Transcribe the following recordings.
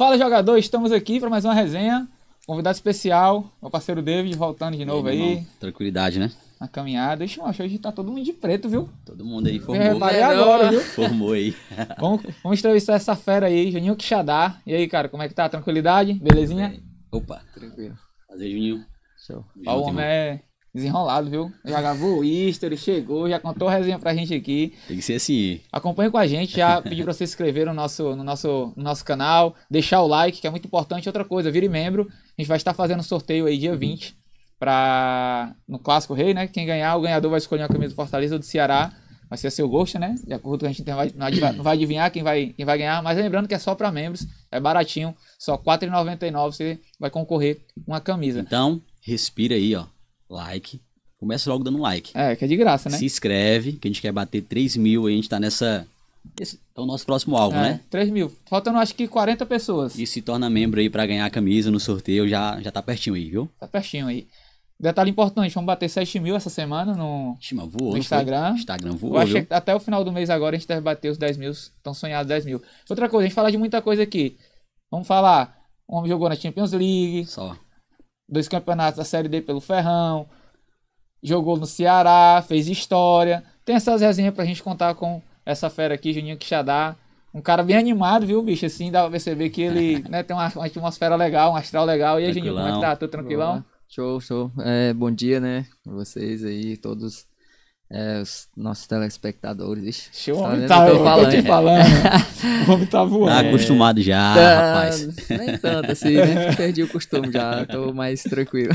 Fala jogador, estamos aqui para mais uma resenha. Convidado especial, meu parceiro David, voltando de novo aí. aí. Tranquilidade, né? Na caminhada. Deixa eu achar hoje tá todo mundo de preto, viu? Todo mundo aí formou. É, eu agora, viu? Formou aí. vamos, vamos entrevistar essa fera aí, Juninho Quixadá. E aí, cara, como é que tá? Tranquilidade? Belezinha? Opa. Tranquilo. Prazer, Juninho. Show. O homem é Desenrolado, viu? Já gravou o history, chegou, já contou a resenha pra gente aqui. Tem que ser assim. Acompanhe com a gente, já pedi pra você se inscrever no nosso, no, nosso, no nosso canal, deixar o like, que é muito importante. Outra coisa, vire membro. A gente vai estar fazendo sorteio aí dia 20 pra, no Clássico Rei, né? Quem ganhar, o ganhador vai escolher uma camisa do Fortaleza ou do Ceará. Vai ser a seu gosto, né? De acordo com a gente não vai, não vai adivinhar quem vai, quem vai ganhar. Mas lembrando que é só para membros, é baratinho. Só R$4,99 você vai concorrer uma camisa. Então, respira aí, ó like. Começa logo dando like. É, que é de graça, né? Se inscreve, que a gente quer bater 3 mil e a gente tá nessa. Esse é o então, nosso próximo alvo, é, né? 3 mil. Faltando acho que 40 pessoas. E se torna membro aí para ganhar a camisa no sorteio, já, já tá pertinho aí, viu? Tá pertinho aí. Detalhe importante, vamos bater 7 mil essa semana no, Chima, voou, no Instagram. Foi? Instagram voou, Eu acho que até o final do mês agora a gente deve bater os 10 mil, estão sonhados 10 mil. Outra coisa, a gente fala de muita coisa aqui. Vamos falar, o homem jogou na Champions League. Só dois campeonatos da Série D pelo Ferrão, jogou no Ceará, fez história. Tem essas resenhas pra gente contar com essa fera aqui, Juninho Quixadá. Um cara bem animado, viu, bicho? Assim, dá pra perceber que ele né, tem uma, uma, atmosfera legal, um astral legal. E aí, Juninho, como é que tá? Tudo tranquilão? Boa. Show, show. É, bom dia, né? Vocês aí, todos é, os nossos telespectadores. Ixi, Ixi, o tá homem tá, eu falando. tô te falando. o homem tá voando. Tá é. acostumado já, é, rapaz. Nem tanto assim, né? Perdi o costume já, tô mais tranquilo.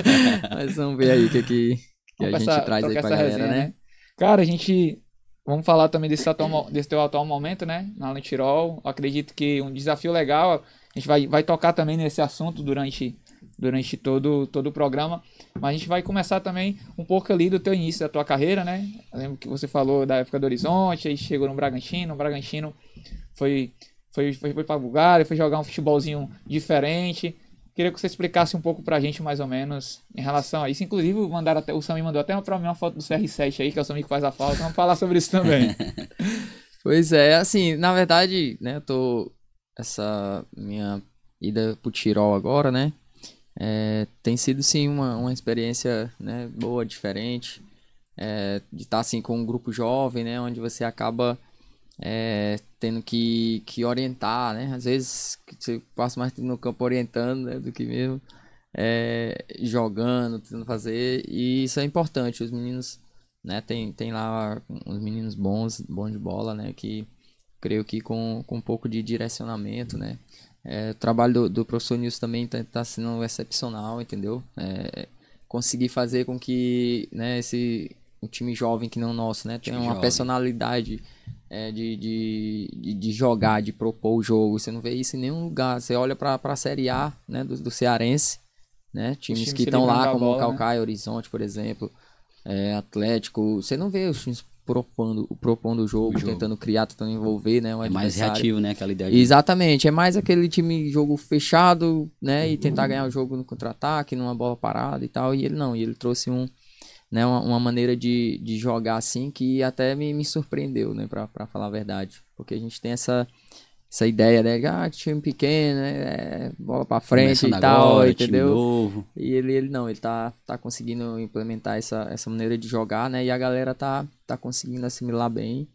Mas vamos ver aí o que, que, que a gente essa, traz aí pra galera, resenha, né? né? Cara, a gente... Vamos falar também desse, atual, desse teu atual momento, né? Na Lentirol. acredito que um desafio legal. A gente vai, vai tocar também nesse assunto durante durante todo, todo o programa. Mas a gente vai começar também um pouco ali do teu início da tua carreira, né? Eu lembro que você falou da época do Horizonte, aí chegou no Bragantino, o Bragantino foi, foi, foi, foi para Bulgária, foi jogar um futebolzinho diferente. Queria que você explicasse um pouco pra gente, mais ou menos, em relação a isso. Inclusive, mandaram até, o Sami mandou até pra mim uma foto do CR7 aí, que é o Sami que faz a falta. Vamos falar sobre isso também. pois é, assim, na verdade, né, eu tô. Essa minha ida pro Tirol agora, né? É, tem sido sim uma, uma experiência né, boa, diferente, é, de estar tá, assim com um grupo jovem, né, onde você acaba é, tendo que, que orientar, né, às vezes você passa mais no campo orientando né, do que mesmo é, jogando, tentando fazer, e isso é importante, os meninos, né, tem, tem lá uns meninos bons, bons de bola, né, que creio que com, com um pouco de direcionamento, né, é, o trabalho do, do professor Nilson também está tá sendo excepcional, entendeu? É, conseguir fazer com que né, esse um time jovem que não nosso, né, tenha uma jovem. personalidade é, de, de, de, jogar, de propor o jogo. Você não vê isso em nenhum lugar. Você olha para a Série A né, do, do Cearense, né, times, que estão lá, como bola, né? Calcaia, né? Horizonte, por exemplo é, Atlético. Você não vê os times propondo, propondo o jogo, o jogo, tentando criar, tentando envolver, né? é mais reativo, né? Aquela ideia. Exatamente, é mais aquele time jogo fechado, né? E uhum. tentar ganhar o jogo no contra-ataque, numa bola parada e tal. E ele não, e ele trouxe um, né, uma, uma maneira de, de jogar assim que até me, me surpreendeu, né? para pra falar a verdade. Porque a gente tem essa essa ideia, né? Ah, time pequeno, né? É, bola pra frente Começando e tal, agora, entendeu? E ele, ele não, ele tá, tá conseguindo implementar essa, essa maneira de jogar, né? E a galera tá, tá conseguindo assimilar bem.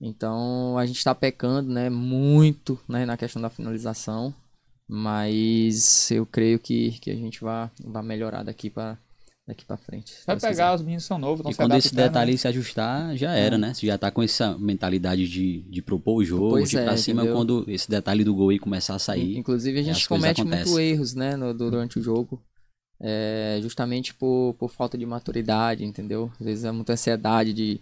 Então a gente tá pecando, né? Muito né, na questão da finalização. Mas eu creio que, que a gente vai, vai melhorar daqui para daqui para frente. Vai pegar, quiser. os meninos são novos, E quando esse detalhe né? se ajustar, já é. era, né? Você já tá com essa mentalidade de, de propor o jogo, pois de ir é, pra cima, entendeu? quando esse detalhe do gol aí começar a sair. Inclusive a gente comete muito erros, né, no, durante o jogo. É, justamente por, por falta de maturidade, entendeu? Às vezes é muita ansiedade de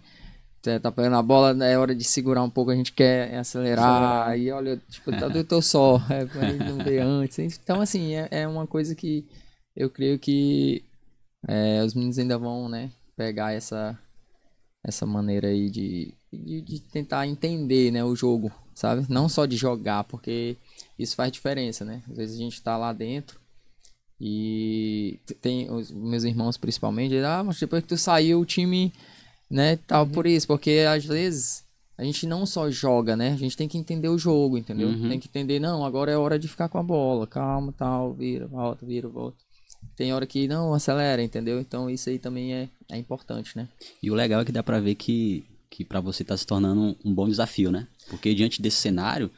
tá, tá pegando a bola, é hora de segurar um pouco, a gente quer acelerar, aí olha, tipo, tá, eu é. tô só, é, não veio antes. Então, assim, é, é uma coisa que eu creio que é, os meninos ainda vão, né, pegar essa essa maneira aí de, de, de, tentar entender, né, o jogo, sabe? Não só de jogar, porque isso faz diferença, né? Às vezes a gente está lá dentro e tem os meus irmãos principalmente, eles, ah, mas depois que tu saiu o time, né, tal uhum. por isso, porque às vezes a gente não só joga, né? A gente tem que entender o jogo, entendeu? Uhum. Tem que entender, não, agora é hora de ficar com a bola, calma, tal, vira, volta, vira, volta tem hora que não acelera, entendeu? Então isso aí também é, é importante, né? E o legal é que dá para ver que, que para você tá se tornando um, bom desafio, né? Porque diante desse cenário,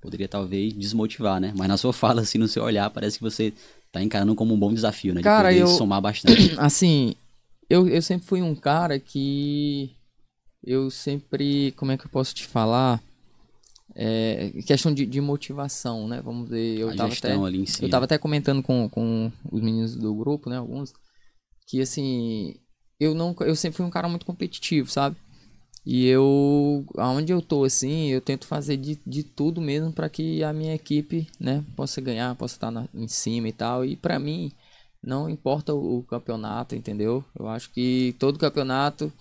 poderia talvez desmotivar, né? Mas na sua fala, assim, no seu olhar, parece que você tá encarando como um bom desafio, né? De cara, poder eu... somar bastante. Assim, eu, eu sempre fui um cara que eu sempre, como é que eu posso te falar? É, questão de, de, motivação, né? Vamos ver, eu estava até, eu tava até comentando com, com os meninos do grupo, né? Alguns, que assim, eu não, eu sempre fui um cara muito competitivo, sabe? E eu, aonde eu tô assim, eu tento fazer de, de tudo mesmo para que a minha equipe, né, possa ganhar, possa estar tá na, em cima e tal. E para mim, não importa o, o campeonato, entendeu? Eu acho que todo campeonato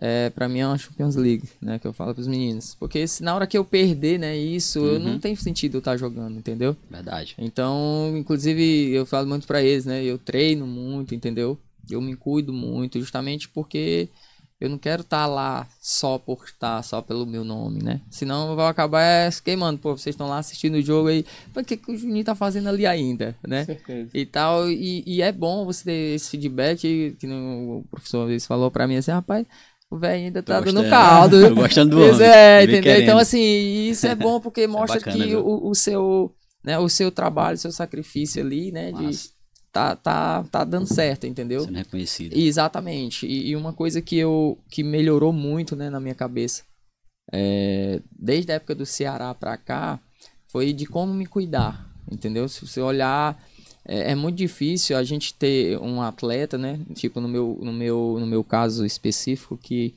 é, para mim é uma Champions League, né, que eu falo pros meninos. Porque se na hora que eu perder, né, isso, uhum. eu não uhum. tem sentido eu estar tá jogando, entendeu? Verdade. Então, inclusive, eu falo muito para eles, né, eu treino muito, entendeu? Eu me cuido muito, justamente porque eu não quero estar tá lá só por estar, tá, só pelo meu nome, né? Senão eu vou acabar esquecendo queimando. Pô, vocês estão lá assistindo o jogo aí. O que, que o Juninho tá fazendo ali ainda, né? Certeza. E tal. E, e, é bom você ter esse feedback que o professor às vezes falou para mim assim, ah, rapaz, o velho ainda tá dando caldo. Tô gostando do homem. É, entendeu? Então, assim, isso é bom porque é mostra é bacana, que o, o, seu, né, o seu trabalho, o seu sacrifício ali, né, de tá, tá, tá dando certo, entendeu? Sendo reconhecido. Exatamente. E, e, uma coisa que eu que melhorou muito, né, na minha cabeça, é, desde a época do Ceará para cá, foi de como me cuidar, entendeu? Se você olhar é, é, muito difícil a gente ter um atleta, né? Tipo, no meu, no meu, no meu caso específico, que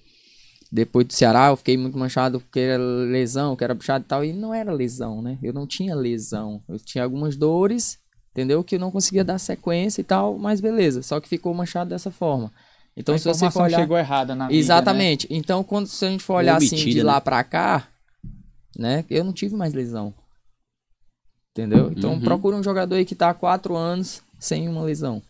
depois do Ceará eu fiquei muito manchado porque era lesão, que era puxado e tal, e não era lesão, né? Eu não tinha lesão. Eu tinha algumas dores, entendeu? Que eu não conseguia dar sequência e tal, mas beleza. Só que ficou manchado dessa forma. Então, a se você for olhar... chegou errada na vida, né? Exatamente. Né? Então, quando se a gente for olhar assim de né? lá pra para cá, né? Eu não tive mais lesão. Entendeu? Então uhum. procura um jogador aí que tá há quatro anos sem uma lesão.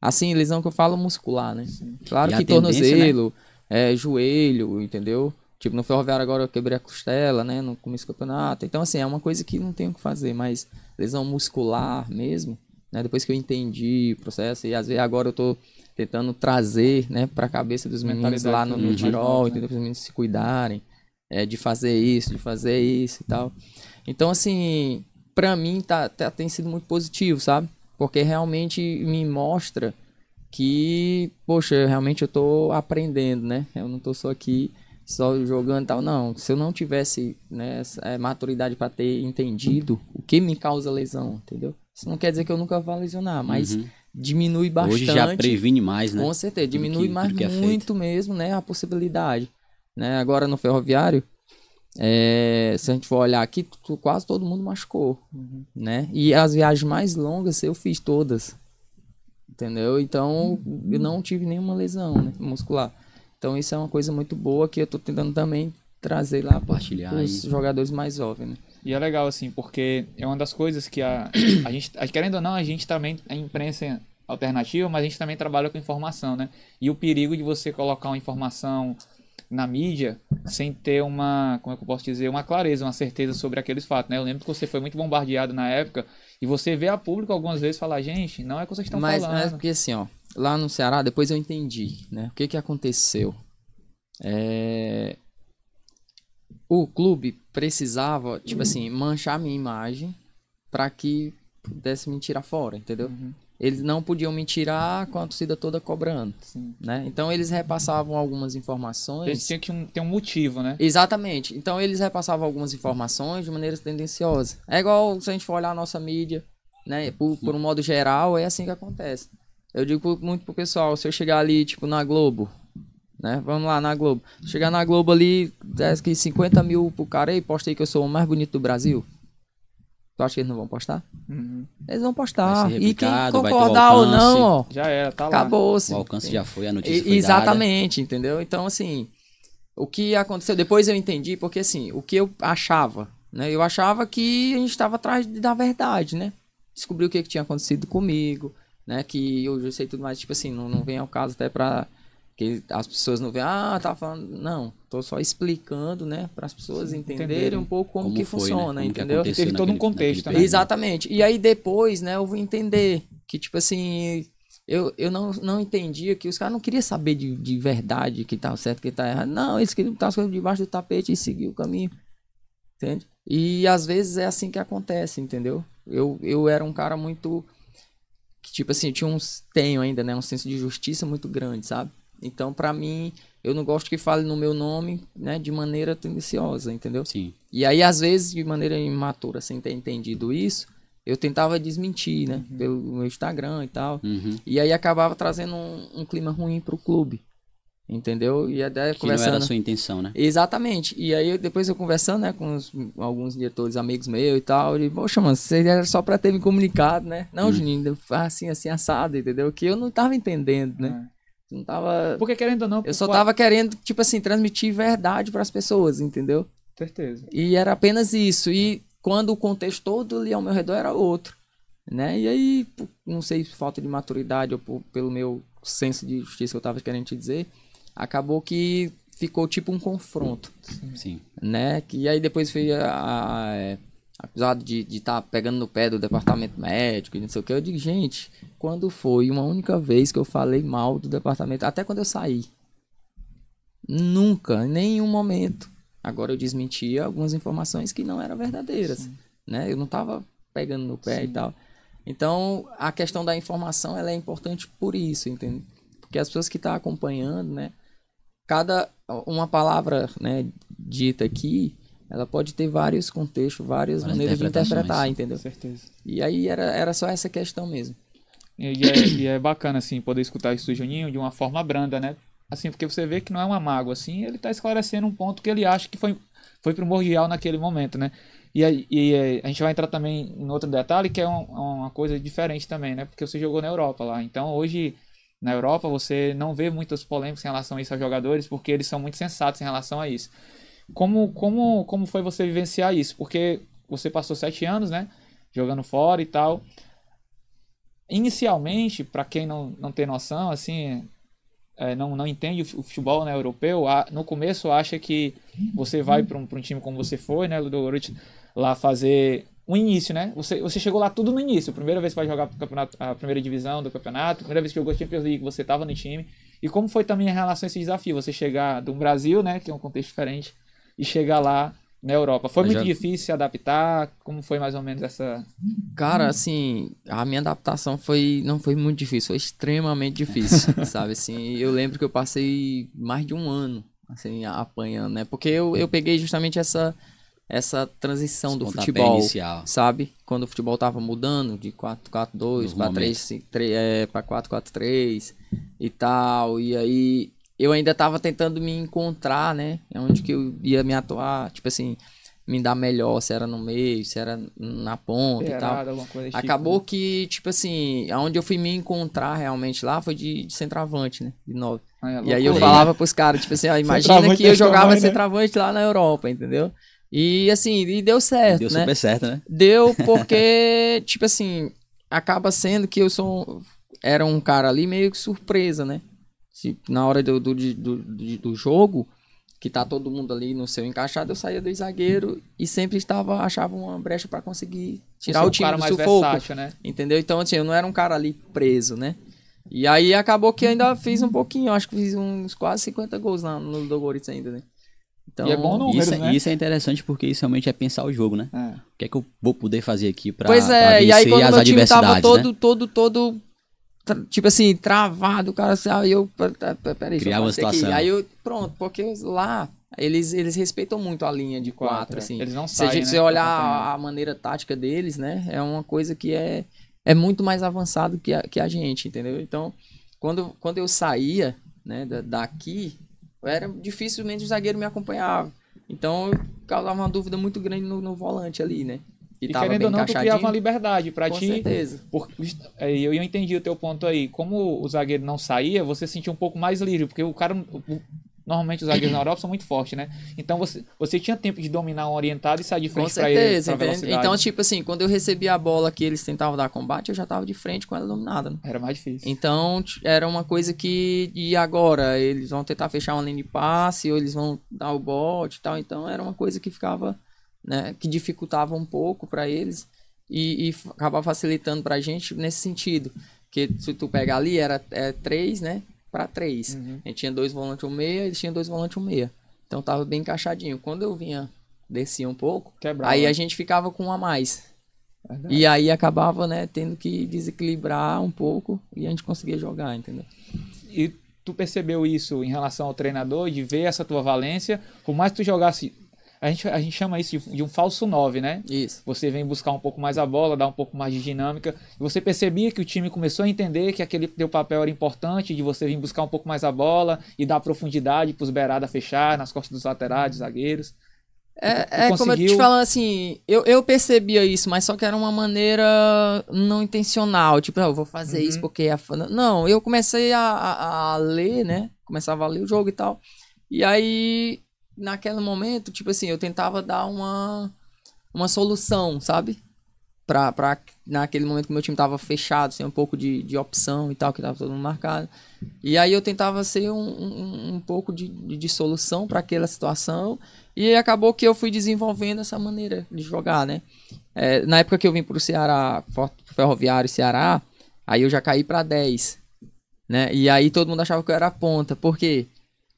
Assim, lesão que eu falo muscular, né? Sim. Claro e que né? tornozelo, né? é, joelho, entendeu? Tipo, no ferroviário agora eu quebrei a costela, né? No começo do campeonato. Então, assim, é uma coisa que não tem o que fazer, mas lesão muscular mesmo, né? Depois que eu entendi o processo, e às vezes agora eu tô tentando trazer, né, pra cabeça dos mentores lá no, no Tirol, entendeu? Né? os meninos se cuidarem, é, de fazer isso, de fazer isso e tal. Então, assim, para mim tá, tá, tem sido muito positivo, sabe? Porque realmente me mostra que, poxa, realmente eu tô aprendendo, né? Eu não tô só aqui só jogando tal, não. Se eu não tivesse né, é, maturidade para ter entendido o que me causa lesão, entendeu? Isso não quer dizer que eu nunca vá lesionar, mas uhum. diminui bastante. Hoje já previne mais, né? Com certeza, diminui que, mais é muito mesmo, né, a possibilidade. Né? Agora no ferroviário, é, se a gente for olhar aqui, quase todo mundo machucou, uhum. né? E as viagens mais longas eu fiz todas, entendeu? Então uhum. eu não uhum. tive nenhuma lesão né, muscular. Então isso é uma coisa muito boa que eu tô tentando também trazer lá para os jogadores mais jovens, né? E é legal, assim, porque é uma das coisas que a, a gente, querendo ou não, a gente também, a imprensa alternativa, mas a gente também trabalha com informação, né? E o perigo de você colocar uma informação na mídia sem ter uma, como é que eu posso dizer, uma clareza, uma certeza sobre aqueles fatos, né? Eu lembro que você foi muito bombardeado na época e você vê a público algumas vezes falar, gente, não é o que vocês estão mas, falando. Mas porque assim, ó, lá no Ceará, depois eu entendi, né? O que que aconteceu? É... O clube precisava, tipo assim, manchar a minha imagem para que pudesse me tirar fora, entendeu? Uhum eles não podiam me tirar com a torcida toda cobrando. Sim. Né? Então eles repassavam algumas informações. Eles tinham que um, ter um motivo, né? Exatamente. Então eles repassavam algumas informações de maneira tendenciosa. É igual se a gente for olhar a nossa mídia, né? Por, por um modo geral, é assim que acontece. Eu digo muito pro pessoal, se eu chegar ali, tipo, na Globo, né? Vamos lá, na Globo. Chegar na Globo ali, 10 é que 50 mil pro cara, e postei que eu sou o mais bonito do Brasil. Tu acha que eles não vão postar? Uhum. Eles vão postar. E quem concordar ou não, ó. Já era, tá acabou O alcance já foi, a notícia e, foi Exatamente, dada. entendeu? Então, assim, o que aconteceu? Depois eu entendi, porque assim, o que eu achava, né? Eu achava que a gente estava atrás da verdade, né? Descobri o que, que tinha acontecido comigo, né? Que eu já sei tudo mais, tipo assim, não, não vem ao caso até pra que as pessoas não veem, ah, tá falando. Não, tô só explicando, né? Para as pessoas entenderem, entenderem, um pouco como, como que foi, né, funciona, né? como entendeu? Que Teve todo um contexto, né? Exatamente. E aí depois, né, eu vou entender que, tipo assim, eu, eu não, não entendia que os caras não queriam saber de, de verdade que tá certo, que tá errado. Não, eles queriam botar as coisas debaixo do tapete e seguir o caminho. Entende? E às vezes é assim que acontece, entendeu? Eu, eu era um cara muito. Que, tipo assim, tinha uns. Tenho ainda, né? Um senso de justiça muito grande, sabe? Então, para mim, eu não gosto que fale no meu nome, né, de maneira tendenciosa, entendeu? Sim. E aí, às vezes, de maneira imatura, sem ter entendido isso, eu tentava desmentir, né, uhum. pelo meu Instagram e tal. Uhum. E aí acabava trazendo um, um, clima ruim pro clube. Entendeu? E até que conversando. Não era a sua intenção, né? Exatamente. E aí depois eu conversando, né, com os, alguns diretores amigos meus e tal, e poxa, mano, você era só para ter me comunicado, né? Não, uhum. Juninho, assim, assim assado, entendeu? Que eu não tava entendendo, né? É. Não tava. Porque querendo ou não. Eu só estava tava querendo, tipo assim, transmitir verdade para as pessoas, entendeu? Certeza. E era apenas isso. E quando o contexto todo ali ao meu redor era outro. Né? E aí, não sei se falta de maturidade ou pelo meu senso de justiça que eu tava querendo te dizer, acabou que ficou tipo um confronto. Sim. Né? Que aí depois veio a, a, é, apesar de estar tá pegando no pé do departamento médico e não sei o que, eu digo, gente, quando foi uma única vez que eu falei mal do departamento, até quando eu saí? Nunca, em nenhum momento. Agora eu desmentia algumas informações que não eram verdadeiras, Sim. né? Eu não estava pegando no pé Sim. e tal. Então, a questão da informação, ela é importante por isso, entende? Porque as pessoas que estão tá acompanhando, né? Cada uma palavra, né, dita aqui, ela pode ter vários contextos, várias maneiras de interpretar, entendeu? Com certeza. E aí era, era só essa questão mesmo. E, e, é, e é, bacana, assim, poder escutar isso do Juninho de uma forma branda, né? Assim, porque você vê que não é uma mágoa, assim, ele está esclarecendo um ponto que ele acha que foi, foi primordial naquele momento, né? E, aí, e a gente vai entrar também em outro detalhe, que é um, é uma coisa diferente também, né? Porque você jogou na Europa lá. Então, hoje, na Europa, você não vê muitas polêmicas em relação a isso aos jogadores, porque eles são muito sensatos em relação a isso. Como, como, como foi você vivenciar isso? Porque você passou sete anos, né? Jogando fora e tal. Inicialmente, para quem não, não tem noção, assim, é, não, não entende o futebol né, europeu, a, no começo acha que você vai para um, um time como você foi, né, Ludogorets, lá fazer um início, né? Você, você chegou lá tudo no início, primeira vez que vai jogar a primeira divisão do campeonato, primeira vez que jogou Champions League, você estava no time. E como foi também a relação a esse desafio? Você chegar do Brasil, né, que é um contexto diferente, e chegar lá na Europa. Foi muito já... difícil se adaptar? Como foi mais ou menos essa. Cara, assim, a minha adaptação foi não foi muito difícil, foi extremamente difícil, sabe? Assim, eu lembro que eu passei mais de um ano, assim, apanhando, né? Porque eu, eu peguei justamente essa essa transição Esse do futebol, inicial. sabe? Quando o futebol tava mudando de 4-4-2 para 3 para 4-4-3 e tal, e aí eu ainda tava tentando me encontrar, né? É onde que eu ia me atuar, tipo assim, me dar melhor, se era no meio, se era na ponta e tal. Acabou tipo, né? que, tipo assim, aonde eu fui me encontrar realmente lá foi de, de centroavante, né? De nove. Ah, é e aí eu falava né? pros caras, tipo assim, ó, imagina que eu é jogava tamanho, né? centroavante né? lá na Europa, entendeu? E assim, e deu certo. Deu né? super certo, né? Deu porque, tipo assim, acaba sendo que eu sou. Era um cara ali meio que surpresa, né? Se, na hora do, do, do, do, do jogo, que tá todo mundo ali no seu encaixado, eu saía do zagueiro e sempre estava achava uma brecha para conseguir tirar é o time cara do mais sufoco, versátil, né? entendeu? Então assim, eu não era um cara ali preso, né? E aí acabou que ainda fiz um pouquinho, acho que fiz uns quase 50 gols lá no Dogoritz ainda, né? Então, e é bom número, isso, é né? isso é interessante porque isso realmente é pensar o jogo, né? É. O que é que eu vou poder fazer aqui para Pois é, pra vencer e aí quando o meu time tava todo, né? todo, todo tipo assim, travado, o cara sabe, assim, eu. Peraí, Criar uma situação. Aqui. Aí eu, pronto, porque lá eles, eles respeitam muito a linha de quatro, quatro é. assim. Eles não Se a gente né? você olhar a, maneira tática deles, né, é uma coisa que é, é muito mais avançado que a, que a gente, entendeu? Então, quando, quando eu saía, né, daqui, era dificilmente o zagueiro me acompanhava. Então, causava uma dúvida muito grande no, no volante ali, né? E, e querendo ou não, tu criava uma liberdade para ti. Com certeza. Porque, é, eu, eu entendi o teu ponto aí. Como o zagueiro não saía, você sentia um pouco mais livre, porque o cara. O, normalmente os zagueiros na Europa são muito fortes, né? Então você, você tinha tempo de dominar um orientado e sair de frente pra ele. Com certeza, Então, tipo assim, quando eu recebia a bola que eles tentavam dar combate, eu já tava de frente com ela dominada. Né? Era mais difícil. Então, era uma coisa que. E agora? Eles vão tentar fechar uma linha de passe, ou eles vão dar o bote e tal. Então, era uma coisa que ficava né, que dificultava um pouco para eles e, e acaba facilitando para a gente nesse sentido. Que se tu pegar ali, era é, três, né? Para três. Uhum. A gente tinha dois volantes um meia, eles tinham dois volantes um meia. Então tava bem encaixadinho. Quando eu vinha, descia um pouco, Quebrava. aí a gente ficava com um a mais. Verdade. E aí acabava, né, tendo que desequilibrar um pouco e a gente conseguia jogar, entendeu? E tu percebeu isso em relação ao treinador, de ver essa tua valência, por mais que tu jogasse a gente, a gente chama isso de, de um falso 9, né? Isso. Você vem buscar um pouco mais a bola, dar um pouco mais de dinâmica. você percebia que o time começou a entender que aquele teu papel era importante, de você vir buscar um pouco mais a bola e dar profundidade para os beirada fechar, nas costas dos laterais, dos zagueiros. É, é conseguiu... como eu te falando assim, eu, eu percebia isso, mas só que era uma maneira não intencional, tipo, ah, eu vou fazer uhum. isso porque é fã. Não, eu comecei a, a, a, ler, né? Começava a ler o jogo e tal. E aí naquele momento, tipo assim, eu tentava dar uma, uma solução, sabe? Pra, pra, naquele momento que meu time tava fechado, sem assim, um pouco de, de opção e tal, que tava todo mundo marcado. E aí eu tentava ser um, um, um pouco de, de, de solução para aquela situação. E acabou que eu fui desenvolvendo essa maneira de jogar, né? É, na época que eu vim pro Ceará, pro Ferroviário Ceará, aí eu já caí para 10, né? E aí todo mundo achava que eu era ponta. Por quê?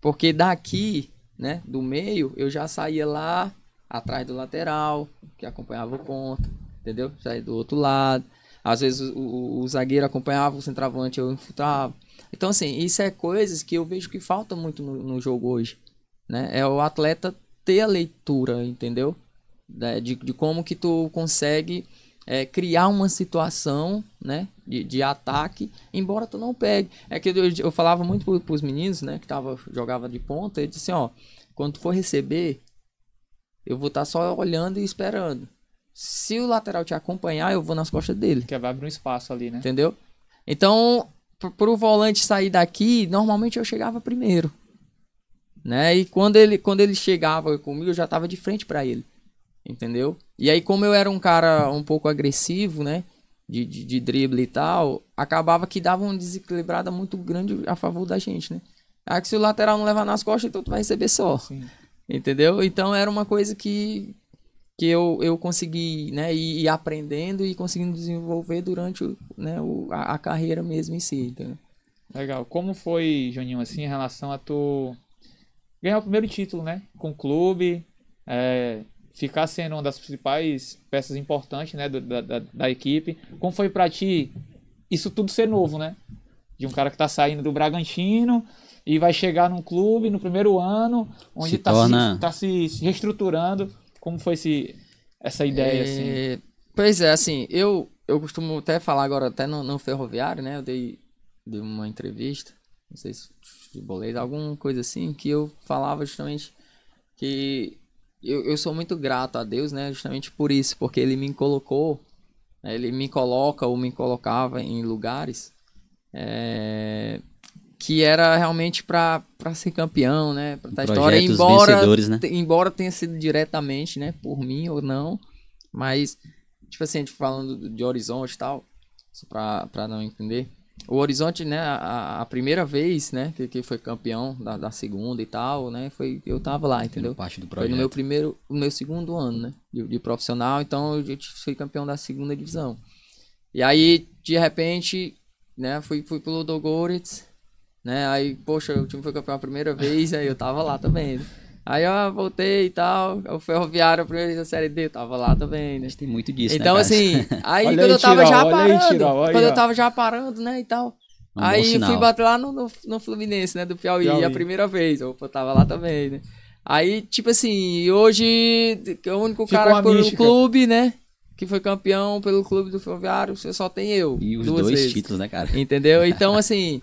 Porque daqui né, do meio, eu já saía lá atrás do lateral, que acompanhava o ponto, entendeu? Saía do outro lado. Às vezes o, o, o zagueiro acompanhava o centroavante, eu infiltrava. Então, assim, isso é coisas que eu vejo que falta muito no, no jogo hoje, né? É o atleta ter a leitura, entendeu? De, de, de como que tu consegue é, criar uma situação né, de, de, ataque, embora tu não pegue. É que eu, eu falava muito para os meninos né, que tava, jogava de ponta, eu disse ó, quando tu for receber, eu vou estar tá só olhando e esperando. Se o lateral te acompanhar, eu vou nas costas dele. Que vai abrir um espaço ali, né? Entendeu? Então, para o volante sair daqui, normalmente eu chegava primeiro. Né? E quando ele, quando ele chegava comigo, eu já estava de frente para ele entendeu? E aí, como eu era um cara um pouco agressivo, né? De, de, de drible e tal, acabava que dava uma desequilibrada muito grande a favor da gente, né? Ah, que se o lateral não levar nas costas, então tu vai receber só. Sim. Entendeu? Então era uma coisa que, que eu, eu consegui né, ir, aprendendo e conseguindo desenvolver durante né, o, a, a carreira mesmo em si. Entendeu? Legal. Como foi, Juninho, assim, em relação a tu ganhar o primeiro título, né? Com o clube, é, ficar sendo uma das principais peças importantes né, da, da, da, equipe. Como foi para ti isso tudo ser novo, né? De um cara que está saindo do Bragantino e vai chegar num clube no primeiro ano, onde está se, torna... se, tá se reestruturando. Como foi esse, essa ideia? É... Assim? Pois é, assim, eu, eu costumo até falar agora, até no, no ferroviário, né? Eu dei, dei uma entrevista, não sei se futebolês, alguma coisa assim, que eu falava justamente que eu, eu sou muito grato a Deus, né? Justamente por isso, porque Ele me colocou, né, Ele me coloca ou me colocava em lugares é, que era realmente para ser campeão, né? Para estar história, embora né? embora tenha sido diretamente, né? Por mim ou não, mas tipo assim, a gente falando de horizonte e tal, só para não entender o Horizonte, né, a, a, primeira vez, né, que, que foi campeão da, da, segunda e tal, né, foi eu tava lá, entendeu? Parte do Foi no meu primeiro, no meu segundo ano, né, de, de profissional, então eu fui campeão da segunda divisão. E aí, de repente, né, fui, fui pelo Dogoritz, né, aí, poxa, o time foi campeão a primeira vez, aí eu tava lá também, né? Aí eu voltei e tal. O ferroviário, primeiro da série D, eu tava lá também, né? Mas tem muito disso, né, Então, né, assim, aí quando aí, eu tava tirou, já parando. Aí, tirou, quando eu tava já parando, né? E tal. Um aí fui bater lá no, no, no, Fluminense, né? Do Piauí, Piauí, a primeira vez. Eu tava lá também, né? Aí, tipo assim, hoje é o único Ficou cara pelo mística. clube, né? Que foi campeão pelo clube do Ferroviário, só tem eu. E os dois vezes. títulos, né, cara? Entendeu? Então, assim.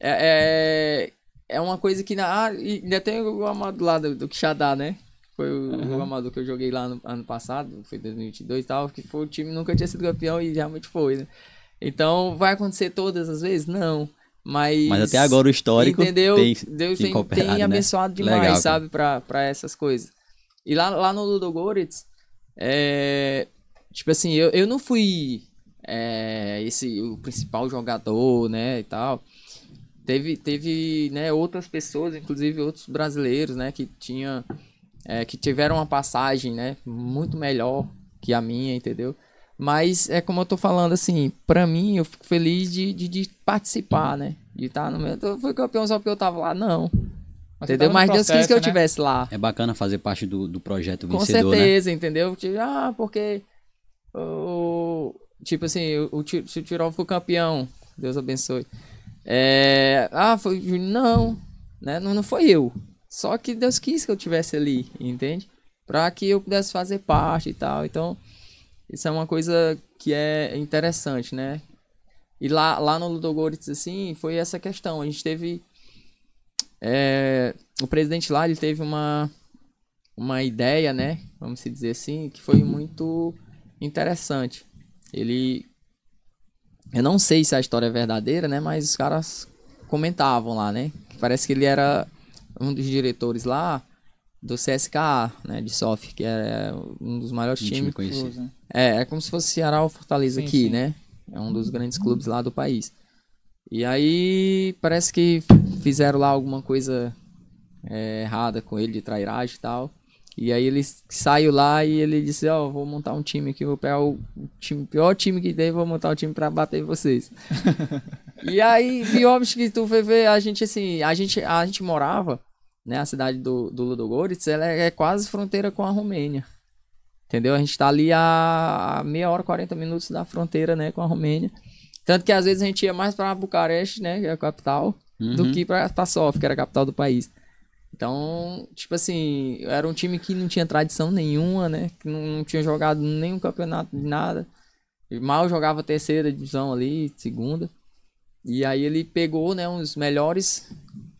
é, é é uma coisa que. Na, ah, ainda tem o Amado lá do, do Quixadá, né? Foi o, uhum. Amado que eu joguei lá no ano passado, foi 2022 e tal, que foi o time nunca tinha sido campeão e realmente foi, né? Então, vai acontecer todas as vezes? Não. Mas, Mas até agora o histórico entendeu? tem, Deus tem, tem né? abençoado né? demais, Legal, sabe, para essas coisas. E lá, lá no Ludogorets, é, tipo assim, eu, eu não fui é, esse o principal jogador, né, e tal teve, teve né, outras pessoas, inclusive outros brasileiros, né, que tinha, é, que tiveram uma passagem, né, muito melhor que a minha, entendeu? Mas é como eu tô falando, assim, para mim eu fico feliz de, de, de participar, né? De estar tá no meu. Eu fui campeão só porque eu tava lá, não. Mas entendeu? Mas processo, Deus quis que eu né? tivesse lá. É bacana fazer parte do, do projeto vencedor, Com né? certeza, né? entendeu? Tipo, ah, porque. o tipo assim, o, o, se o Tirol for campeão, Deus abençoe. É, ah, foi não, né? Não, não foi eu. Só que Deus quis que eu tivesse ali, entende? Para que eu pudesse fazer parte e tal. Então, isso é uma coisa que é interessante, né? E lá, lá no Ludogorets, assim, foi essa questão. A gente teve. É, o presidente lá, ele teve uma, uma ideia, né? Vamos dizer assim, que foi muito interessante. Ele eu não sei se a história é verdadeira, né? Mas os caras comentavam lá, né? parece que ele era um dos diretores lá do CSKA, né? De Sof, que é um dos maiores times. Né. é, é como se fosse Ceará ou Fortaleza sim, aqui, sim. né? É um dos grandes clubes lá do país. E aí parece que fizeram lá alguma coisa é, errada com ele de trairagem e tal. E aí ele saiu lá e ele disse, ó, oh, vou montar um time aqui, vou pegar o time, pior time que tem, vou montar um time para bater vocês. e aí, Biomix, que tu foi ver, a gente assim, a gente, a gente morava, né, a cidade do, do Ludogorets, ela é, é quase fronteira com a Romênia. Entendeu? A gente tá ali a, a meia hora, 40 minutos da fronteira, né, com a Romênia. Tanto que às vezes a gente ia mais para Bucareste, né, que é a capital, uhum. do que para Sofia, que era a capital do país. Então, tipo assim, era um time que não tinha tradição nenhuma, né? Que não, não tinha jogado nenhum campeonato de nada. Mal jogava terceira divisão ali, segunda. E aí ele pegou, né, uns melhores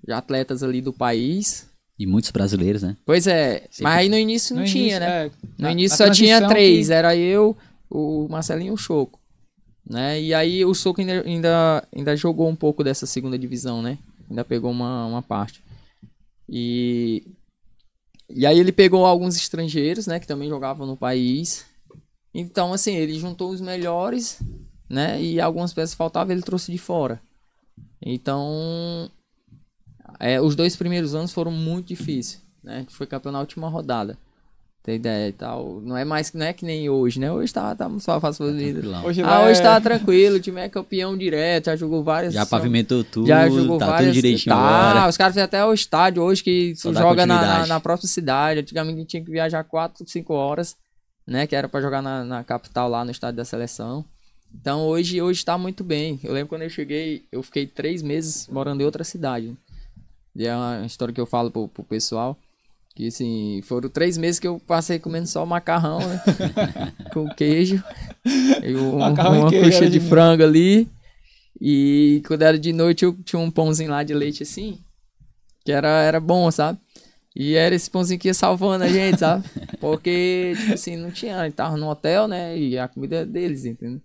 atletas ali do país. E muitos brasileiros, né? Pois é, mas aí no início não no tinha, início, né? É, no na, início na só tinha três, que... era eu, o Marcelinho e o Choco. Né? E aí o Choco ainda, ainda, ainda jogou um pouco dessa segunda divisão, né? Ainda pegou uma, uma parte. E, e aí ele pegou alguns estrangeiros, né, que também jogavam no país. Então, assim, ele juntou os melhores, né, e algumas peças faltavam, ele trouxe de fora. Então, é, os dois primeiros anos foram muito difíceis, né, foi campeão na última rodada. Tem ideia e tal. Não é mais não é que nem hoje, né? Hoje tá, tá só fácil tá hoje Ah, hoje tá tranquilo, o time é campeão direto, já jogou várias. Já pavimentou tudo, já jogou tá várias, tudo direitinho. Tá, agora. os caras têm até o estádio hoje que só joga na, na, na, própria cidade. Antigamente tinha que viajar 4, 5 horas, né? Que era para jogar na, na capital lá no estádio da seleção. Então hoje, hoje tá muito bem. Eu lembro quando eu cheguei, eu fiquei três meses morando em outra cidade. E é uma história que eu falo pro, pro pessoal. Que assim, foram três meses que eu passei comendo só macarrão, né? com queijo. E um, macarrão uma coxa de frango ali. E quando era de noite eu tinha um pãozinho lá de leite assim. Que era, era bom, sabe? E era esse pãozinho que ia salvando a gente, sabe? Porque, tipo assim, não tinha, a gente tava no hotel, né? E a comida é deles, entendeu?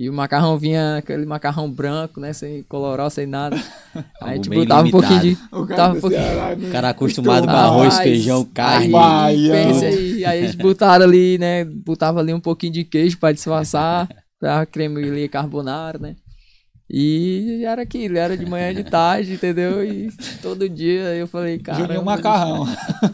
E o macarrão vinha aquele macarrão branco, né? Sem colorar, sem nada. Aí, tipo, tava limitado. um pouquinho de. O cara, tava um pouquinho... Ceará, né? cara acostumado com arroz, feijão, carne. Aí, aí, aí eles botaram ali, né? Botava ali um pouquinho de queijo pra disfarçar. Tava creme ali carbonara, né? E era aquilo, era de manhã de tarde, entendeu? E todo dia eu falei, cara. Joguei um macarrão.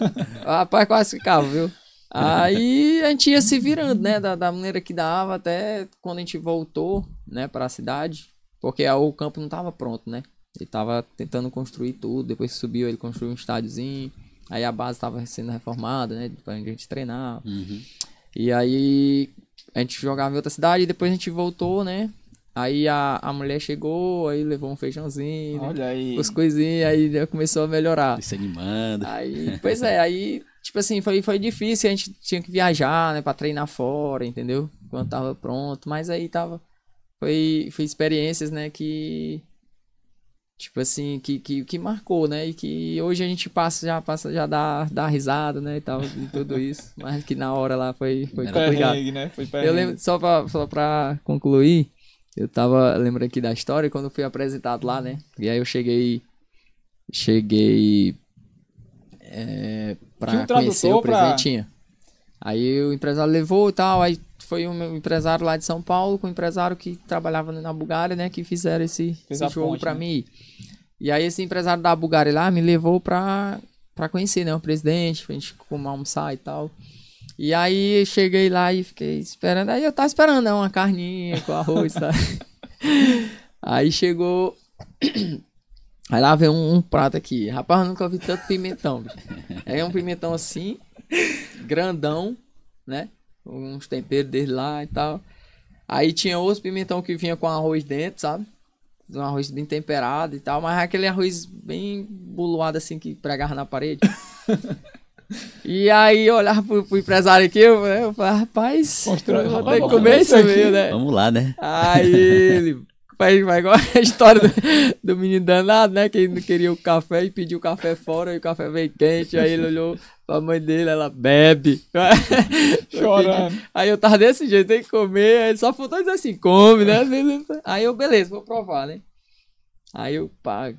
Rapaz, quase ficava, viu? Aí a gente ia se virando, né? Da, da maneira que dava, até quando a gente voltou, né, para a cidade, porque o campo não tava pronto, né? Ele tava tentando construir tudo, depois que subiu, ele construiu um estádiozinho. Aí a base tava sendo reformada, né? Pra gente treinar. Uhum. E aí a gente jogava em outra cidade e depois a gente voltou, né? Aí a, a mulher chegou, aí levou um feijãozinho. Olha né? aí. As coisinhas, aí começou a melhorar. Isso animando. É aí, pois é, aí tipo assim, foi, foi difícil, a gente tinha que viajar, né, pra treinar fora, entendeu? Quando tava pronto, mas aí tava. Foi, foi experiências, né, que. Tipo assim, que, que, que marcou, né? E que hoje a gente passa, já passa, já dá, dá risada, né? E tal, e tudo isso. Mas que na hora lá foi, foi complicado. né? Foi Eu lembro, só pra, só pra concluir, eu tava lembrando aqui da história quando fui apresentado lá, né? E aí eu cheguei. Cheguei é, para um conhecer o presentinho. Pra... Aí o empresário levou e tal, aí foi um empresário lá de São Paulo com um empresário que trabalhava na Bulgária, né, que fizeram esse, esse jogo para né? mim. E aí esse empresário da Bulgária lá me levou para para conhecer, né, o presidente, pra gente comer, almoçar e tal. E aí cheguei lá e fiquei esperando. Aí eu tava esperando né, uma carninha com arroz, tá? aí chegou Aí lá vem um, um prato aqui. Rapaz, nunca vi tanto pimentão, bicho. Aí é um pimentão assim, grandão, né? Uns temperos dele lá e tal. Aí tinha outro pimentão que vinha com arroz dentro, sabe? Um arroz bem temperado e tal, mas aquele arroz bem buluado assim que pregava na parede. E aí eu olhava pro, pro empresário aqui, eu, falei, rapaz, eu vou ter que comer isso mesmo, né? Vamos lá, né? Aí ele, Vai, vai igual a história do, do, menino danado, né? Que ele não queria o café e pediu o café fora, e o café veio quente. Aí ele olhou pra mãe dele, ela bebe. Chorando. Aí eu tava desse jeito, tem que comer. Aí só faltou dizer assim, come, né? Aí eu, beleza, vou provar, né? Aí eu, pago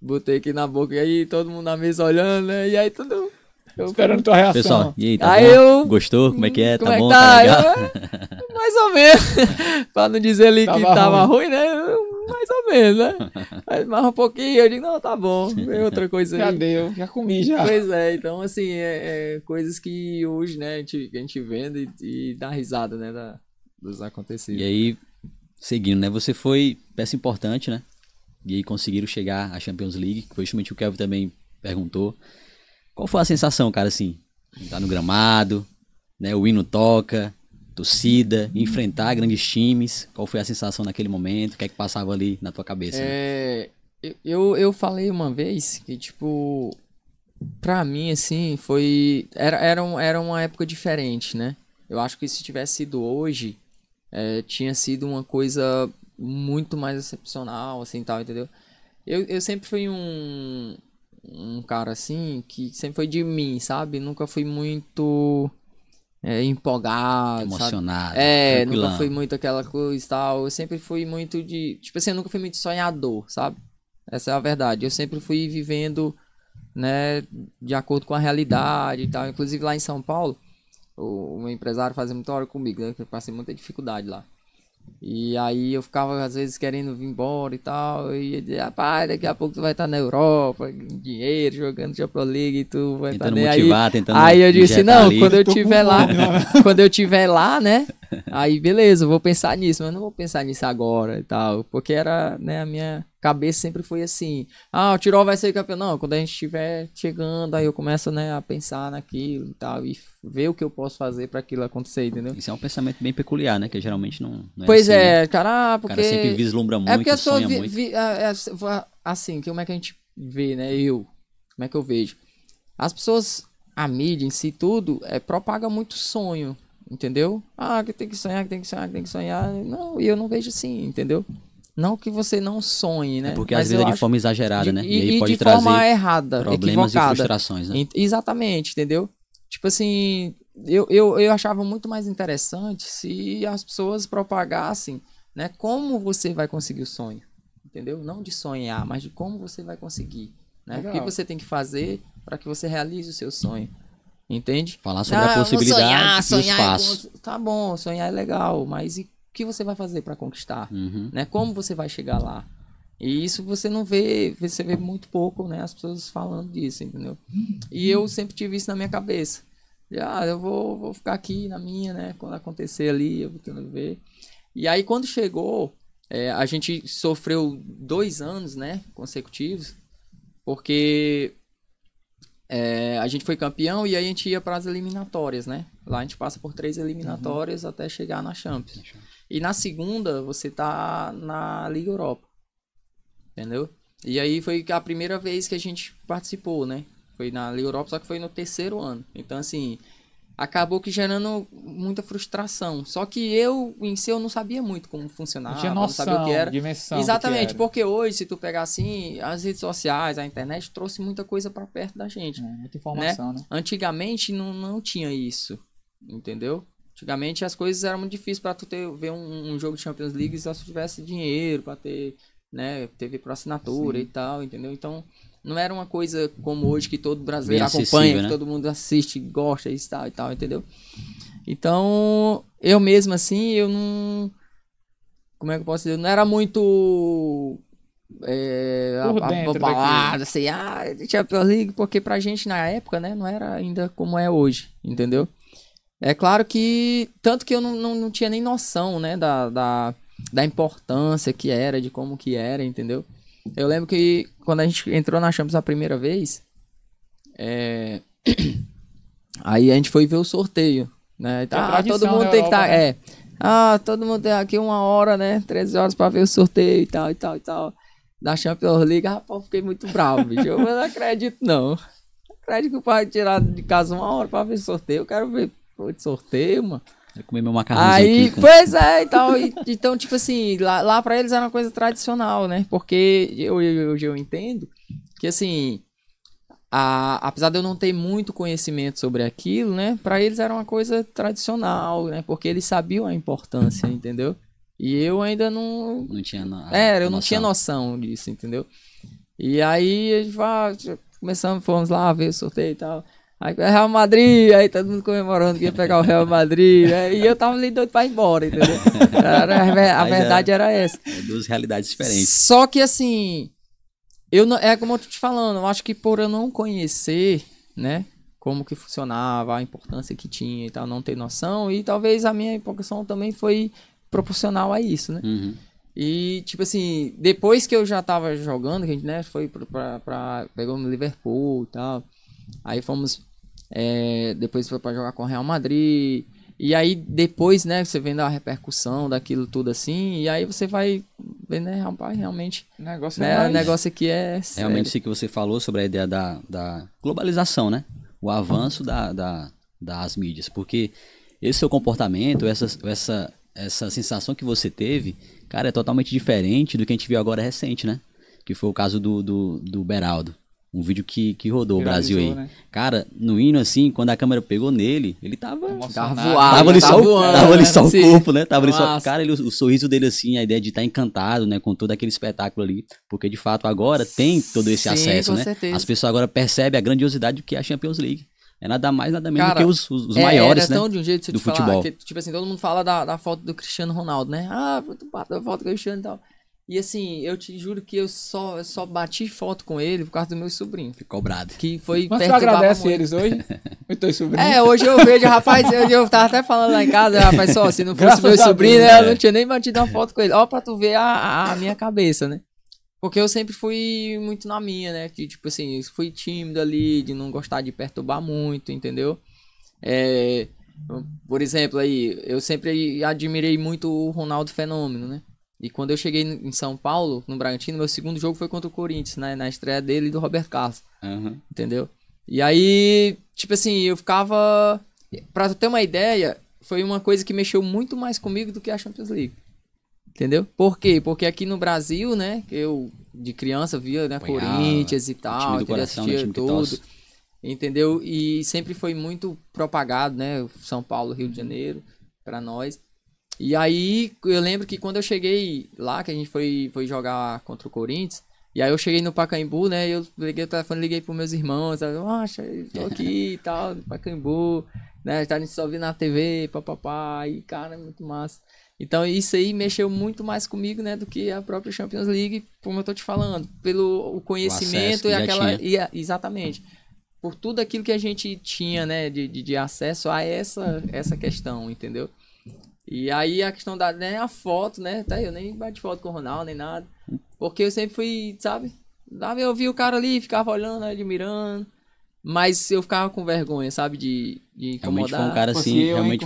botei aqui na boca. E aí todo mundo na mesa olhando, né? E aí tudo eu Esperando tua reação. Pessoal, e aí, tá aí eu... Gostou? Como é que é? Hum, tá como tá bom? Tá, tá legal? Eu... mais ou menos. pra não dizer ali tava que tava ruim, ruim né? Eu... Mais ou menos, né? Mas mais um pouquinho, eu digo, não, tá bom, vem outra coisa aí. Já deu, já comi já. Pois é, então assim, é, é coisas que hoje, né, a gente, a gente vende e, e dá risada, né, da, dos acontecidos. E aí, seguindo, né, você foi peça importante, né? E aí conseguiram chegar à Champions League, que foi justamente o que o também perguntou. Qual foi a sensação, cara, assim? Tá no gramado, né? O hino toca, torcida, uhum. enfrentar grandes times. Qual foi a sensação naquele momento? O que é que passava ali na tua cabeça? Né? É, né? eu, eu falei uma vez que, tipo, pra mim, assim, foi. Era, era, um, era uma época diferente, né? Eu acho que se tivesse sido hoje, é, tinha sido uma coisa muito mais excepcional, assim, tal, entendeu? Eu, eu sempre fui um, um cara assim que sempre foi de mim, sabe? Nunca fui muito é, empolgado, emocionado. Sabe? É, tranquilão. nunca fui muito aquela coisa e tal. Eu sempre fui muito de. Tipo assim, eu nunca fui muito sonhador, sabe? Essa é a verdade. Eu sempre fui vivendo, né, de acordo com a realidade e tal. Inclusive lá em São Paulo, o, o meu empresário fazia muita hora comigo, né? Eu passei muita dificuldade lá. E aí eu ficava às vezes querendo vir embora e tal, e ia dizer, rapaz, daqui a pouco tu vai estar tá na Europa, dinheiro, jogando pro League e tu vai estar tá, né? motivar, aí, tentando Aí eu disse, não, quando eu tiver lá, né? quando eu tiver lá, né, Aí, beleza, vou pensar nisso, mas não vou pensar nisso agora e tal. Porque era, né, a minha cabeça sempre foi assim: ah, o Tirol vai ser campeão. Não, quando a gente estiver chegando, aí eu começo, né, a pensar naquilo e tal, e ver o que eu posso fazer para aquilo acontecer, entendeu? Isso é um pensamento bem peculiar, né, que geralmente não. não é pois assim, é, né? ah, cara, porque. O cara sempre vislumbra muito, é porque sonha vi, muito. Ah, é, assim, como é que a gente vê, né, eu? Como é que eu vejo? As pessoas, a mídia em si, tudo, é, propaga muito sonho Entendeu? Ah, que tem que sonhar, que tem que sonhar, que tem que sonhar. Não, e eu não vejo assim, entendeu? Não que você não sonhe, né? É porque Mas às vezes é de forma exagerada, de, né? E, e, aí pode de trazer forma errada, problemas equivocada. e frustrações, né? Exatamente, entendeu? Tipo assim, eu, eu, eu achava muito mais interessante se as pessoas propagassem, né? Como você vai conseguir o sonho, entendeu? Não de sonhar, mas de como você vai conseguir, né? O que você tem que fazer para que você realize o seu sonho. Entende? Falar sobre a ah, possibilidade sonhar, sonhar espaço. É tá bom, sonhar é legal, mas e o que você vai fazer para conquistar? Uhum. Né? Como você vai chegar lá? E isso você não vê, você vê muito pouco, né? As pessoas falando disso, entendeu? E eu sempre tive isso na minha cabeça. ah, eu vou, vou ficar aqui na minha, né? Quando acontecer ali, eu vou tentando ver. E aí quando chegou, é, a gente sofreu dois anos, né? Consecutivos, porque é, a gente foi campeão e aí a gente ia para as eliminatórias, né? Lá a gente passa por três eliminatórias uhum. até chegar na Champions. na Champions. E na segunda você tá na Liga Europa. Entendeu? E aí foi a primeira vez que a gente participou, né? Foi na Liga Europa, só que foi no terceiro ano. Então, assim, acabou que gerando muita frustração. Só que eu, em si, eu não sabia muito como funcionava, Tinha noção, não sabia o que era. Dimensão Exatamente, era. porque hoje, se tu pegar assim, as redes sociais, a internet trouxe muita coisa para perto da gente. É, muita né? informação, né? né? Antigamente não, não tinha isso, entendeu? Antigamente as coisas eram muito difíceis para tu ter, ver um, um, jogo de Champions League só se tivesse dinheiro para ter, né, TV por assinatura Sim. e tal, entendeu? Então, não era uma coisa como hoje que todo brasileiro Bem acompanha, que né? todo mundo assiste, gosta e tal e tal, entendeu? Então, eu mesmo assim, eu não. Como é que eu posso dizer? não era muito. É, Por a, a, balada, sei, ah, Champions League, porque pra gente na época, né, não era ainda como é hoje, entendeu? É claro que. Tanto que eu não, não, não tinha nem noção, né, da, da, da importância que era, de como que era, entendeu? Eu lembro que quando a gente entrou na Champions a primeira vez, é... aí a gente foi ver o sorteio, né? Tá, ah, todo mundo tem que estar, tá, né? é. Ah, todo mundo tem aqui uma hora, né? 13 horas para ver o sorteio e tal, e tal, e tal. Da Champions League, rapaz, ah, fiquei muito bravo, bicho. Eu não acredito, não. Acredito que o pai tirar de casa uma hora para ver o sorteio. Eu quero ver o sorteio, mano comer meu macarrão. Aí, pois é, e tal. E, então, tipo assim, lá, lá pra eles era uma coisa tradicional, né? Porque eu, eu, eu, eu entendo que, assim, a, apesar de eu não ter muito conhecimento sobre aquilo, né? Pra eles era uma coisa tradicional, né? Porque eles sabiam a importância, entendeu? E eu ainda não... Não tinha nada. Era, eu noção. não tinha noção disso, entendeu? E aí, a gente fala, começamos, fomos lá ver o sorteio e tal. Aí Real Madrid, aí todo mundo comemorando que ia pegar o Real Madrid. Né? e eu tava ali doido pra ir embora, entendeu? Era, a verdade era essa. É duas realidades diferentes. Só que assim, eu não, é como eu tô te falando, eu acho que por eu não conhecer, né? Como que funcionava, a importância que tinha e tal, não ter noção. E talvez a minha empolgação também foi proporcional a isso, né? Uhum. E, tipo assim, depois que eu já tava jogando, que a gente, né, foi pra, pra, pra pegou no Liverpool e tal. Aí fomos é, depois foi para jogar com o Real Madrid. E aí depois, né, você vendo a repercussão daquilo tudo assim, e aí você vai vendo, né, rapaz, realmente. O negócio, é né, mais... negócio aqui é. Sério. Realmente isso que você falou sobre a ideia da, da globalização, né? O avanço da, da, das mídias. Porque esse seu comportamento, essa, essa, essa sensação que você teve, cara, é totalmente diferente do que a gente viu agora recente, né? Que foi o caso do, do, do Beraldo um vídeo que, que rodou o Brasil aí. Né? Cara, no hino, assim, quando a câmera pegou nele, ele tava. Tava voado. Tava voando, tava ali só o né? corpo, né? Tava ali só. Cara, ele, o, o, sorriso dele, assim, a ideia de estar tá encantado, né? Com todo aquele espetáculo ali. Porque, de fato, agora tem todo esse Sim, acesso, né? Certeza. As pessoas agora percebem a grandiosidade do que é a Champions League. É nada mais, nada menos Cara, do que os, os, os é, maiores, né? de um jeito, se eu do te futebol. falar, que, tipo assim, todo mundo fala da, da foto do Cristiano Ronaldo, né? Ah, tu bateu a foto do Cristiano e tal. E assim, eu te juro que eu só, eu só bati foto com ele por causa do meu sobrinho. Ficou brado. Que foi Mas você agradece muito. eles hoje? muito sobrinho É, hoje eu vejo, rapaz, eu, eu tava até falando lá em casa, rapaz, só, se não fosse Graças meu sobrinho, Deus, né, é. eu não é. tinha nem batido uma foto com ele. Ó, pra tu ver a, a minha cabeça, né? Porque eu sempre fui muito na minha, né? Que, tipo assim, fui tímido ali, de não gostar de perturbar muito, entendeu? É, por exemplo, aí, eu sempre admirei muito o Ronaldo Fenômeno, né? E quando eu cheguei em São Paulo, no Bragantino, meu segundo jogo foi contra o Corinthians, né? Na estreia dele e do Roberto Carlos. Uhum. Entendeu? E aí, tipo assim, eu ficava. Pra ter uma ideia, foi uma coisa que mexeu muito mais comigo do que a Champions League. Entendeu? Por quê? Porque aqui no Brasil, né? Eu, de criança, via, né? Corinthians e tal, né, time do coração, assistia tudo. Entendeu? E sempre foi muito propagado, né? São Paulo, Rio de Janeiro, para nós. E aí eu lembro que quando eu cheguei lá, que a gente foi, foi jogar contra o Corinthians, e aí eu cheguei no Pacaembu, né? Eu liguei o telefone, liguei pros meus irmãos, sabe? eu tô aqui e tal, no Pacaembu, né? Tá, a gente só via na TV, papapá, e cara, é muito massa. Então isso aí mexeu muito mais comigo, né, do que a própria Champions League, como eu tô te falando, pelo o conhecimento o e aquela e a, exatamente. Por tudo aquilo que a gente tinha, né, de, de, de acesso a essa essa questão, entendeu? E aí a questão da né, a foto, né? Até eu nem bati foto com o Ronaldo, nem nada. Porque eu sempre fui, sabe? eu vi o cara ali, ficava olhando, admirando. Mas eu ficava com vergonha, sabe? De, de incomodar. Realmente foi um cara assim, realmente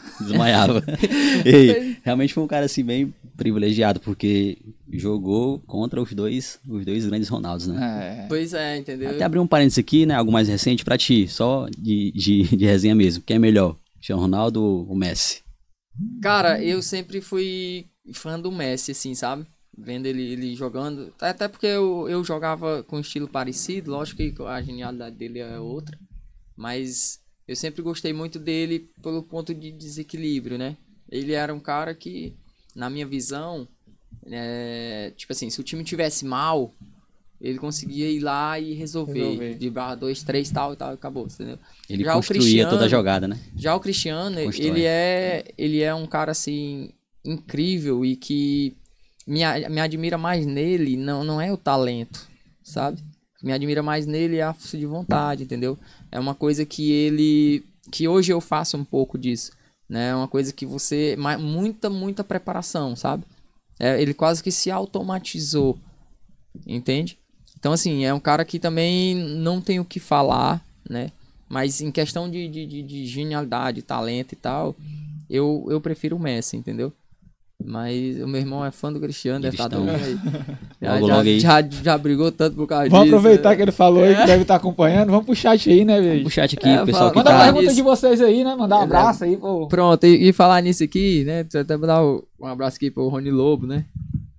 ei, desmaiava. ei, realmente foi um cara assim bem privilegiado, porque jogou contra os dois, os dois grandes Ronaldos, né? É. Pois é, entendeu? Até abrir um parênteses aqui, né? Algo mais recente para ti, só de, de, de resenha mesmo. Quem é melhor? Cristiano Ronaldo ou Messi? Cara, eu sempre fui fã do Messi, assim, sabe? Vendo ele, ele jogando. Até porque eu, eu jogava com estilo parecido, lógico que a genialidade dele é outra. Mas eu sempre gostei muito dele pelo ponto de desequilíbrio, né? Ele era um cara que, na minha visão, é, tipo assim, se o time tivesse mal, ele conseguia ir lá e resolver, resolver. de barra 2, 3, tal e tal, acabou, entendeu? Ele já construía toda a jogada, né? Já o Cristiano, Constrói. ele é, ele é um cara, assim, incrível e que me, me admira mais nele não, não é o talento, sabe? Me admira mais nele é a força de vontade, entendeu? É uma coisa que ele... que hoje eu faço um pouco disso, né? É uma coisa que você... muita, muita preparação, sabe? É, ele quase que se automatizou, entende? Então, assim, é um cara que também não tem o que falar, né? Mas em questão de, de, de, de genialidade, talento e tal, eu, eu prefiro o Messi, entendeu? Mas o meu irmão é fã do Cristiano, deve estar tá doido aí. Já, já, aí. Já, já, brigou tanto por causa Vamos disso, né? aproveitar né? que ele falou é. aí, que é. deve estar tá acompanhando. Vamos pro chat aí, né, velho? Pro chat aqui, é, pessoal. Manda tá... pergunta de vocês aí, né? Mandar um abraço aí, pô. Pronto, e, e falar nisso aqui, né? Preciso até mandar um abraço aqui pro Rony Lobo, né?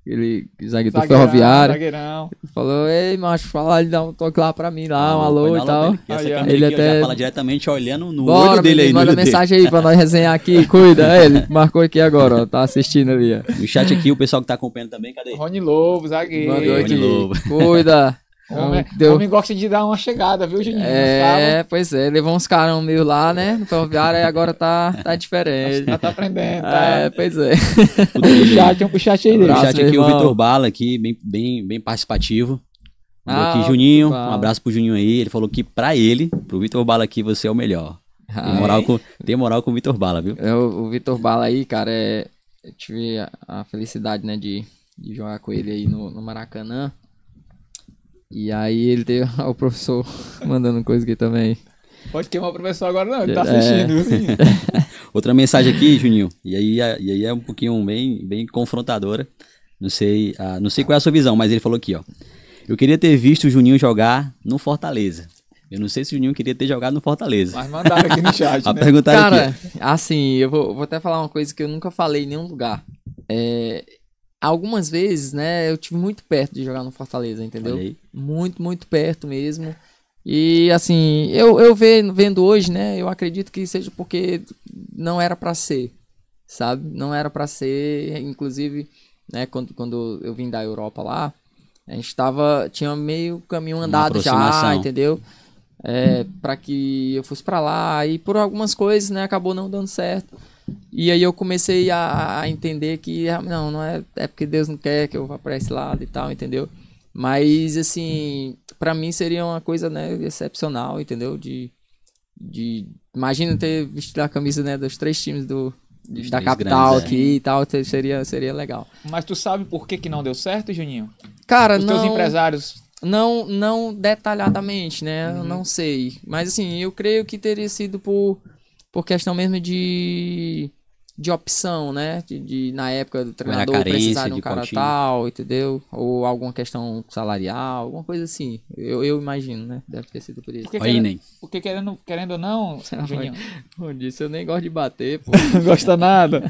Ele, zagueiro do ferroviário. Zagueirão. Falou, ei, macho, fala, dá um toque lá pra mim, lá, um alô e tal. Dele, ele até. fala diretamente olhando no Bora, olho dele aí, Manda mensagem aí pra nós resenhar aqui, cuida. é, ele marcou aqui agora, ó, tá assistindo ali, ó. No chat aqui, o pessoal que tá acompanhando também, cadê? Rony Lobo, zagueiro. Mandou aqui. Cuida. Homem, então, deu... homem gosta de dar uma chegada, viu, Juninho? É, pois é, levou uns meio lá, né? No ferroviário, e agora tá, tá diferente. Já tá, tá aprendendo, tá? É, pois é. O chat, um chat aí dele. O chat aqui, o Vitor Bala, aqui, bem, bem, bem participativo. ah, aqui, Juninho, um abraço pro Juninho aí. Ele falou que pra ele, pro Vitor Bala aqui, você é o melhor. tem, moral com, tem moral com o Vitor Bala, viu? Eu, é, o Vitor Bala aí, cara, é, eu tive a, a felicidade, né, de, de jogar com ele aí no, no Maracanã. E aí ele teve o professor mandando coisa aqui também. Pode queimar o professor agora não, ele tá é. assistindo. É... Outra mensagem aqui, Juninho, e aí, e aí é um pouquinho bem, bem confrontadora. Não sei, não sei qual é a sua visão, mas ele falou aqui, ó. Eu queria ter visto o Juninho jogar no Fortaleza. Eu não sei se o Juninho queria ter jogado no Fortaleza. Mas mandaram aqui no chat, né? Perguntaram Cara, aqui. assim, eu vou, vou, até falar uma coisa que eu nunca falei em nenhum lugar. É, algumas vezes, né, eu tive muito perto de jogar no Fortaleza, entendeu? Muito, muito perto mesmo. E assim, eu, eu vendo, vendo hoje, né, eu acredito que seja porque não era para ser, sabe? Não era para ser, inclusive, né, quando, quando eu vim da Europa lá, a gente tava, tinha meio caminho andado já, entendeu? É, para que eu fosse para lá e por algumas coisas, né, acabou não dando certo. E aí eu comecei a, a entender que ah, não, não é, é porque Deus não quer que eu vá para esse lado e tal, entendeu? Mas assim, para mim seria uma coisa, né, excepcional, entendeu? De de imagina ter vestido a camisa, né, dos três times do dos da capital grandes, aqui é. e tal, seria seria legal. Mas tu sabe por que que não deu certo, Juninho? Cara, Os não... teus empresários não, não detalhadamente, né? Uhum. Não sei. Mas assim, eu creio que teria sido por por questão mesmo de, de opção, né? De, de na época do treinador precisar de um cara tal, entendeu? Ou alguma questão salarial, alguma coisa assim. Eu, eu imagino, né? Deve ter sido por isso. Porque, Oi, querendo, nem. porque querendo, querendo ou não, Juninho. disse, eu nem gosto de bater, pô. não gosta nada.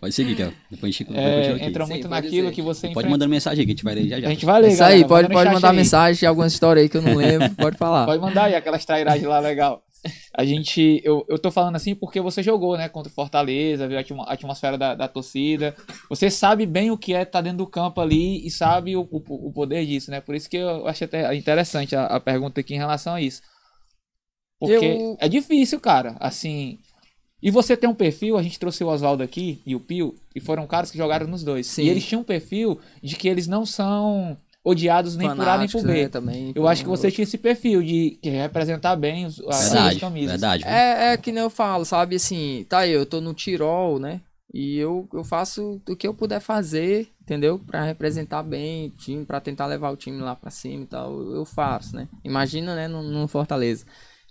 Pode seguir, cara. Depois a gente é, aqui. Entra muito Sim, naquilo que você enfrenta... Pode mandar mensagem aqui, a gente vai ler já já. A gente vai é ler, Isso aí, pode, pode mandar mensagem, algumas histórias aí que eu não lembro, pode falar. Pode mandar aí aquelas trairagens lá legal. A gente. Eu, eu tô falando assim porque você jogou, né? Contra o Fortaleza, viu a atmosfera da, da torcida. Você sabe bem o que é estar tá dentro do campo ali e sabe o, o, o, poder disso, né? Por isso que eu achei até interessante a, a pergunta aqui em relação a isso. Porque eu... é difícil, cara. Assim. E você tem um perfil, a gente trouxe o Oswaldo aqui e o Pio, e foram caras que jogaram nos dois. Sim. E eles tinham um perfil de que eles não são odiados nem por A nem por B. Né, também, eu acho que você tinha esse perfil de representar bem os, as verdade, camisas. Verdade. É, é que nem eu falo, sabe? Assim, tá aí, eu tô no Tirol, né? E eu, eu faço o que eu puder fazer, entendeu? Para representar bem o time, para tentar levar o time lá para cima e tal, eu faço, né? Imagina, né, no, no Fortaleza.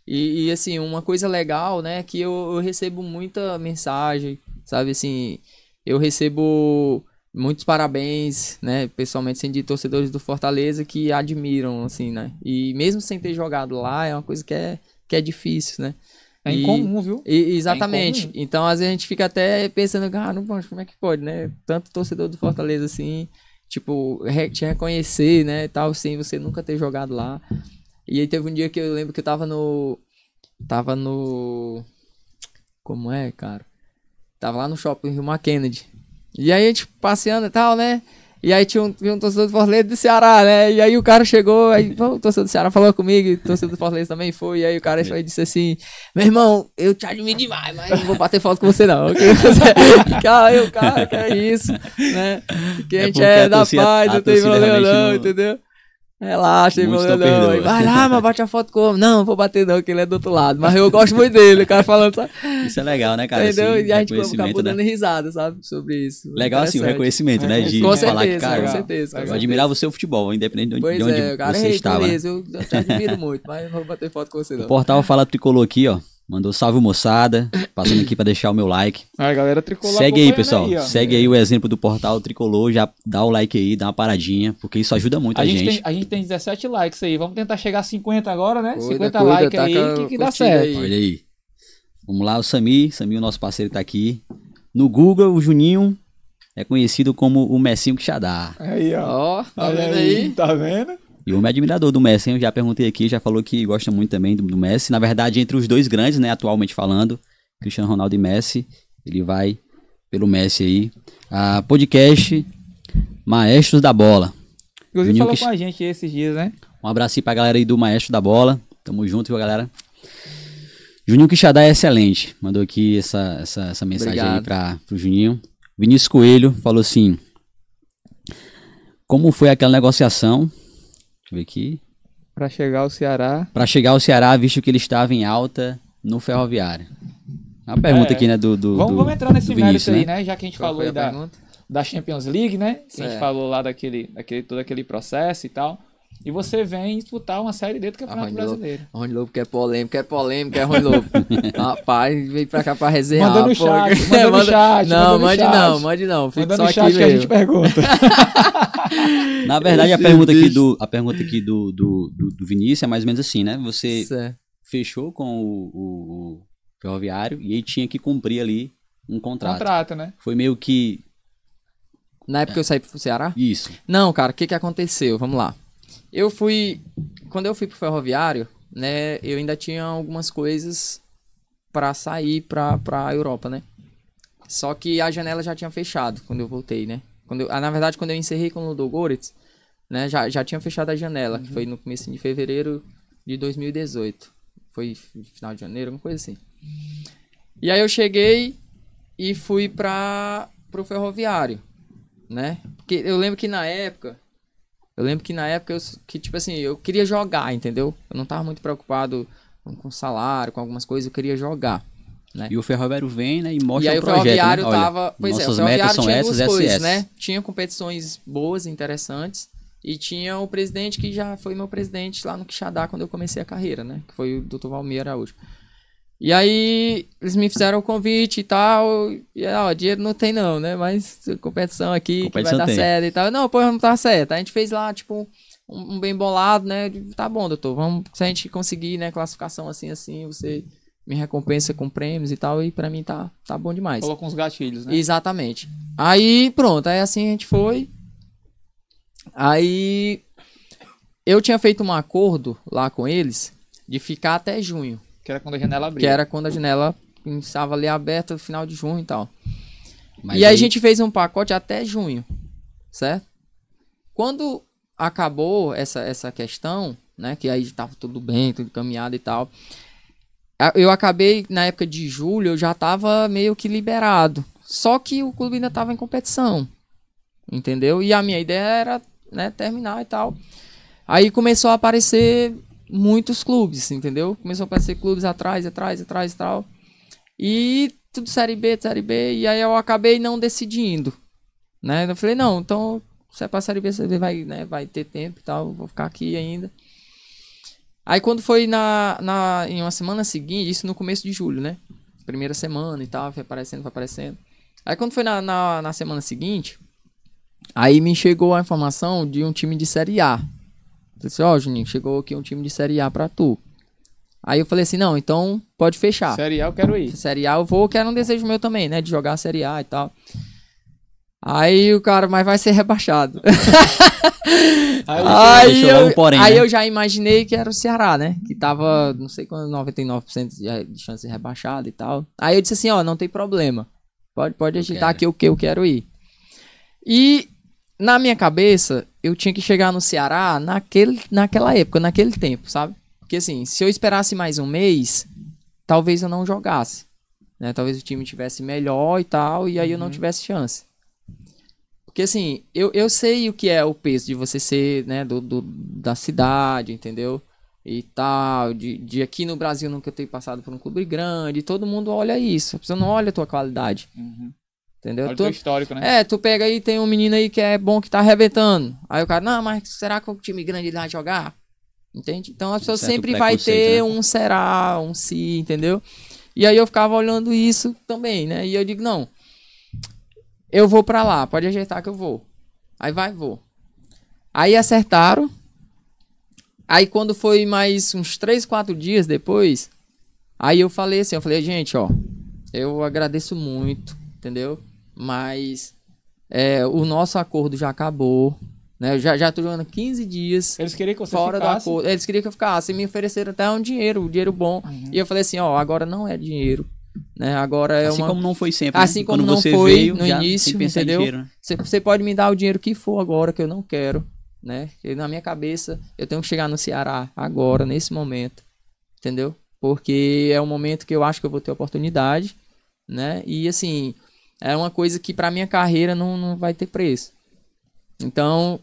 E, e, assim, uma coisa legal, né, é que eu, eu recebo muita mensagem, sabe? Assim, eu recebo muitos parabéns, né? Pessoalmente, sendo assim, de torcedores do Fortaleza que admiram, assim, né? E mesmo sem ter jogado lá, é uma coisa que é, que é difícil, né? É e, incomum, viu? E, exatamente. É incomum. Então, às vezes, a gente fica até pensando, ah, não pode, como é que pode, né? Tanto torcedor do Fortaleza, assim, tipo, re te reconhecer, né? Tal, sem você nunca ter jogado lá. E aí teve um dia que eu lembro que eu tava no... Tava no... Como é, cara? Tava lá no shopping Rio Kennedy. E aí a tipo, gente passeando e tal, né? E aí tinha um, tinha um torcedor do Fortaleza do Ceará, né? E aí o cara chegou, aí o torcedor do Ceará falou comigo, e o torcedor do Fortaleza também foi, e aí o cara aí disse assim, meu irmão, eu te admiro demais, mas não vou bater foto com você não. Cara, eu, cara, que é isso, né? Que a é gente é, é da paz, não tem problema não, entendeu? Relaxa, Muitos meu não. Vai lá, mas bate a foto como? Não, não vou bater não, que ele é do outro lado. Mas eu gosto muito dele, o cara falando, sabe? Isso é legal, né, cara? Entendeu? e a gente acabou né? dando risada, sabe? Sobre isso. Legal, assim, o reconhecimento, né? De com falar certeza, que, cara, com certeza, cara, eu admirava o seu futebol, independente de onde, pois de onde é, cara, você ei, é estava. Beleza, né? eu te admiro muito, mas não vou bater foto com você não. O portal Fala Tricolor aqui, ó. Mandou salve moçada, passando aqui para deixar o meu like. A galera tricolor. Segue aí, pessoal. Aí, Segue aí o exemplo do portal Tricolor, já dá o like aí, dá uma paradinha, porque isso ajuda muito a, a gente. Tem, a gente tem 17 likes aí, vamos tentar chegar a 50 agora, né? Cuida, 50 cuida, likes aí, que, que dá certo. Aí. Olha aí. Vamos lá, o Sami, Sami, o nosso parceiro tá aqui. No Google, o Juninho é conhecido como o Messinho Quixadá. Aí, ó. tá, tá vendo aí? Tá vendo? E o meu é admirador do Messi, hein? eu já perguntei aqui, já falou que gosta muito também do, do, Messi. Na verdade, entre os dois grandes, né, atualmente falando, Cristiano Ronaldo e Messi, ele vai pelo Messi aí. Ah, podcast Maestros da Bola. Inclusive Juninho falou que... com a gente esses dias, né? Um abraço aí pra galera aí do Maestro da Bola. Tamo junto, viu, galera? Juninho Quixadá é excelente. Mandou aqui essa, essa, essa mensagem Obrigado. aí pra, pro Juninho. Vinícius Coelho falou assim: Como foi aquela negociação Deixa eu ver aqui. Para chegar ao Ceará. Para chegar ao Ceará, visto que ele estava em alta no Ferroviário. É uma pergunta é. aqui, né? Do, do, vamos, do, vamos entrar nesse mérito né? aí, né? Já que a gente Qual falou aí da, da Champions League, né? Que é. a gente falou lá daquele, daquele, todo aquele processo e tal. E você vem disputar uma série dentro é do Campeonato Brasileiro. Rony Lobo que é polêmico, é polêmico, é Rony Lobo. Rapaz, veio pra cá pra resenhar. Manda no chat, manda no chat. Não, mande não, mande não. Fica manda no chat que mesmo. a gente pergunta. Na verdade, a pergunta aqui, do, a pergunta aqui do, do, do, do Vinícius é mais ou menos assim, né? Você certo. fechou com o, o, o ferroviário e aí tinha que cumprir ali um contrato. Contrato, né? Foi meio que... Na época é. eu saí pro Ceará? Isso. Não, cara, o que que aconteceu? Vamos lá. Eu fui. Quando eu fui pro ferroviário, né? Eu ainda tinha algumas coisas para sair pra, pra Europa, né? Só que a janela já tinha fechado quando eu voltei, né? Quando eu, ah, na verdade, quando eu encerrei com o Ludo Goretz, né? Já, já tinha fechado a janela, uhum. que foi no começo de fevereiro de 2018. Foi final de janeiro, alguma coisa assim. E aí eu cheguei e fui pra pro ferroviário, né? Porque eu lembro que na época eu lembro que na época eu, que, tipo assim, eu queria jogar, entendeu? Eu não tava muito preocupado com salário, com algumas coisas, eu queria jogar. Né? E o ferroviário vem, né? E mostra e aí o projeto. Né? ferroviário né? tava. Olha, pois é, o ferroviário tinha essas, duas coisas, SS. né? Tinha competições boas, interessantes. E tinha o presidente que já foi meu presidente lá no Quixadá quando eu comecei a carreira, né? Que foi o Dr. Valmir Araújo. E aí eles me fizeram o convite e tal. E ó, dinheiro não tem não, né? Mas competição aqui competição vai dar tem. certo e tal. Não, pô, não tá certo. A gente fez lá, tipo, um, um bem bolado, né? tá bom, doutor, vamos. Se a gente conseguir, né, classificação assim, assim, você me recompensa com prêmios e tal. E pra mim tá, tá bom demais. Coloca uns gatilhos, né? Exatamente. Aí pronto, aí assim a gente foi. Aí eu tinha feito um acordo lá com eles de ficar até junho. Que era quando a janela abria. Que era quando a janela estava ali aberta no final de junho e tal. Mas e aí... a gente fez um pacote até junho, certo? Quando acabou essa, essa questão, né? Que aí estava tudo bem, tudo caminhado e tal. Eu acabei, na época de julho, eu já estava meio que liberado. Só que o clube ainda estava em competição. Entendeu? E a minha ideia era né, terminar e tal. Aí começou a aparecer muitos clubes, entendeu? Começou a aparecer clubes atrás, atrás, atrás e tal. E tudo Série B, Série B. E aí eu acabei não decidindo, né? Eu falei, não, então se é pra Série B, Série B vai, né, vai ter tempo e tal, vou ficar aqui ainda. Aí quando foi na, na, em uma semana seguinte, isso no começo de julho, né? Primeira semana e tal, foi aparecendo, foi aparecendo. Aí quando foi na, na, na semana seguinte, aí me chegou a informação de um time de Série A, ele disse, assim, ó, oh, Juninho, chegou aqui um time de Série A pra tu. Aí eu falei assim, não, então pode fechar. Série A eu quero ir. Série A eu vou, que era um desejo meu também, né? De jogar a Série A e tal. Aí o cara, mas vai ser rebaixado. aí, eu, porém, aí né? eu já imaginei que era o Ceará, né? Que tava, não sei quanto, 99% eh, de chance de rebaixado e tal. Aí eu disse assim, ó, não tem problema. Pode, pode agitar aqui o que eu quero ir. E na minha cabeça, eu tinha que chegar no Ceará naquele, naquela época, naquele tempo, sabe? Porque assim, se eu esperasse mais um mês, talvez eu não jogasse. Né? Talvez o time tivesse melhor e tal, e aí uhum. eu não uhum. tivesse chance. Porque assim, eu, eu sei o que é o peso de você ser, né, do, do da cidade, entendeu? E tal, de, de aqui no Brasil nunca ter passado por um clube grande, todo mundo olha isso. A pessoa não olha a tua qualidade. Uhum. Entendeu? Olha tu, histórico, né? É, tu pega aí, tem um menino aí que é bom que tá arrebentando. Aí o cara, não, mas será que o time grande irá jogar? Entende? Então a pessoa certo sempre vai ter né? um será, um se, si, entendeu? E aí eu ficava olhando isso também, né? E eu digo, não, eu vou para lá, pode ajeitar que eu vou. Aí vai, vou. Aí acertaram. Aí quando foi mais uns 3, 4 dias depois, aí eu falei assim, eu falei, gente, ó, eu agradeço muito, entendeu? Mas é, o nosso acordo já acabou. Né? Eu já, já tô jogando 15 dias. Eles queriam que você fora ficasse? Do acordo. Eles queriam que eu ficasse. me ofereceram até um dinheiro, um dinheiro bom. Uhum. E eu falei assim, ó, agora não é dinheiro. Né? Agora é assim uma... como não foi sempre. Né? Assim né? como Quando não foi veio, no início, entendeu? você, né? pode me dar o dinheiro que for agora, que eu não quero. Né? E na minha cabeça, eu tenho que chegar no Ceará agora, nesse momento. Entendeu? Porque é o momento que eu acho que eu vou ter oportunidade. Né? E assim, é uma coisa que para minha carreira não, não vai ter preço. Então,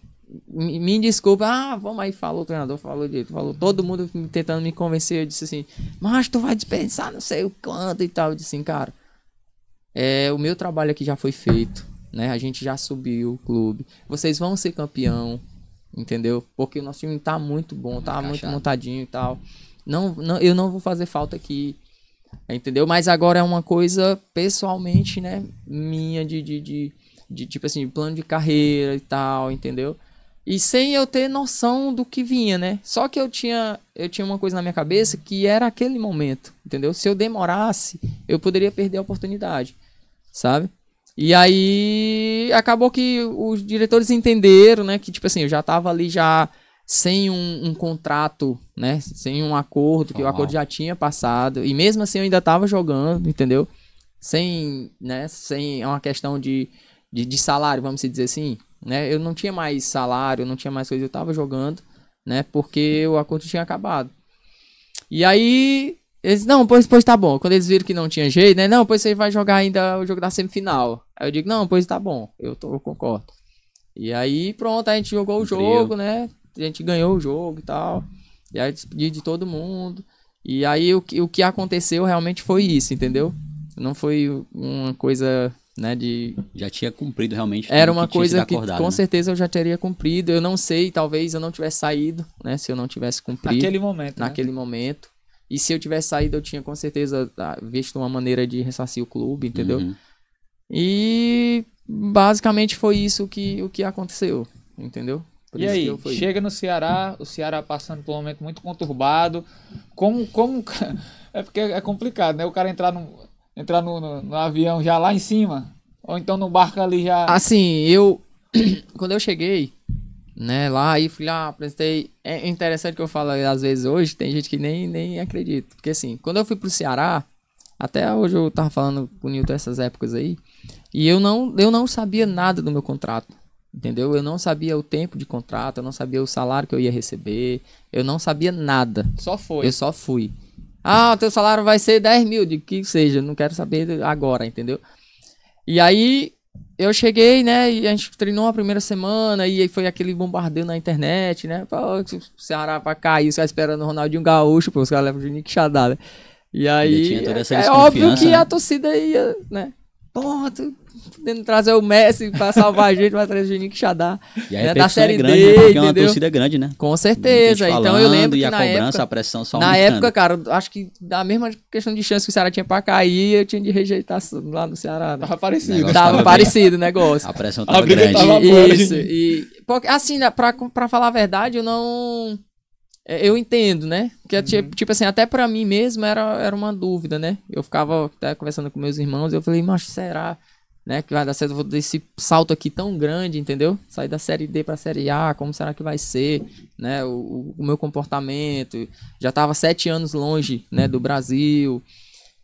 me, me desculpa, ah, vamos aí, falou o treinador, falou direito, falou todo mundo tentando me convencer. Eu disse assim, mas tu vai dispensar não sei o quanto e tal. Eu disse assim, cara, é, o meu trabalho aqui já foi feito, né? A gente já subiu o clube, vocês vão ser campeão, entendeu? Porque o nosso time tá muito bom, tá muito montadinho e tal. Não, não, eu não vou fazer falta aqui. Entendeu? Mas agora é uma coisa pessoalmente, né? Minha, de, de, de, de tipo assim, de plano de carreira e tal, entendeu? E sem eu ter noção do que vinha, né? Só que eu tinha, eu tinha uma coisa na minha cabeça que era aquele momento, entendeu? Se eu demorasse, eu poderia perder a oportunidade, sabe? E aí acabou que os diretores entenderam, né? Que tipo assim, eu já tava ali já sem um, um, contrato, né? Sem um acordo, que o acordo já tinha passado. E mesmo assim eu ainda tava jogando, entendeu? Sem, né? Sem é uma questão de, de, de salário, vamos dizer assim. Né? Eu não tinha mais salário, não tinha mais coisa, eu tava jogando, né? Porque o acordo tinha acabado. E aí, eles, não, pois, pois tá bom. Quando eles viram que não tinha jeito, né? Não, pois você vai jogar ainda o jogo da semifinal. Aí eu digo, não, pois tá bom, eu, tô, eu concordo. E aí, pronto, a gente jogou o jogo, né? a gente ganhou o jogo e tal. E aí despedi de todo mundo. E aí o que, o que aconteceu realmente foi isso, entendeu? Não foi uma coisa, né, de... Já tinha cumprido realmente. Era uma que coisa que acordado, com né? certeza eu já teria cumprido. Eu não sei, talvez eu não tivesse saído, né, se eu não tivesse cumprido. Naquele momento, né? Naquele né? momento. E se eu tivesse saído, eu tinha com certeza ah, visto uma maneira de ressarcir o clube, entendeu? Uhum. E basicamente foi isso que, o que aconteceu, entendeu? Por e aí, chega no Ceará, o Ceará passando por um momento muito conturbado. Como. como é porque é complicado, né? O cara entrar no, entrar no, no, no avião já lá em cima. Ou então no barco ali já. Assim, eu. Quando eu cheguei, né, lá, aí fui lá, apresentei. É interessante que eu falo às vezes hoje, tem gente que nem, nem acredita. Porque assim, quando eu fui pro Ceará, até hoje eu tava falando com o Nilton essas épocas aí, e eu não, eu não sabia nada do meu contrato. Entendeu? Eu não sabia o tempo de contrato, eu não sabia o salário que eu ia receber, eu não sabia nada. Só foi. Eu só fui. Ah, o teu salário vai ser 10 mil, de que seja, não quero saber agora, entendeu? E aí eu cheguei, né, e a gente treinou a primeira semana, e aí foi aquele bombardeio na internet, né? Pô, o Ceará vai cair, você vai esperando o Ronaldinho Gaúcho, pô, os caras levam o Juninho Quixadá, né? E aí. É, é óbvio que né? a torcida ia, né? porra, tu podendo trazer o Messi pra salvar a gente, vai trazer o Juninho Quixadá. E aí, né, da é série é grande, né, D, né, porque é uma torcida grande, né? Com certeza. Falando, então eu lembro que e a na cobrança, época, a pressão só Na época, cara, acho que da mesma questão de chance que o Ceará tinha pra cair, eu tinha de rejeitar lá no Ceará. Né? Tava parecido. Tava, parecido o negócio. A pressão tava a grande. Tava Isso. E, porque, assim, né, pra, pra falar a verdade, eu não é, eu entendo, né? Porque, uhum. tipo, tipo assim, até para mim mesmo era, era uma dúvida, né? Eu ficava até né, conversando com meus irmãos, eu falei, mas será né, que vai dar certo? Eu vou dar esse salto aqui tão grande, entendeu? Sair da série D pra série A, como será que vai ser, né? O, o meu comportamento. Já tava sete anos longe, né, do Brasil.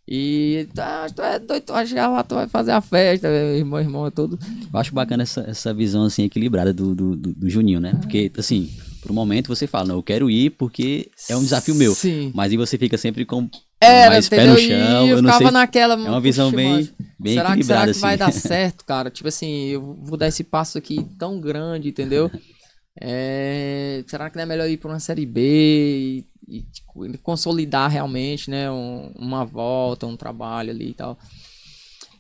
E ah, tu é doido, tu vai chegar lá, tu vai fazer a festa, irmão, irmão, é todo. Eu acho bacana essa, essa visão assim equilibrada do, do, do, do Juninho, né? Porque, assim, por momento você fala, não, eu quero ir porque é um desafio meu. Sim. Mas aí você fica sempre com Era, é, mais pé no chão. Eu, eu ficava sei, naquela. É uma visão bem, bem será que, será que vai assim. dar certo, cara? Tipo assim, eu vou dar esse passo aqui tão grande, entendeu? É, será que não é melhor ir para uma série B e, e tipo, consolidar realmente, né, um, uma volta, um trabalho ali e tal?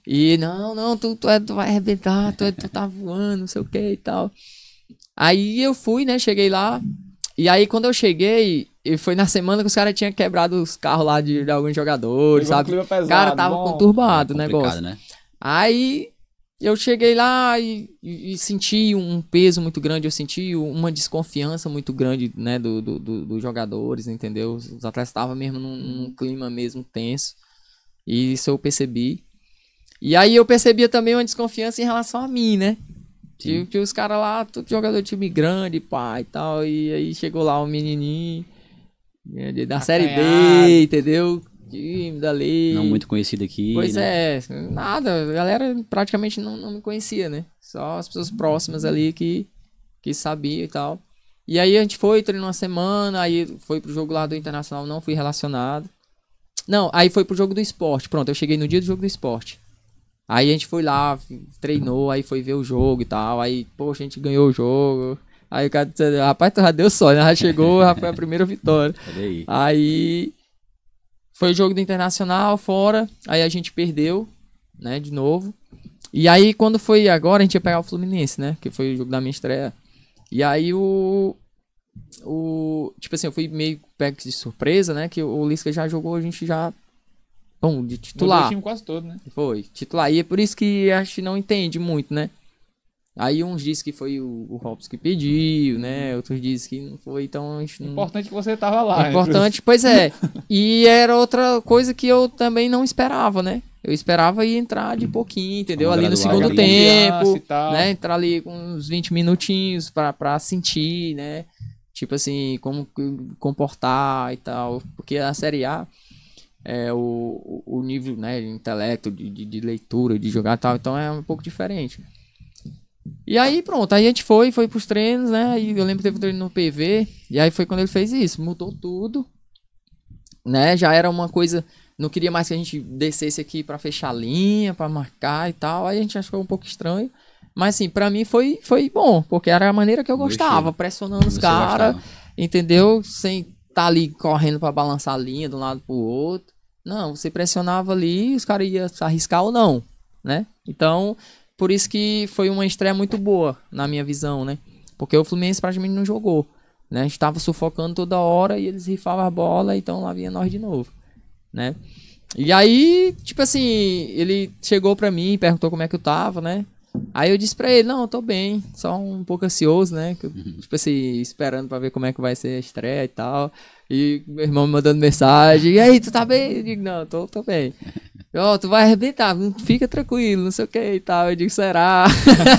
E não, não, tu, tu, é, tu vai arrebentar, tu, é, tu tá voando, não sei o que e tal. Aí eu fui, né? Cheguei lá. E aí quando eu cheguei, e foi na semana que os caras tinham quebrado os carros lá de, de alguns jogadores, Pegou sabe? Um pesado, cara, tava bom. conturbado é o negócio. Né? Aí eu cheguei lá e, e, senti um peso muito grande, eu senti uma desconfiança muito grande, né, do, do, do dos jogadores, entendeu? Os atletas estavam mesmo num, num, clima mesmo tenso. E isso eu percebi. E aí eu percebia também uma desconfiança em relação a mim, né? Tinha, que os caras lá, todo jogador de time grande, pai e tal. E aí chegou lá um menininho né, da Série B, entendeu? Time dali. Não muito conhecido aqui. Pois né? é, nada. A galera praticamente não, não me conhecia, né? Só as pessoas próximas uhum. ali que, que sabiam e tal. E aí a gente foi, treinou uma semana, aí foi pro jogo lá do Internacional, não fui relacionado. Não, aí foi pro jogo do esporte. Pronto, eu cheguei no dia do jogo do esporte. Aí a gente foi lá, treinou, aí foi ver o jogo e tal. Aí, poxa, a gente ganhou o jogo. Aí o cara disse, rapaz, tu já deu sorte, né? Já chegou, já foi a primeira vitória. aí. aí foi o jogo do Internacional fora, aí a gente perdeu, né, de novo. E aí, quando foi agora, a gente ia pegar o Fluminense, né? Que foi o jogo da minha estreia. E aí o. O. Tipo assim, eu fui meio pego de surpresa, né? Que o Lisca já jogou, a gente já Bom, de titular. o time quase todo, né? Foi, titular. E é por isso que a gente não entende muito, né? Aí uns dizem que foi o, o que pediu, né? Outros dizem que não foi, então a gente não... Importante que você tava lá. Né? É importante, pois é. E era outra coisa que eu também não esperava, né? Eu esperava ir entrar de pouquinho, entendeu? ali no segundo tempo, né? Entrar ali com uns 20 minutinhos pra, pra sentir, né? Tipo assim, como comportar e tal. Porque a Série A é, o, o nível né, de intelecto, de, de, de leitura, de jogar e tal. Então é um pouco diferente. E aí pronto, aí a gente foi, foi pros treinos, né? E eu lembro que teve um treino no PV, e aí foi quando ele fez isso, mudou tudo. Né? Já era uma coisa, não queria mais que a gente descesse aqui para fechar a linha, para marcar e tal. Aí a gente achou um pouco estranho. Mas assim, para mim foi foi bom, porque era a maneira que eu gostava, pressionando os caras, entendeu? Sem estar tá ali correndo para balançar a linha de um lado pro outro. Não, você pressionava ali, os caras iam arriscar ou não, né? Então, por isso que foi uma estreia muito boa, na minha visão, né? Porque o Fluminense praticamente não jogou, né? Estava sufocando toda hora e eles rifavam a bola, então lá vinha nós de novo, né? E aí, tipo assim, ele chegou pra mim e perguntou como é que eu tava, né? Aí eu disse pra ele, não, tô bem, só um pouco ansioso, né? Uhum. tipo assim, esperando pra ver como é que vai ser a estreia e tal. E meu irmão me mandando mensagem, e aí, tu tá bem? Eu digo, não, tô, tô bem. Ó, oh, tu vai arrebentar, fica tranquilo, não sei o que e tal. Eu digo, será?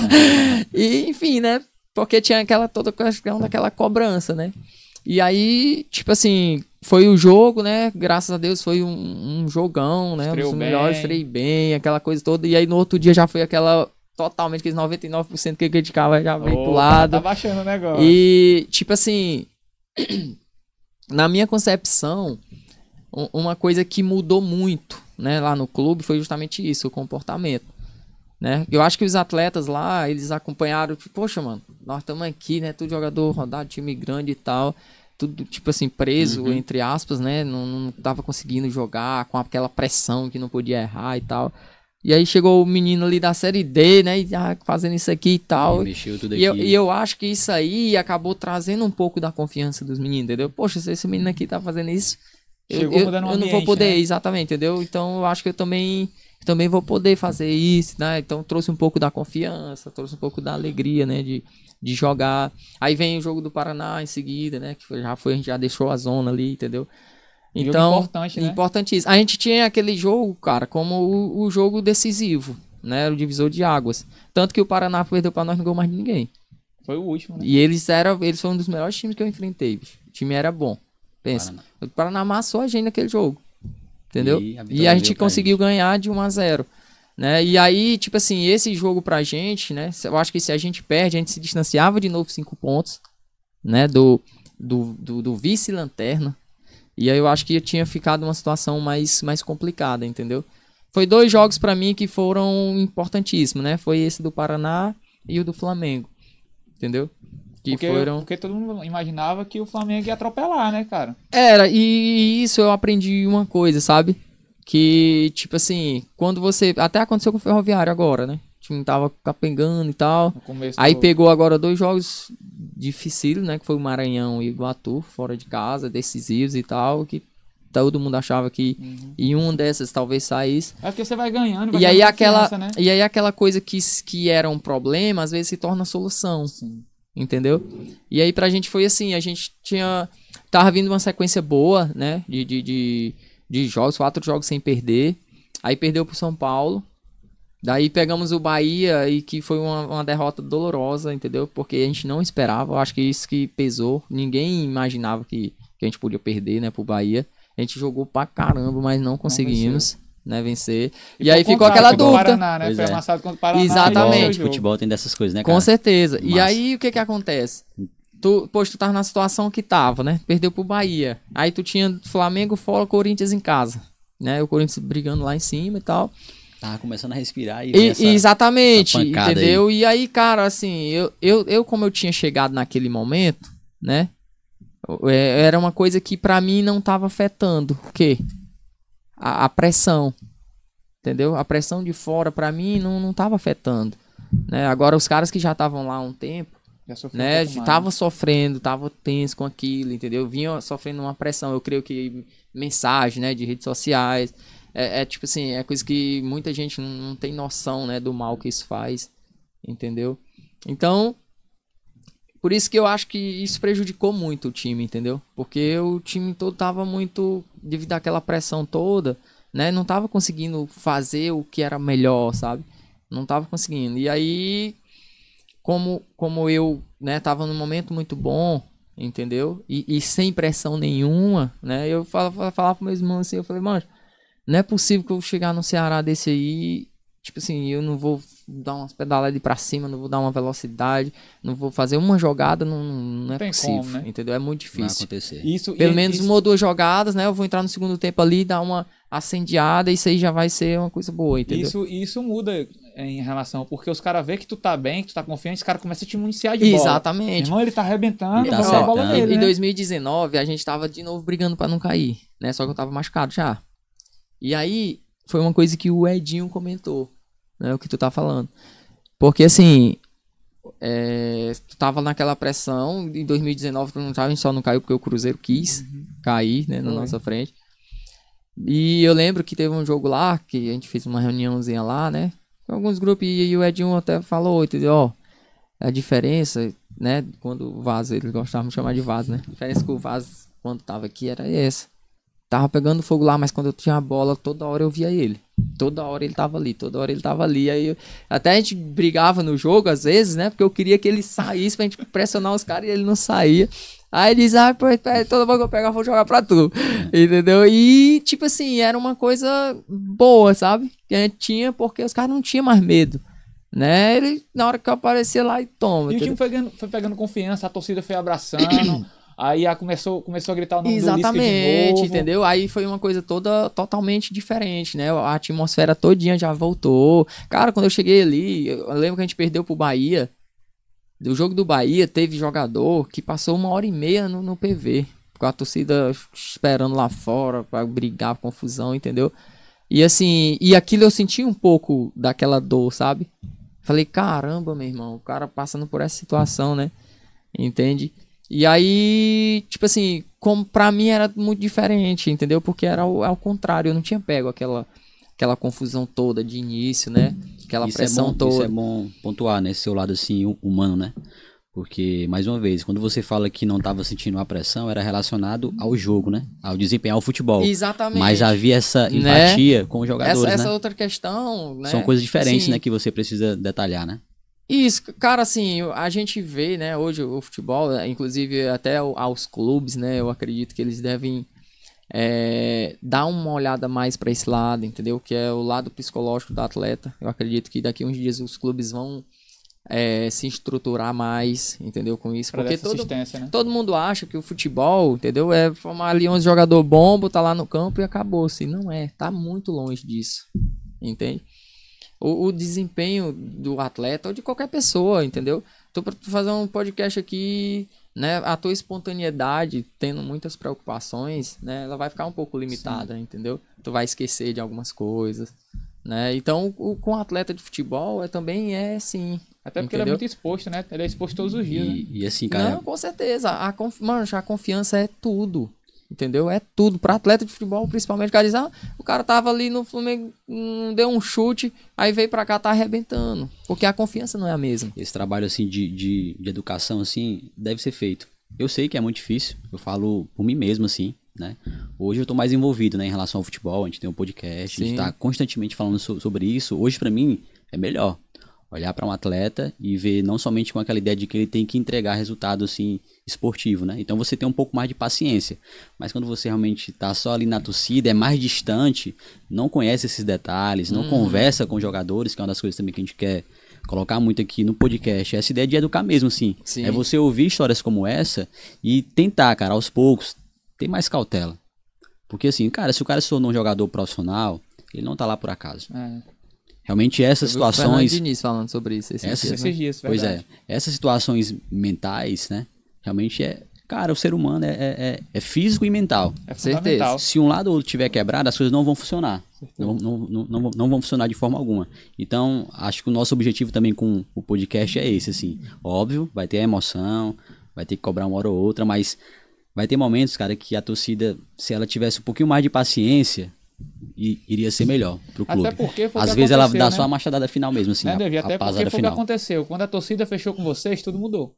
e enfim, né? Porque tinha aquela toda questão daquela cobrança, né? E aí, tipo assim, foi o jogo, né? Graças a Deus foi um, um jogão, né? Estreou um dos melhores, bem. bem, aquela coisa toda. E aí no outro dia já foi aquela totalmente, aqueles 99% que criticava é já veio pro lado. Tá baixando o negócio. E, tipo assim, na minha concepção, uma coisa que mudou muito, né, lá no clube foi justamente isso, o comportamento. Né? Eu acho que os atletas lá, eles acompanharam, tipo, poxa, mano, nós estamos aqui, né, todo jogador rodado, time grande e tal tudo, tipo assim, preso, uhum. entre aspas, né? Não, não tava conseguindo jogar com aquela pressão que não podia errar e tal. E aí chegou o menino ali da série D, né? E, ah, fazendo isso aqui e tal. E mexeu tudo aqui. E eu, e eu, acho que isso aí acabou trazendo um pouco da confiança dos meninos, entendeu? Poxa, se esse menino aqui tá fazendo isso, eu, eu, ambiente, eu, não vou poder, né? exatamente, entendeu? Então eu acho que eu também, também vou poder fazer isso, né? Então trouxe um pouco da confiança, trouxe um pouco da alegria, né? De, de jogar. Aí vem o jogo do Paraná em seguida, né? Que já foi, a gente já deixou a zona ali, entendeu? Então, jogo importante, né? importantíssimo. A gente tinha aquele jogo, cara, como o, o jogo decisivo, né? O divisor de águas. Tanto que o Paraná perdeu para nós, não ganhou mais ninguém. Foi o último, né? E eles eram, eles foram um dos melhores times que eu enfrentei. O time era bom. Pensa. Paraná. O Paraná amassou a gente naquele jogo. Entendeu? E a, e a gente conseguiu gente. ganhar de 1 a 0 né? E aí, tipo assim, esse jogo pra gente, né? Eu acho que se a gente perde, a gente se distanciava de novo cinco pontos, né? Do, do, do, do vice-lanterna, e aí eu acho que tinha ficado uma situação mais, mais complicada, entendeu? Foi dois jogos para mim que foram importantíssimos, né? Foi esse do Paraná e o do Flamengo, entendeu? Que porque, foram... porque todo mundo imaginava que o Flamengo ia atropelar, né, cara? Era, e isso eu aprendi uma coisa, sabe? Que, tipo assim, quando você. Até aconteceu com o Ferroviário agora, né? time tava capengando e tal. Aí do... pegou agora dois jogos difíceis, né? Que foi o Maranhão e o Iguatu, fora de casa, decisivos e tal, que todo mundo achava que uhum. em um dessas talvez saísse. É porque você vai ganhando, vai e aí aquela né? E aí aquela coisa que, que era um problema, às vezes se torna solução. Sim. Entendeu? E aí pra gente foi assim, a gente tinha... Tava vindo uma sequência boa, né? de, de, de, de jogos, quatro jogos sem perder. Aí perdeu pro São Paulo, Daí pegamos o Bahia e que foi uma, uma, derrota dolorosa, entendeu? Porque a gente não esperava, acho que isso que pesou. Ninguém imaginava que, que a gente podia perder, né, pro Bahia. A gente jogou pra caramba, mas não conseguimos. Não né, vencer. E, e aí ficou aquela dúvida. né? Foi é. amassado contra o Paraná. Exatamente. Futebol tem dessas coisas, né, cara? Com certeza. Mas... E aí o que que acontece? Tu, pois tu tava na situação que tava, né? Perdeu pro Bahia. Aí tu tinha Flamengo fora, Corinthians em casa, né? O Corinthians brigando lá em cima e tal. Tava tá começando a respirar e. e essa, exatamente, essa entendeu? Aí. E aí, cara, assim, eu, eu, eu, como eu tinha chegado naquele momento, né? É, era uma coisa que para mim não tava afetando. O quê? A, a, pressão. Entendeu? A pressão de fora para mim não, não tava afetando. Né? Agora, os caras que já estavam lá há um tempo, né? Um tava sofrendo, tava tenso com aquilo, entendeu? Vinha sofrendo uma pressão, eu creio que mensagem, né, de redes sociais é, é, tipo assim, é coisa que muita gente não, não tem noção, né, do mal que isso faz, entendeu? Então, por isso que eu acho que isso prejudicou muito o time, entendeu? Porque o time todo tava muito, devido àquela pressão toda, né, não tava conseguindo fazer o que era melhor, sabe? Não tava conseguindo. E aí, como, como eu, né, tava num momento muito bom, entendeu? E, e, sem pressão nenhuma, né? Eu falava, falava, com meus meu irmão assim, eu falei, mano, não é possível que eu chegar no Ceará desse aí, tipo assim, eu não vou dar umas pedaladas para cima, não vou dar uma velocidade, não vou fazer uma jogada, não, não é possível, como, né? entendeu? É muito difícil. Isso, Pelo e, menos isso... uma ou duas jogadas, né? Eu vou entrar no segundo tempo ali, dar uma acendiada, isso aí já vai ser uma coisa boa, entendeu? Isso, isso muda em relação, porque os caras vê que tu tá bem, que tu tá confiante, os caras começam a te municiar de Exatamente. bola. Exatamente. Irmão, ele tá arrebentando, tá, tá a bola dele, Em né? 2019, a gente tava de novo brigando para não cair, né? Só que eu tava machucado já. E aí, foi uma coisa que o Edinho comentou, né? O que tu tá falando. Porque assim, é, tu tava naquela pressão, em 2019 tu não tava, a gente só não caiu porque o Cruzeiro quis uhum. cair, né, na nossa frente. E eu lembro que teve um jogo lá, que a gente fez uma reuniãozinha lá, né? Alguns grupos, e, e o Edinho até falou, entendeu? Ó, a diferença, né? Quando o Vaso, eles gostavam de chamar de Vaso, né? A diferença com o Vaso, quando tava aqui, era essa. Tava pegando fogo lá, mas quando eu tinha a bola, toda hora eu via ele. Toda hora ele tava ali, toda hora ele tava ali. Aí eu... até a gente brigava no jogo às vezes, né? Porque eu queria que ele saísse pra gente pressionar os caras e ele não saía. Aí ele diz, ah, pô, é, toda vez que eu pegar, eu vou jogar pra tu. É. Entendeu? E, tipo assim, era uma coisa boa, sabe? Que a gente tinha, porque os caras não tinham mais medo. Né? Ele, na hora que eu aparecia lá, e toma. E entendeu? o time foi, foi pegando confiança, a torcida foi abraçando. Aí a começou, começou a gritar o nome Exatamente, do entendeu? Aí foi uma coisa toda totalmente diferente, né? A atmosfera todinha já voltou. Cara, quando eu cheguei ali, eu lembro que a gente perdeu pro Bahia. Do jogo do Bahia, teve jogador que passou uma hora e meia no, no PV. Com a torcida esperando lá fora para brigar, confusão, entendeu? E assim, e aquilo eu senti um pouco daquela dor, sabe? Falei, caramba, meu irmão, o cara passando por essa situação, né? Entende? E aí, tipo assim, como pra mim era muito diferente, entendeu? Porque era ao, ao contrário, eu não tinha pego aquela, aquela confusão toda de início, né? Aquela isso é pressão é bom, toda. Isso é bom pontuar, né? seu lado, assim, humano, né? Porque, mais uma vez, quando você fala que não estava sentindo a pressão, era relacionado ao jogo, né? Ao desempenhar o futebol. Exatamente. Mas havia essa né? empatia né? com os jogadores, Essa, essa né? outra questão, né? São coisas diferentes, Sim. né? Que você precisa detalhar, né? Isso, cara, assim, a gente vê, né, hoje o futebol, é, inclusive até aos clubes, né, eu acredito que eles devem é, dar uma olhada mais para esse lado, entendeu? Que é o lado psicológico do atleta. Eu acredito que daqui uns dias os clubes vão é, se estruturar mais, entendeu? Com isso. Pra Porque todo, né? todo mundo acha que o futebol, entendeu? É formar ali um jogador bom, botar tá lá no campo e acabou. Se assim, não é, tá muito longe disso, entende? o, o desempenho do atleta ou de qualquer pessoa, entendeu? Tô para fazer um podcast aqui, né? A tua espontaneidade, tendo muitas preocupações, né? Ela vai ficar um pouco limitada, Sim. entendeu? Tu vai esquecer de algumas coisas, né? Então, o, com o atleta de futebol é, também é assim. Até porque entendeu? ele é muito exposto, né? Ele é exposto todos os dias. E, né? e assim, cara. Não, com certeza. A, conf... Mano, a confiança é tudo. Entendeu? É tudo. Para atleta de futebol, principalmente, o cara diz, ah, o cara tava ali no Flamengo, hum, deu um chute, aí veio para cá, tá arrebentando. Porque a confiança não é a mesma. Esse trabalho, assim, de, de, de, educação, assim, deve ser feito. Eu sei que é muito difícil, eu falo por mim mesmo, assim, né? Hoje eu tô mais envolvido, né, em relação ao futebol, a gente tem um podcast, Sim. a gente tá constantemente falando so sobre isso. Hoje, para mim, é melhor olhar para um atleta e ver não somente com aquela ideia de que ele tem que entregar resultado assim esportivo, né? Então você tem um pouco mais de paciência. Mas quando você realmente está só ali na torcida, é mais distante, não conhece esses detalhes, não hum. conversa com jogadores, que é uma das coisas também que a gente quer colocar muito aqui no podcast, é essa ideia de educar mesmo assim. Sim. É você ouvir histórias como essa e tentar, cara, aos poucos, ter mais cautela. Porque assim, cara, se o cara se tornou um jogador profissional, ele não tá lá por acaso. É. Realmente essas situações. O Diniz falando sobre isso esses, essas, dias, né? esses dias, Pois é. Essas situações mentais, né? Realmente é. Cara, o ser humano é, é, é, é físico e mental. É certeza. Se um lado ou outro tiver quebrado, as coisas não vão funcionar. Não, não, não, não, vão funcionar de forma alguma. Então, acho que o nosso objetivo também com o podcast é esse, assim. Óbvio, vai ter emoção, vai ter que cobrar uma hora ou outra, mas vai ter momentos, cara, que a torcida, se ela tivesse um pouquinho mais de paciência, e iria ser melhor pro clube. Até porque foi Às vezes ela dá né? só a machadada final mesmo, assim. Né, Até porque foi final. o que aconteceu. Quando a torcida fechou com vocês, tudo mudou.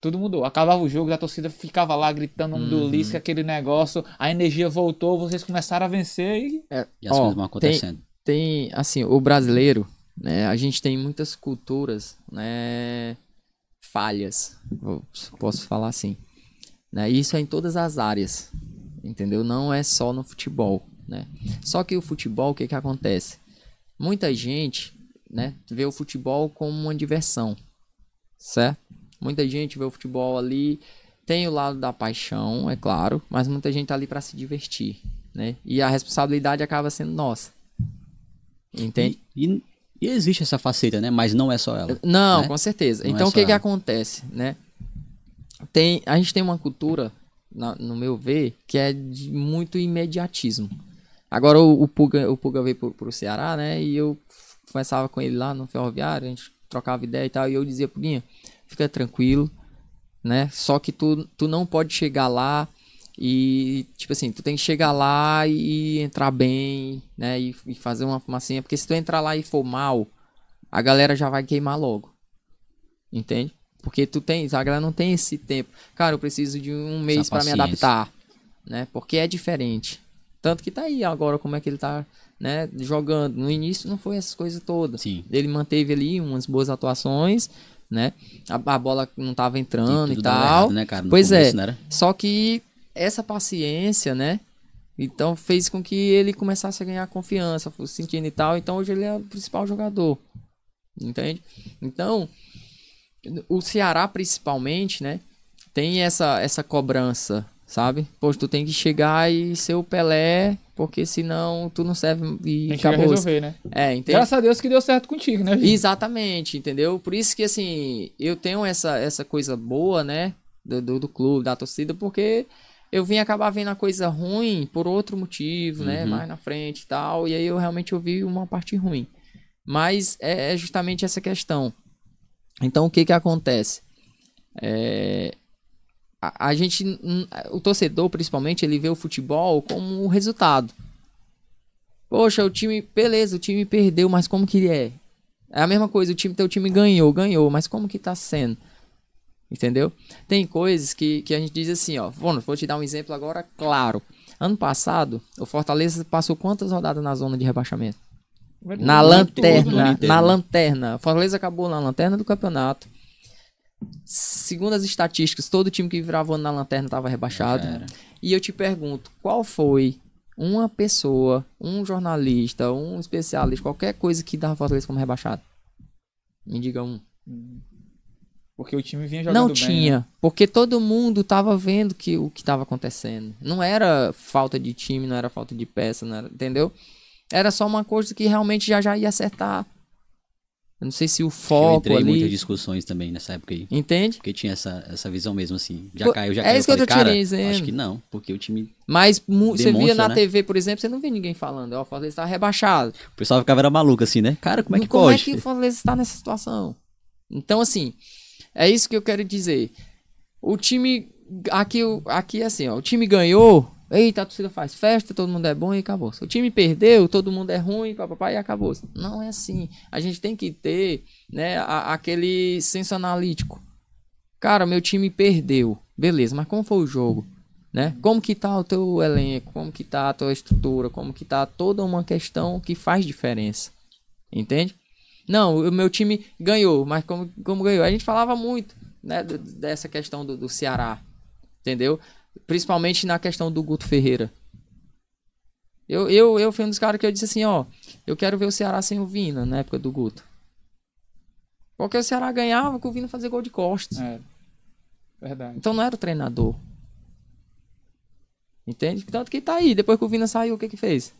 Tudo mudou. Acabava o jogo, a torcida ficava lá gritando um uhum. do Lisca, aquele negócio, a energia voltou, vocês começaram a vencer e. É, e as ó, coisas vão acontecendo. Tem, tem, assim, o brasileiro, né? A gente tem muitas culturas, né? Falhas, posso falar assim. Né? Isso é em todas as áreas, entendeu? Não é só no futebol. Né? Só que o futebol, o que, que acontece? Muita gente né, vê o futebol como uma diversão, certo? Muita gente vê o futebol ali, tem o lado da paixão, é claro, mas muita gente tá ali para se divertir, né? E a responsabilidade acaba sendo nossa. Entende? E, e, e, existe essa faceta, né? Mas não é só ela. Não, né? com certeza. Não então é o que, que acontece, né? Tem, a gente tem uma cultura, na, no meu ver, que é de muito imediatismo. Agora o, o Puga, o Puga veio pro, pro Ceará, né? E eu conversava com ele lá no ferroviário, a gente trocava ideia e tal. E eu dizia, Puguinha, fica tranquilo, né? Só que tu, tu não pode chegar lá e, tipo assim, tu tem que chegar lá e entrar bem, né? E, e fazer uma fumacinha. Porque se tu entrar lá e for mal, a galera já vai queimar logo. Entende? Porque tu tem, a galera não tem esse tempo. Cara, eu preciso de um mês para me adaptar, né? Porque é diferente. Tanto que tá aí agora como é que ele tá, né, jogando. No início não foi essas coisas todas. Sim. Ele manteve ali umas boas atuações, né? A, a bola não tava entrando e, e tal. Errado, né, cara, pois é. começo, é. Né? Só que essa paciência, né? Então fez com que ele começasse a ganhar confiança, fosse sentindo e tal. Então hoje ele é o principal jogador. Entende? Então, o Ceará principalmente, né? Tem essa, essa cobrança sabe? Poxa, tu tem que chegar e ser o Pelé, porque senão tu não serve e tem acabou. Que resolver, né? É, Graças a Deus que deu certo contigo, né? Gente? Exatamente, entendeu? Por isso que assim, eu tenho essa essa coisa boa, né, do, do, do clube, da torcida, porque eu vim acabar vendo a coisa ruim por outro motivo, né, uhum. né, mais na frente e tal, e aí eu realmente ouvi uma parte ruim. Mas é, é justamente essa questão. Então o que que acontece? É, a, a gente, o torcedor principalmente, ele vê o futebol como um resultado. Poxa, o time, beleza, o time perdeu, mas como que é? É a mesma coisa, o time, teu time ganhou, ganhou, mas como que tá sendo? Entendeu? Tem coisas que, que a gente diz assim, ó. Vou, vou te dar um exemplo agora, claro. Ano passado, o Fortaleza passou quantas rodadas na zona de rebaixamento? na lanterna, na né? lanterna. O Fortaleza acabou na lanterna do campeonato segundo as estatísticas, todo time que virava na lanterna estava rebaixado. E eu te pergunto, qual foi uma pessoa, um jornalista, um especialista, qualquer coisa que dava Fortaleza como rebaixado? Me diga um. Porque o time vinha jogando Não bem, tinha, né? porque todo mundo estava vendo que, o que estava acontecendo. Não era falta de time, não era falta de peça, era, entendeu? Era só uma coisa que realmente já já ia acertar. Eu não sei se o foco. Eu entrei ali... muitas discussões também nessa época aí. Entende? Porque tinha essa, essa visão mesmo, assim. Já caiu, já é caiu. É isso que eu tô te dizendo. Acho que não, porque o time. Mas você via na né? TV, por exemplo, você não via ninguém falando. Ó, o Fortaleza estava rebaixado. O pessoal ficava era maluco, assim, né? Cara, como é que como é pode? Como é que o Fortaleza está nessa situação? Então, assim, é isso que eu quero dizer. O time. Aqui, aqui é assim, ó. O time ganhou, Eita, a torcida faz festa, todo mundo é bom e acabou. Se o time perdeu, todo mundo é ruim, papapá, e acabou. Não é assim. A gente tem que ter né, a, aquele senso analítico. Cara, meu time perdeu. Beleza, mas como foi o jogo? Né? Como que tá o teu elenco? Como que tá a tua estrutura? Como que tá toda uma questão que faz diferença. Entende? Não, o meu time ganhou, mas como, como ganhou? A gente falava muito né, dessa questão do, do Ceará. Entendeu? Principalmente na questão do Guto Ferreira. Eu, eu, eu fui um dos caras que eu disse assim, ó, eu quero ver o Ceará sem o Vina na época do Guto. Porque o Ceará ganhava com o Vina fazer gol de costas. É. Verdade. Então não era o treinador. Entende? Tanto que tá aí, depois que o Vina saiu, o que que fez?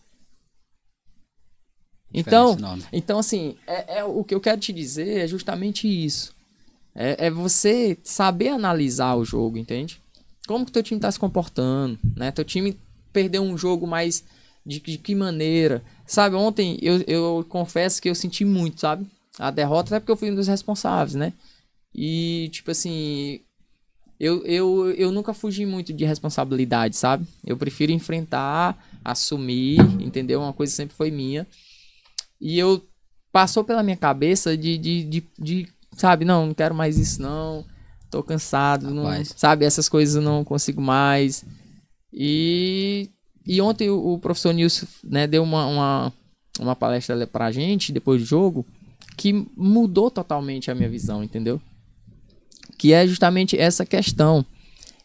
Então, então assim, é, é, o que eu quero te dizer é justamente isso. É, é, você saber analisar o jogo, entende? como que teu time está se comportando, né? Teu time perdeu um jogo, mais de, de que maneira? Sabe, ontem eu, eu confesso que eu senti muito, sabe? A derrota, até porque eu fui um dos responsáveis, né? E, tipo assim, eu, eu, eu nunca fugi muito de responsabilidade, sabe? Eu prefiro enfrentar, assumir, entendeu? Uma coisa sempre foi minha. E eu passou pela minha cabeça de, de, de, de sabe, não, não quero mais isso, não tô cansado, não, sabe? Essas coisas eu não consigo mais. E, e ontem o, o professor Nilson né, deu uma, uma, uma palestra pra gente, depois do jogo, que mudou totalmente a minha visão, entendeu? Que é justamente essa questão.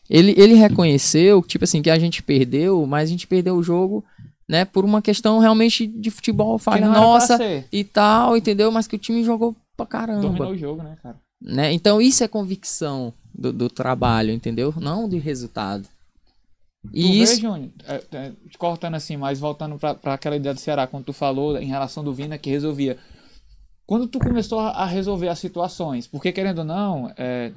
Ele, ele reconheceu, tipo assim, que a gente perdeu, mas a gente perdeu o jogo né, por uma questão realmente de futebol falha nossa e tal, entendeu? Mas que o time jogou pra caramba. Dominou o jogo, né, cara? Né? Então isso é convicção do, do trabalho, entendeu? Não de resultado. E tu isso... vê, Júnior, é, é, cortando assim, mas voltando para aquela ideia do Ceará, quando tu falou em relação do Vina que resolvia. Quando tu começou a resolver as situações, porque querendo ou não, é,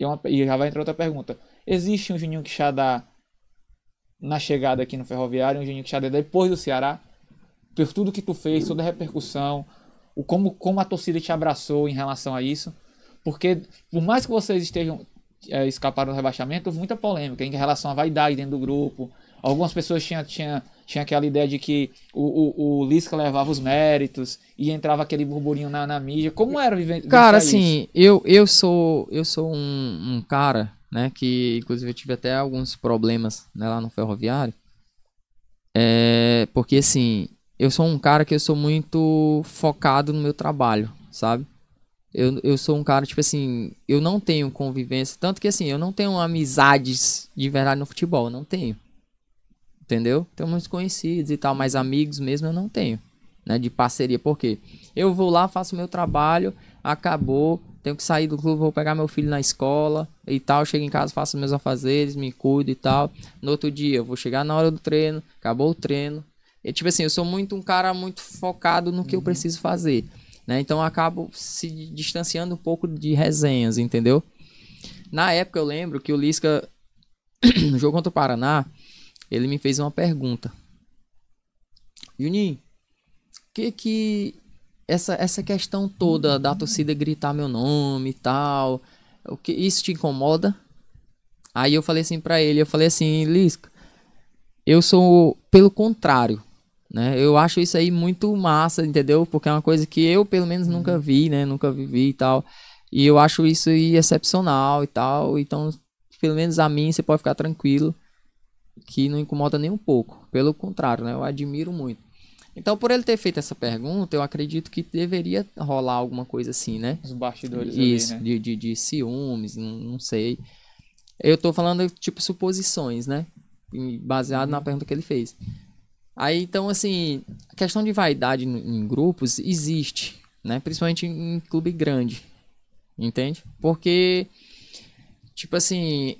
e, é uma, e já vai entrar outra pergunta, existe um Juninho Quixadá na chegada aqui no Ferroviário, um Juninho Quixadá depois do Ceará, por tudo que tu fez, toda a repercussão, o como, como a torcida te abraçou em relação a isso, porque, por mais que vocês estejam é, escaparam do rebaixamento, houve muita polêmica em relação à vaidade dentro do grupo. Algumas pessoas tinham, tinham, tinham aquela ideia de que o, o, o Lisca levava os méritos e entrava aquele burburinho na, na mídia. Como era viver Cara, assim, eu, eu sou eu sou um, um, cara, né, que inclusive eu tive até alguns problemas né, lá no ferroviário. É, porque assim, eu sou um cara que eu sou muito focado no meu trabalho, sabe? Eu, eu sou um cara, tipo assim, eu não tenho convivência. Tanto que assim, eu não tenho amizades de verdade no futebol, não tenho. Entendeu? Tenho muitos conhecidos e tal, mas amigos mesmo eu não tenho. Né, de parceria, porque eu vou lá, faço meu trabalho, acabou, tenho que sair do clube, vou pegar meu filho na escola e tal. Chego em casa, faço meus afazeres, me cuido e tal. No outro dia, eu vou chegar na hora do treino, acabou o treino. E, tipo assim, eu sou muito um cara muito focado no que uhum. eu preciso fazer. Né? Então eu acabo se distanciando um pouco de resenhas, entendeu? Na época eu lembro que o Lisca, no jogo contra o Paraná, ele me fez uma pergunta. Juninho, que que essa, essa questão toda da torcida gritar meu nome e tal, o que isso te incomoda? Aí eu falei assim para ele, eu falei assim, Lisca, eu sou pelo contrário, né? Eu acho isso aí muito massa, entendeu? Porque é uma coisa que eu, pelo menos, nunca uhum. vi, né? Nunca vivi e tal. E eu acho isso aí excepcional e tal. Então, pelo menos a mim, você pode ficar tranquilo que não incomoda nem um pouco. Pelo contrário, né? Eu admiro muito. Então, por ele ter feito essa pergunta, eu acredito que deveria rolar alguma coisa assim, né? Os bastidores Isso, ali, né? de, de, de ciúmes, não, não, sei. Eu tô falando, tipo, suposições, né? Baseado uhum. na pergunta que ele fez. Aí, então, assim, a questão de vaidade em grupos existe, né? Principalmente em clube grande, entende? Porque, tipo assim,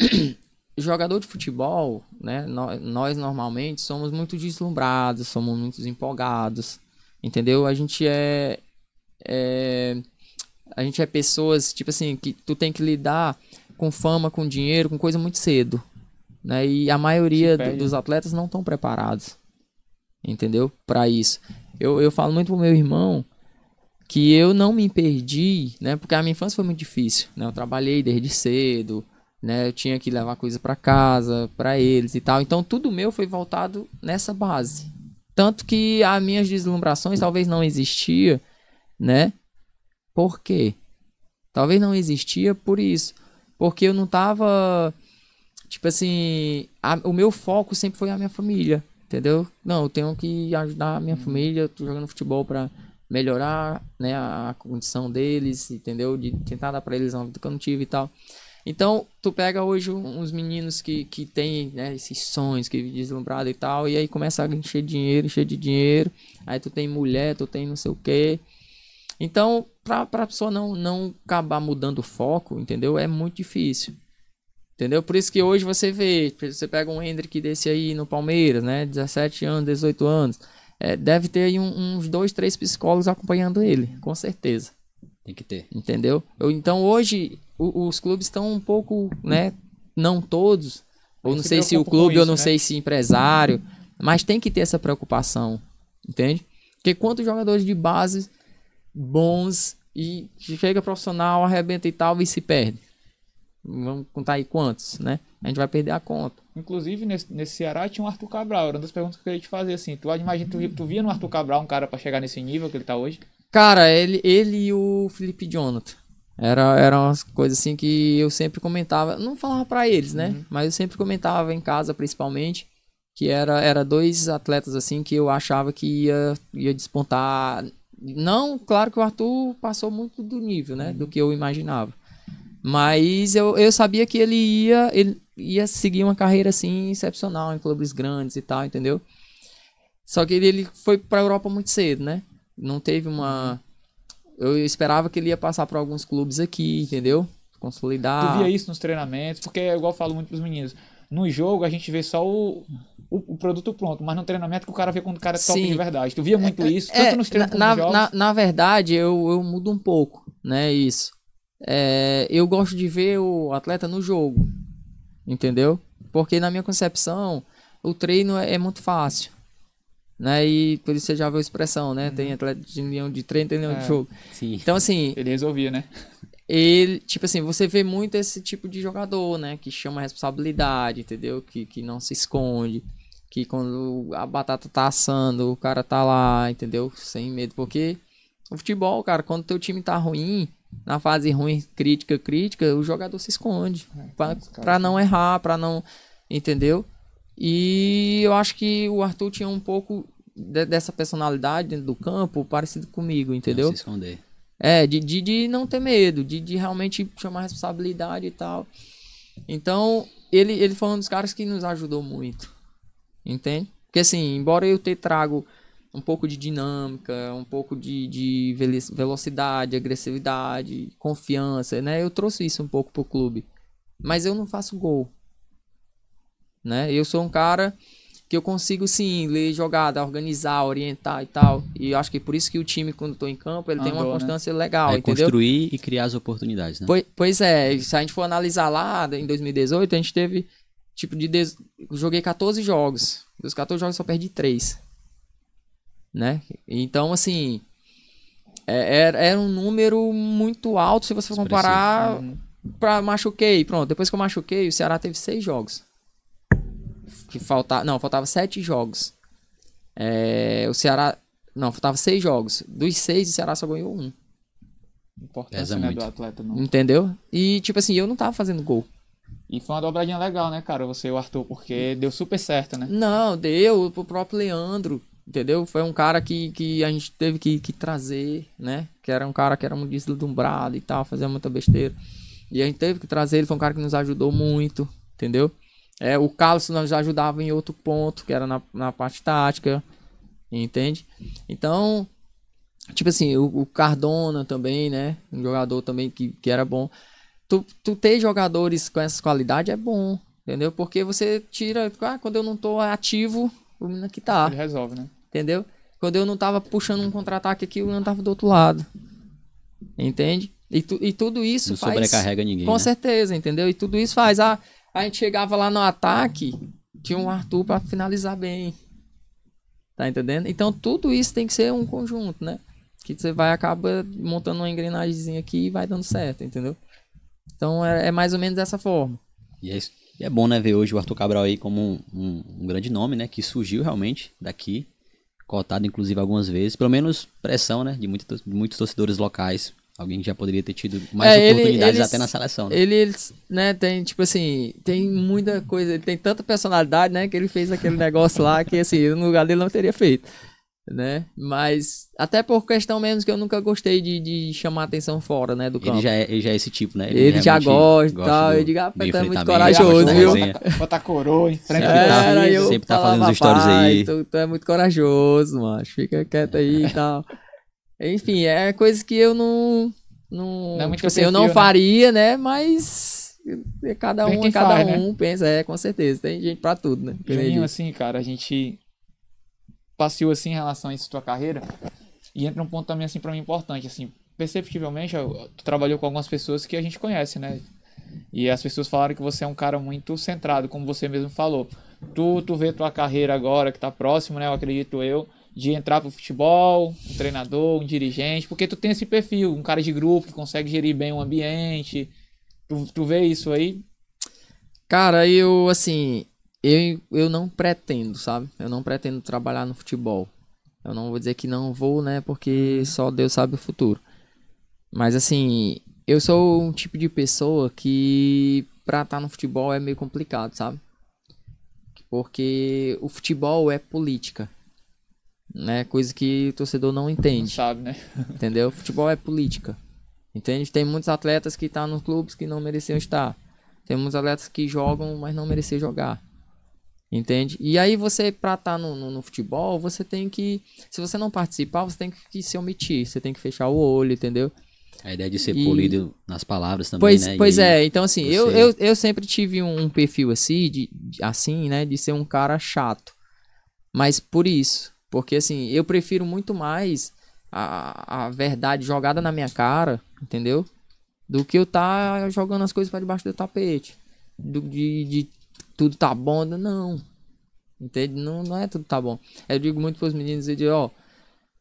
jogador de futebol, né? Nós, normalmente somos muito deslumbrados, somos muito empolgados, entendeu? A gente é, é a gente é pessoas, tipo assim, que tu tem que lidar com fama, com dinheiro, com coisa muito cedo, né? E a maioria do, dos atletas não estão preparados, entendeu? Para isso. Eu, eu falo muito pro meu irmão que eu não me perdi, né? Porque a minha infância foi muito difícil, né? Eu trabalhei desde cedo, né? Eu tinha que levar coisa para casa, para eles e tal. Então tudo meu foi voltado nessa base. Tanto que as minhas deslumbrações talvez não existia, né? Por quê? Talvez não existia por isso. Porque eu não tava Tipo assim, a, o meu foco sempre foi a minha família, entendeu? Não, eu tenho que ajudar a minha uhum. família, eu tô jogando futebol para melhorar, né, a, a condição deles, entendeu? De tentar dar para eles uma vida que eu não tive e tal. Então, tu pega hoje uns meninos que, que tem né, esses sonhos, que deslumbrado e tal, e aí começa a encher dinheiro, encher de dinheiro, aí tu tem mulher, tu tem não sei o quê. Então, pra, pra pessoa não, não acabar mudando o foco, entendeu? É muito difícil. Entendeu? Por isso que hoje você vê, você pega um Hendrick desse aí no Palmeiras, né? 17 anos, 18 anos. É, deve ter aí um, uns dois, três psicólogos acompanhando ele, com certeza. Tem que ter. Entendeu? Eu, então hoje o, os clubes estão um pouco, né? Não todos, ou não, sei se o clube, isso, ou não né? sei se empresário, mas tem que ter essa preocupação, entende? Porque quantos jogadores de base bons e chega profissional, arrebenta e tal e se perde. Vamos contar aí quantos, né? A gente vai perder a conta. Inclusive, nesse, nesse Ceará tinha um Arthur Cabral. Era uma das perguntas que eu queria te fazer, assim. Tu imagina, tu, tu via no Arthur Cabral um cara para chegar nesse nível que ele tá hoje? Cara, ele, ele e o Felipe Jonathan. Era, era umas coisas assim que eu sempre comentava. Não falava para eles, né? Uhum. Mas eu sempre comentava em casa, principalmente. Que era, era dois atletas, assim, que eu achava que ia, ia despontar. Não, claro que o Arthur passou muito do nível, né? Uhum. Do que eu imaginava. Mas eu, eu sabia que ele ia, ele ia seguir uma carreira assim excepcional em clubes grandes e tal, entendeu? Só que ele, ele foi para a Europa muito cedo, né? Não teve uma. Eu esperava que ele ia passar por alguns clubes aqui, entendeu? Consolidar. Tu via isso nos treinamentos, porque é igual eu falo muito pros meninos. No jogo a gente vê só o, o, o, produto pronto, mas no treinamento que o cara vê quando o cara é top Sim. de verdade. Tu via muito é, isso, é, tanto é, nos treinamentos. na, como na, jogos. Na, na verdade, eu, eu mudo um pouco, né? Isso é, eu gosto de ver o atleta no jogo, entendeu? Porque na minha concepção, o treino é, é muito fácil. Né? E por isso você já viu a expressão, né? Uhum. Tem atleta de união de treino, tem união é, de jogo. Sim. Então, assim. Ele resolvia, né? ele, tipo assim, você vê muito esse tipo de jogador, né? Que chama responsabilidade, entendeu? Que, que não se esconde. Que quando a batata tá assando, o cara tá lá, entendeu? Sem medo. Porque o futebol, cara, quando teu time tá ruim, na fase ruim, crítica, crítica, o jogador se esconde é, para não errar, para não, entendeu? E eu acho que o Arthur tinha um pouco de, dessa personalidade dentro do campo, parecido comigo, entendeu? Não se esconder. É, de, de, de não ter medo, de, de realmente chamar responsabilidade e tal. Então, ele, ele foi um dos caras que nos ajudou muito, entende? Porque assim, embora eu te trago um pouco de dinâmica, um pouco de, de velocidade, agressividade, confiança, né? Eu trouxe isso um pouco pro clube. Mas eu não faço gol. Né? Eu sou um cara que eu consigo sim ler jogada, organizar, orientar e tal. E eu acho que é por isso que o time, quando eu tô em campo, ele Andou, tem uma né? constância né? legal. É entendeu? construir e criar as oportunidades, né? Pois, pois é, se a gente for analisar lá em 2018, a gente teve tipo de. Des... Joguei 14 jogos. Dos 14 jogos só perdi 3 né? Então, assim, era, é, é, é um número muito alto se você comparar uhum. para machuquei. Pronto, depois que eu machuquei, o Ceará teve seis jogos. Que faltava, não, faltava sete jogos. É, o Ceará, não, faltava seis jogos. Dos seis, o Ceará só ganhou um. Importância né, do atleta, não. Entendeu? E, tipo assim, eu não tava fazendo gol. E foi uma dobradinha legal, né, cara? Você e o Arthur, porque deu super certo, né? Não, deu. Pro próprio Leandro, Entendeu? Foi um cara que, que a gente teve que, que trazer, né? Que era um cara que era muito deslumbrado e tal, fazia muita besteira. E a gente teve que trazer, ele foi um cara que nos ajudou muito, entendeu? É, o Carlos nos ajudava em outro ponto, que era na, na parte tática, entende? Então, tipo assim, o, o Cardona também, né? Um jogador também que, que era bom. Tu, tu ter jogadores com essa qualidade é bom, entendeu? Porque você tira, ah, quando eu não tô ativo, o menino que tá. Ele resolve, né? Entendeu? Quando eu não tava puxando um contra-ataque aqui, o Leandro tava do outro lado. Entende? E, tu, e tudo isso não faz. sobrecarrega ninguém. Com né? certeza, entendeu? E tudo isso faz. A, a gente chegava lá no ataque, tinha um Arthur para finalizar bem. Tá entendendo? Então tudo isso tem que ser um conjunto, né? Que você vai acaba montando uma engrenagemzinha aqui e vai dando certo, entendeu? Então é, é mais ou menos dessa forma. E é, isso. E é bom, né, ver hoje o Arthur Cabral aí como um, um, um grande nome, né? Que surgiu realmente daqui cotado inclusive algumas vezes, pelo menos pressão, né, de muitos, muitos torcedores locais. Alguém já poderia ter tido mais é, oportunidades ele, até na seleção. Né? Ele, né, tem, tipo assim, tem muita coisa, ele tem tanta personalidade, né, que ele fez aquele negócio lá que, assim, no lugar dele não teria feito né? Mas até por questão mesmo que eu nunca gostei de, de chamar atenção fora, né, do campo. Ele já é, ele já é esse tipo, né? Ele, ele já gosta e tal, do, eu digo, ah, é tá muito corajoso, viu? Bota coroa, enfrenta sempre, é, tá, eu, sempre tá fazendo os stories aí. Tu, tu, é muito corajoso, macho, fica quieto aí e tal. Enfim, é coisa que eu não... não, não é tipo assim, eu não né? faria, né, mas... É cada um, é cada faz, né? um né? pensa, é, com certeza, tem gente pra tudo, né? Juninho, assim, cara, a gente passeou assim em relação a isso tua carreira? E entra um ponto também assim para mim importante, assim, perceptivelmente tu trabalhou com algumas pessoas que a gente conhece, né? E as pessoas falaram que você é um cara muito centrado, como você mesmo falou. Tu, tu vê tua carreira agora que tá próximo, né? Eu acredito eu, de entrar pro futebol, um treinador, um dirigente, porque tu tem esse perfil, um cara de grupo que consegue gerir bem o ambiente. Tu, tu vê isso aí? Cara, eu assim, eu, eu não pretendo, sabe? Eu não pretendo trabalhar no futebol. Eu não vou dizer que não vou, né? Porque uhum. só Deus sabe o futuro. Mas assim, eu sou um tipo de pessoa que pra estar tá no futebol é meio complicado, sabe? Porque o futebol é política. Né? Coisa que o torcedor não entende. Não sabe, né? entendeu? Futebol é política. Entende? Tem muitos atletas que estão tá nos clubes que não mereciam estar. Tem muitos atletas que jogam, mas não mereciam jogar. Entende? E aí você, pra estar tá no, no, no, futebol, você tem que. Se você não participar, você tem que se omitir. Você tem que fechar o olho, entendeu? A ideia de ser e... polido nas palavras também, pois, né? Pois é, então assim, você... eu, eu, eu sempre tive um perfil assim, de, assim, né? De ser um cara chato. Mas por isso. Porque assim, eu prefiro muito mais a, a verdade jogada na minha cara, entendeu? Do que eu estar tá jogando as coisas para debaixo do tapete. Do, de, de tudo tá bom. Não. Entende? Não, não é tudo tá bom. Eu digo muito pros meninos, eu digo, ó,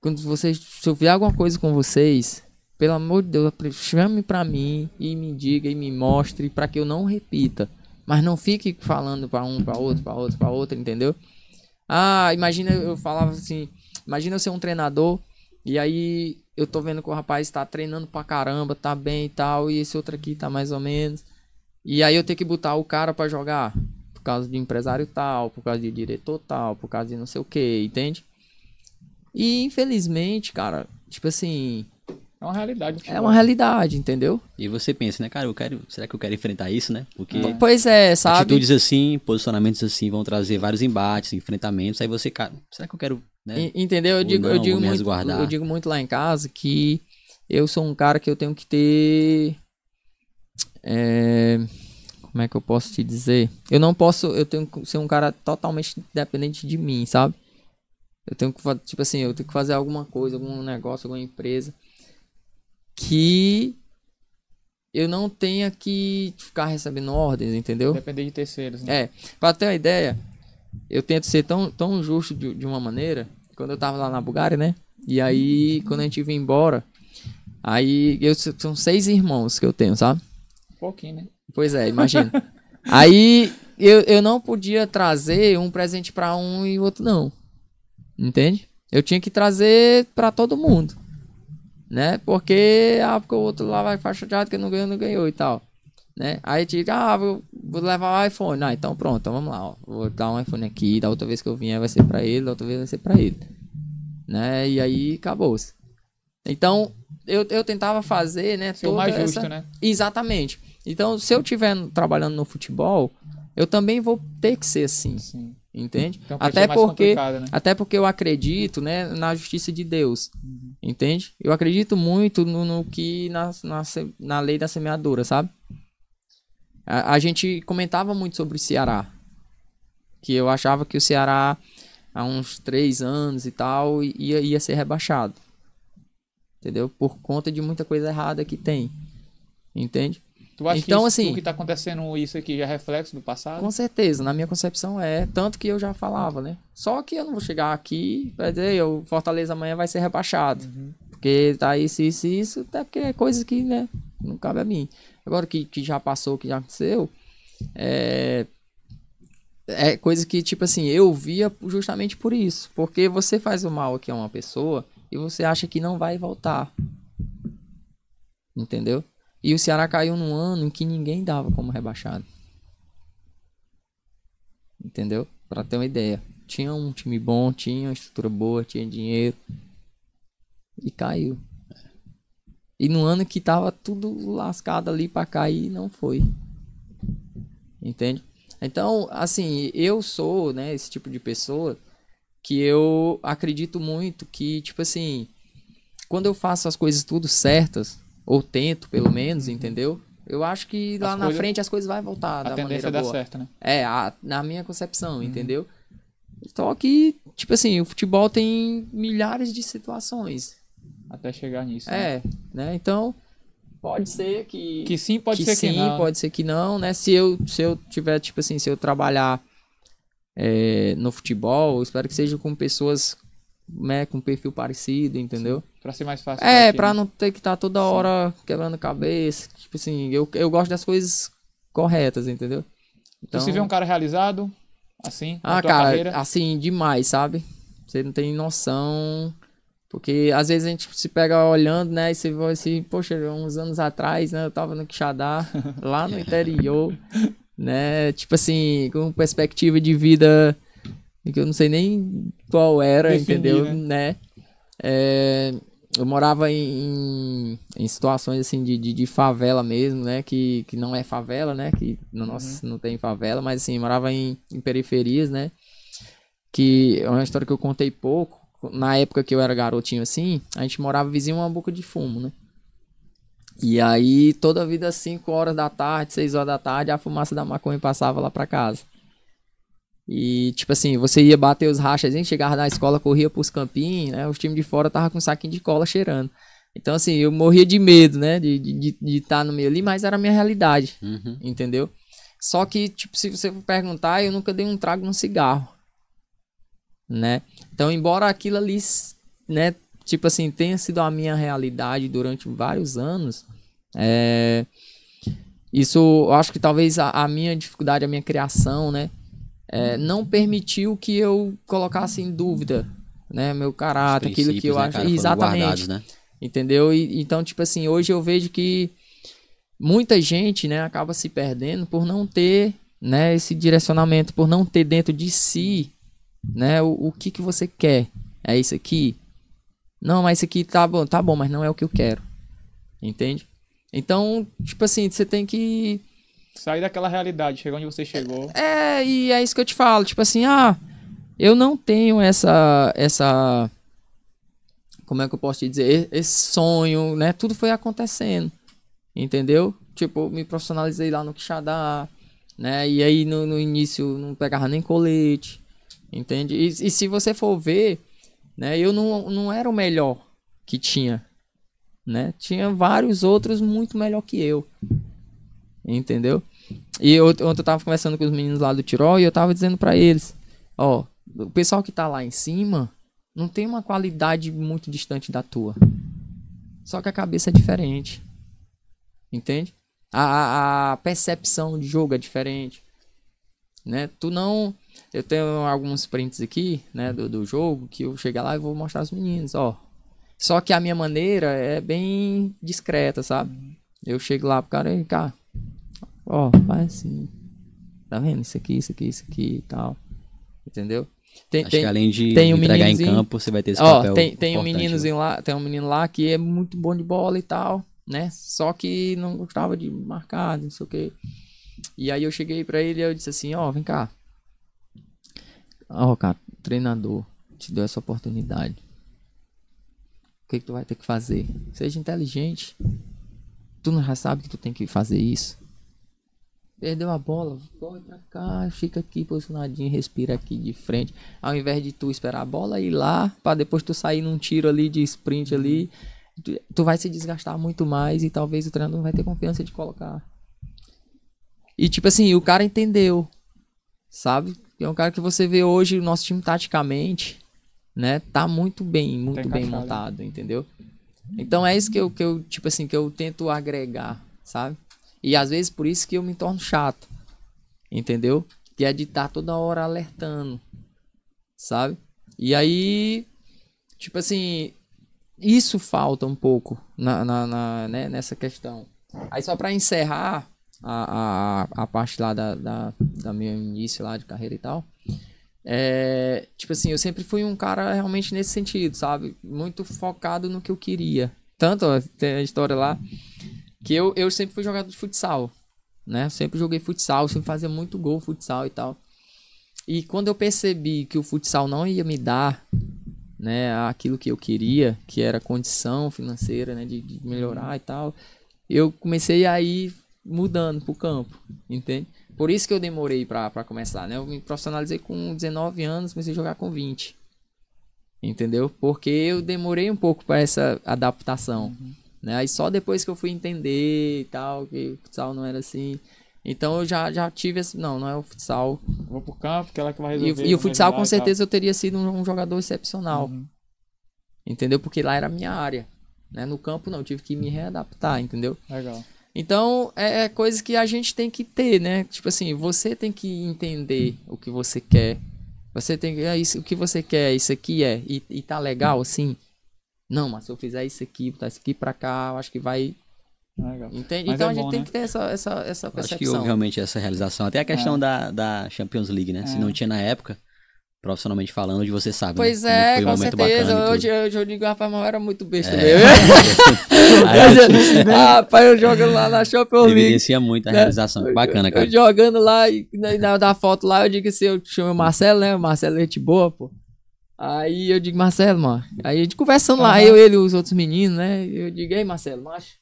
quando vocês, se eu vier alguma coisa com vocês, pelo amor de Deus, chame pra mim e me diga e me mostre para que eu não repita. Mas não fique falando para um, para outro, para outro, para outro, entendeu? Ah, imagina eu falava assim, imagina eu ser um treinador e aí eu tô vendo que o rapaz tá treinando pra caramba, tá bem e tal, e esse outro aqui tá mais ou menos. E aí eu tenho que botar o cara para jogar causa de empresário tal, por causa de diretor tal, por causa de não sei o que, entende? E infelizmente, cara, tipo assim. É uma realidade. É uma realidade, entendeu? E você pensa, né, cara, eu quero. Será que eu quero enfrentar isso, né? Porque. Pois é, sabe? Atitudes assim, posicionamentos assim vão trazer vários embates, enfrentamentos. Aí você, cara, será que eu quero. Né? Entendeu? Eu digo, não, eu, digo muito, eu digo muito lá em casa que eu sou um cara que eu tenho que ter. É como é que eu posso te dizer? Eu não posso. Eu tenho que ser um cara totalmente dependente de mim, sabe? Eu tenho que tipo assim, eu tenho que fazer alguma coisa, algum negócio, alguma empresa que eu não tenha que ficar recebendo ordens, entendeu? Depender de terceiros. Né? É, para ter uma ideia, eu tento ser tão, tão justo de, de, uma maneira. Quando eu tava lá na Bulgária, né? E aí, quando a gente vinha embora, aí eu são seis irmãos que eu tenho, sabe? Pouquinho, né? Pois é, imagina. Aí eu, eu não podia trazer um presente para um e o outro não. Entende? Eu tinha que trazer para todo mundo. Né? Porque, ah, porque o outro lá vai faixa de que não ganhou, não ganhou e tal. Né? Aí te ah, vou, vou levar o iPhone. Ah, então pronto, então vamos lá. Ó. Vou dar um iPhone aqui, da outra vez que eu vier vai ser para ele, da outra vez vai ser para ele. Né? E aí acabou-se. Então, eu, eu tentava fazer, né? Ser mais justo, essa... né? Exatamente. Então, se eu estiver trabalhando no futebol, eu também vou ter que ser assim. Sim. Entende? Então, até, porque, né? até porque eu acredito né, na justiça de Deus. Uhum. Entende? Eu acredito muito no, no que na, na, na, lei da semeadura, sabe? A, a, gente comentava muito sobre o Ceará. Que eu achava que o Ceará, há uns três anos e tal, ia, ia ser rebaixado. Entendeu? Por conta de muita coisa errada que tem. Entende? Tu acha então, que isso, assim, o que está acontecendo isso aqui já é reflexo do passado? Com certeza, na minha concepção é. Tanto que eu já falava, né? Só que eu não vou chegar aqui para dizer, o Fortaleza amanhã vai ser rebaixado. Uhum. Porque tá isso, isso isso, até porque é coisa que, né, não cabe a mim. Agora que, que já passou, que já aconteceu, é. É coisa que, tipo assim, eu via justamente por isso. Porque você faz o mal aqui a uma pessoa e você acha que não vai voltar. Entendeu? E o Ceará caiu num ano em que ninguém dava como rebaixado. Entendeu? Para ter uma ideia. Tinha um time bom, tinha uma estrutura boa, tinha dinheiro. E caiu. E no ano que tava tudo lascado ali para cair, não foi. Entende? Então, assim, eu sou, né, esse tipo de pessoa que eu acredito muito que, tipo assim, quando eu faço as coisas tudo certas, ou tento, pelo menos, entendeu? Eu acho que lá as na coisas, frente as coisas vão voltar da maneira é boa. A certo, né? É, a, na minha concepção, uhum. entendeu? Só que, tipo assim, o futebol tem milhares de situações. Até chegar nisso. Né? É, né? né? Então, pode ser que... Que sim, pode que ser sim, que não. Né? pode ser que não, né? Se eu, se eu tiver, tipo assim, se eu trabalhar é, no futebol, espero que seja com pessoas né, com perfil parecido, entendeu? Sim, pra ser mais fácil. É, pra, né? não ter que estar tá toda hora Sim. quebrando cabeça. Tipo assim, eu, eu gosto das coisas corretas, entendeu? Então, se então vê um cara realizado, assim, ah, cara, carreira? assim, demais, sabe? Você não tem noção. Porque às vezes a gente se pega olhando, né? E você vai assim, poxa, uns anos atrás, né? Eu tava no Quixadá, lá no interior, né? Tipo assim, com perspectiva de vida que eu não sei nem qual era, Definir, entendeu? Né? né? É, eu morava em, em, situações assim de, de, de, favela mesmo, né? Que, que não é favela, né? Que no nosso uhum. não tem favela, mas assim, morava em, em periferias, né? Que é uma história que eu contei pouco. Na época que eu era garotinho assim, a gente morava vizinho a uma boca de fumo, né? E aí, toda a vida, 5 horas da tarde, 6 horas da tarde, a fumaça da maconha passava lá pra casa. E, tipo assim, você ia bater os rachas, chegava na escola, corria pros campinhos, né? Os times de fora tava com um saquinho de cola cheirando. Então, assim, eu morria de medo, né? De estar de, de, tá no meio ali, mas era a minha realidade, uhum. entendeu? Só que, tipo, se você perguntar, eu nunca dei um trago num cigarro, né? Então, embora aquilo ali, né? Tipo assim, tenha sido a minha realidade durante vários anos, é... Isso, eu acho que talvez a, a minha dificuldade, a minha criação, né? é, uhum. não permitiu que eu colocasse em dúvida, né, meu caráter, aquilo que eu né, acho. Cara, Exatamente. Né? Entendeu? E, então, tipo assim, hoje eu vejo que muita gente, né, acaba se perdendo por não ter, né, esse direcionamento, por não ter dentro de si, né, o, o que que você quer. É isso aqui? Não, mas isso aqui tá bom, tá bom, mas não é o que eu quero. Entende? Então, tipo assim, você tem que Sair daquela realidade, chegar onde você chegou. É, e é isso que eu te falo. Tipo assim, ah, eu não tenho essa. essa como é que eu posso te dizer? Esse sonho, né? Tudo foi acontecendo. Entendeu? Tipo, me profissionalizei lá no Quixadá, né? E aí no, no início não pegava nem colete. Entende? E, e se você for ver, né? Eu não, não era o melhor que tinha, né? Tinha vários outros muito melhor que eu, Entendeu? E eu, ontem eu tava conversando com os meninos lá do Tirol e eu tava dizendo para eles: ó, o pessoal que tá lá em cima não tem uma qualidade muito distante da tua. Só que a cabeça é diferente. Entende? A, a, a percepção de jogo é diferente. Né? Tu não. Eu tenho alguns prints aqui, né, do, do jogo, que eu chegar lá e vou mostrar aos meninos, ó. Só que a minha maneira é bem discreta, sabe? Eu chego lá pro cara e, cara, Ó, oh, faz assim. Tá vendo? Isso aqui, isso aqui, isso aqui e tal. Entendeu? Tem, Acho tem, que além de tem um entregar em campo, você vai ter esse ó, papel tem, tem um né? meninozinho né? lá, tem um menino lá que é muito bom de bola e tal, né? Só que não gostava de marcar, não sei o quê. E aí eu cheguei para ele e eu disse assim, ó, oh, vem cá. Ó, oh, cara, treinador, te deu essa oportunidade. O que, que tu vai ter que fazer? Seja inteligente. Tu não já sabe que tu tem que fazer isso. Perdeu a bola, corre pra cá, fica aqui posicionadinho, respira aqui de frente. Ao invés de tu esperar a bola ir lá, para depois tu sair num tiro ali de sprint uhum. ali, tu, tu vai se desgastar muito mais e talvez o treinador não vai ter confiança de colocar. E tipo assim, o cara entendeu, sabe? É um cara que você vê hoje, o nosso time taticamente, né, tá muito bem, tá muito bem montado, entendeu? Então é isso que eu, que eu, tipo assim, que eu tento agregar, sabe? E às vezes por isso que eu me torno chato. Entendeu? Que é de estar tá toda hora alertando. Sabe? E aí, tipo assim, isso falta um pouco na, na, na né, nessa questão. Aí só para encerrar a, a, a parte lá da, da, da minha início lá de carreira e tal. É, tipo assim, eu sempre fui um cara realmente nesse sentido, sabe? Muito focado no que eu queria. Tanto tem a história lá que eu, eu sempre fui jogador de futsal, né? Sempre joguei futsal, sempre fazia muito gol futsal e tal. E quando eu percebi que o futsal não ia me dar, né, aquilo que eu queria, que era condição financeira, né, de, de melhorar e tal, eu comecei a ir mudando pro campo, entende? Por isso que eu demorei para começar, né? Eu me profissionalizei com 19 anos, comecei a jogar com 20. Entendeu? Porque eu demorei um pouco para essa adaptação. Uhum. Né? Aí só depois que eu fui entender e tal, que o futsal não era assim. Então eu já, já tive esse. Não, não é o futsal. Vou pro campo, que é lá que vai resolver. E, e o futsal, com certeza, eu teria sido um, um jogador excepcional. Uhum. Entendeu? Porque lá era a minha área. Né? No campo, não, eu tive que me readaptar, entendeu? Legal. Então, é, é coisa que a gente tem que ter, né? Tipo assim, você tem que entender o que você quer. Você tem que. É isso, o que você quer, é isso aqui é. E, e tá legal, assim. Não, mas se eu fizer isso aqui, botar isso aqui pra cá, eu acho que vai. Ah, legal. Entende? então é a gente bom, tem né? que ter essa, essa, essa percepção. Acho que houve realmente essa realização. Até a questão é. da, da Champions League, né? É. Se não tinha na época, profissionalmente falando, onde você sabe. Pois né? é, com certeza. Hoje eu, eu, eu digo, rapaz, mas eu era muito besta é. mesmo. Ah, rapaz, eu jogando lá na Champions League. Evidencia muito a né? realização. Né? Bacana, cara. Eu jogando lá e né, na, na, da foto lá, eu digo assim, eu chamo o Marcelo, né? O Marcelo é gente boa, pô. Aí eu digo, Marcelo, mano. Aí a gente conversando uhum. lá, eu, ele e os outros meninos, né? Eu digo, ei, Marcelo, macho.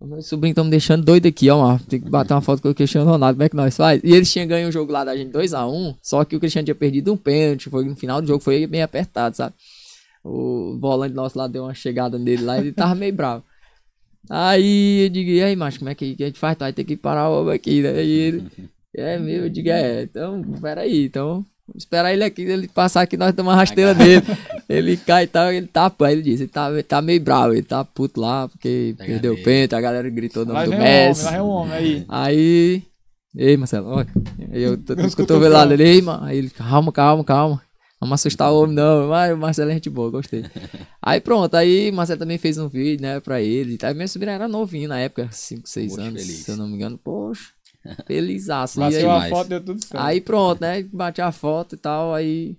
Os meus sobrinhos estão tá me deixando doido aqui, ó, mano. Tem que bater uma foto com o Cristiano Ronaldo, como é que nós faz? E eles tinham ganho um jogo lá da gente 2x1, um, só que o Cristiano tinha perdido um pênalti, foi no final do jogo, foi bem apertado, sabe? O volante nosso lá deu uma chegada nele lá e ele tava meio bravo. Aí eu digo, e aí, macho, como é que a gente faz? Vai ter que parar o homem aqui, né? E ele, é meu, eu digo, é, então, peraí, então esperar ele aqui, ele passar aqui, nós uma rasteira dele. ele cai e tal, ele tá, ele disse ele tá, ele tá meio bravo, ele tá puto lá, porque perdeu o pente, a galera gritou o nome lá do Messi. Homem, lá é um homem, aí. aí. Ei, Marcelo, eu tô com o cotovelado dele, ei, mano. Aí ele, calma, calma, calma. Vamos assustar o homem, não. Mas o Marcelo é gente boa, gostei. aí pronto, aí o Marcelo também fez um vídeo, né, pra ele. Aí minha sobrinha era novinha na época, 5, 6 anos, feliz. se eu não me engano. Poxa, Feliz aço. aí, a foto, deu tudo certo. Aí pronto, né? Bati a foto e tal, aí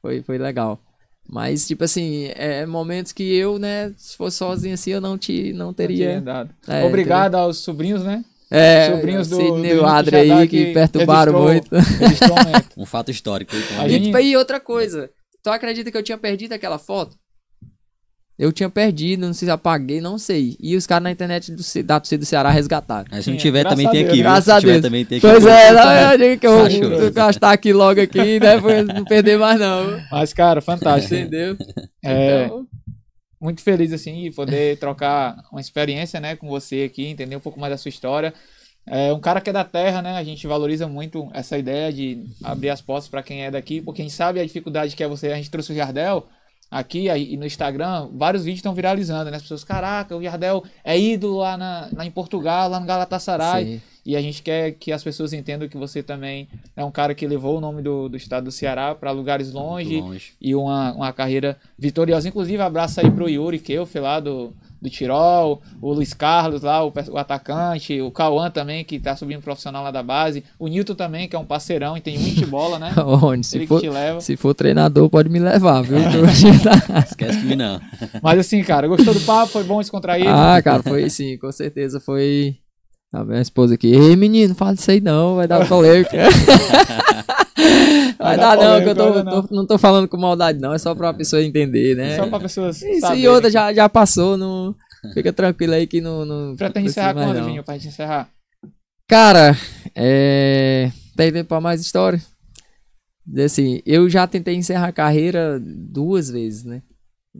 foi, foi legal. Mas, tipo assim, é, é momentos que eu, né, se fosse sozinho assim, eu não, te, não teria. Não é, Obrigado aos sobrinhos, né? É, sobrinhos do, Sidney do Adri aí tá que, que perturbaram muito. Um fato histórico. Então. A né? E outra coisa, tu acredita que eu tinha perdido aquela foto? Eu tinha perdido, não sei se apaguei, não sei. E os caras na internet do, da torcida do Ceará resgataram. Mas se não é, tiver, é, também tem aqui. Graças a Deus. Também tem aqui, pois é, é né? não, eu digo que eu vou gastar aqui logo aqui, né? não perder mais não. Mas, cara, fantástico. Entendeu? É, então... Muito feliz, assim, poder trocar uma experiência, né, com você aqui, entender um pouco mais da sua história. É um cara que é da terra, né? A gente valoriza muito essa ideia de abrir as portas para quem é daqui, porque a gente sabe a dificuldade que é você. A gente trouxe o Jardel, aqui e no Instagram, vários vídeos estão viralizando, né? As pessoas, caraca, o Jardel é ídolo lá, na, lá em Portugal, lá no Galatasaray. Sim. E a gente quer que as pessoas entendam que você também é um cara que levou o nome do, do estado do Ceará para lugares longe, longe, e uma, uma carreira vitoriosa. Inclusive, abraço aí pro Yuri fui lá do, do Tirol, o Luiz Carlos lá, o, o atacante, o Cauã também, que tá subindo profissional lá da base, o Nilton também, que é um parceirão e tem muita bola, né? Onde, se, for, se for treinador, pode me levar, viu? É. Tá. Esquece de mim, não. Mas assim, cara, gostou do papo? Foi bom descontrair? Ah, cara, foi sim, com certeza. Foi. Tá a minha esposa aqui, ei menino, fala isso aí não, vai dar polêmica. Vai dar não, que eu tô, Tô, não tô falando com maldade, não. É só pra pessoa entender, né? É só pra pessoas. Isso saberem. e outra já, já passou, não. Fica tranquilo aí que não. não pra te encerrar quando, Vinho, pra gente encerrar. Cara, é. Tem tempo pra mais história? Assim, eu já tentei encerrar a carreira duas vezes, né?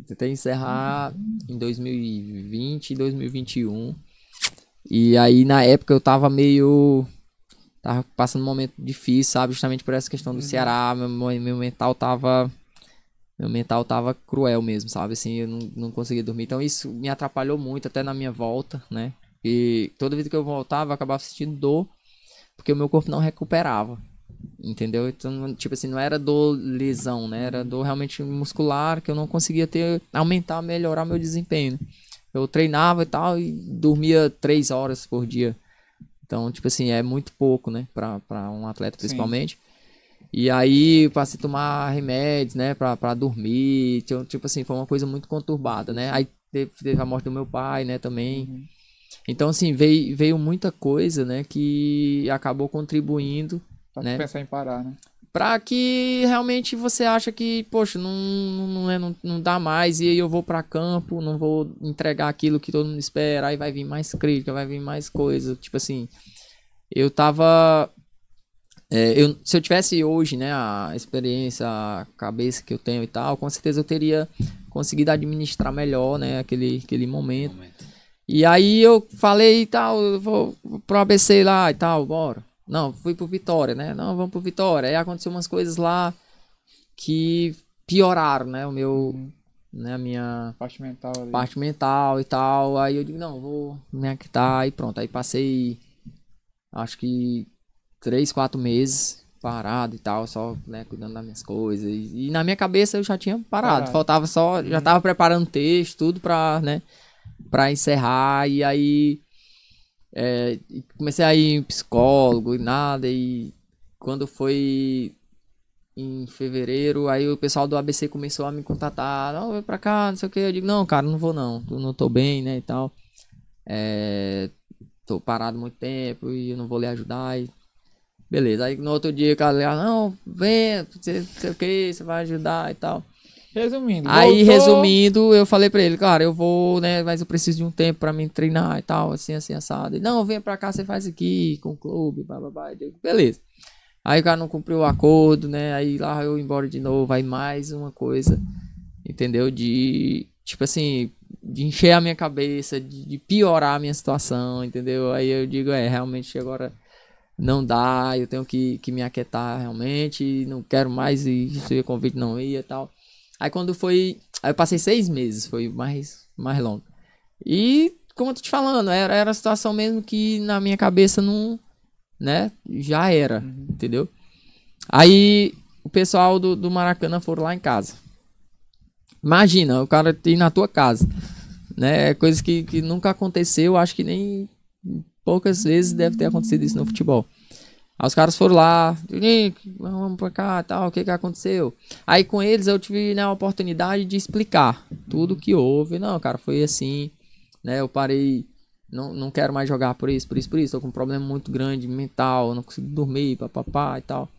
Tentei encerrar uhum. em 2020 e 2021. E aí, na época, eu tava meio Tava passando um momento difícil, sabe? Justamente por essa questão do uhum. Ceará. Meu, meu mental tava. Meu mental tava cruel mesmo, sabe? Assim, eu não, não conseguia dormir. Então isso me atrapalhou muito até na minha volta, né? E toda vez que eu voltava, eu acabava sentindo dor, porque o meu corpo não recuperava. Entendeu? Então, tipo assim, não era dor lesão, né? Era dor realmente muscular que eu não conseguia ter, aumentar, melhorar meu desempenho. Eu treinava e tal, e dormia três horas por dia. Então, tipo assim, é muito pouco, né? Para um atleta, principalmente. Sim. E aí, para se tomar remédios, né? Para dormir. Tipo assim, foi uma coisa muito conturbada, né? Aí teve, teve a morte do meu pai, né? Também. Uhum. Então, assim, veio, veio muita coisa, né? Que acabou contribuindo. Pra né? pensar em parar, né? para que realmente você acha que, poxa, não, não, é, não, não dá mais, e aí eu vou para campo, não vou entregar aquilo que todo mundo espera, aí vai vir mais crítica, vai vir mais coisa. Tipo assim, eu tava. É, eu, se eu tivesse hoje, né, a experiência, a cabeça que eu tenho e tal, com certeza eu teria conseguido administrar melhor, né, aquele, aquele momento. momento. E aí eu falei e tal, eu vou pro ABC lá e tal, bora. Não, fui pro Vitória, né? Não, vamos pro Vitória. Aí aconteceu umas coisas lá que pioraram, né? O meu. Uhum. Né, a minha. Parte mental. Ali. Parte mental e tal. Aí eu digo, não, vou me actar e pronto. Aí passei. Acho que. Três, quatro meses parado e tal, só né, cuidando das minhas coisas. E, e, na minha cabeça eu já tinha parado, parado. faltava só, já tava uhum. preparando texto, tudo pra, né, pra encerrar. E aí é, comecei a ir em psicólogo e nada, e quando foi em fevereiro, aí o pessoal do ABC começou a me contatar, não, oh, vai pra cá, não sei o que, eu digo, não, cara, não vou não, eu não tô bem, né, e tal, é, tô parado muito tempo e eu não vou lhe ajudar, e... beleza, aí no outro dia, cara, não, vem, não sei o que, você vai ajudar e tal, Resumindo. Aí, voltou. resumindo, eu falei pra ele, cara, eu vou, né, mas eu preciso de um tempo pra me treinar e tal, assim, assim, assado. Ele, não, venha pra cá, você faz aqui, com o clube, blá, blá, blá. Digo, beleza. Aí o cara não cumpriu o acordo, né, aí lá eu embora de novo, aí mais uma coisa, entendeu? De, tipo assim, de encher a minha cabeça, de, de piorar a minha situação, entendeu? Aí eu digo, é, realmente agora não dá, eu tenho que, que me aquietar realmente, não quero mais, e se o convite não ia e tal. Aí quando foi. Aí eu passei seis meses, foi mais, mais longo. E, como eu tô te falando, era, era a situação mesmo que na minha cabeça não. Né? Já era, uhum. entendeu? Aí o pessoal do, do Maracanã foram lá em casa. Imagina, o cara tem na tua casa. Né? É coisa que, que nunca aconteceu, acho que nem poucas vezes deve ter acontecido isso no futebol. Aí os caras foram lá, vamos pra cá tal, o que que aconteceu? Aí com eles eu tive né, a oportunidade de explicar tudo que houve. Não, cara, foi assim, né? Eu parei, não, não quero mais jogar por isso, por isso, por isso. Tô com um problema muito grande mental, não consigo dormir, papapá e tal.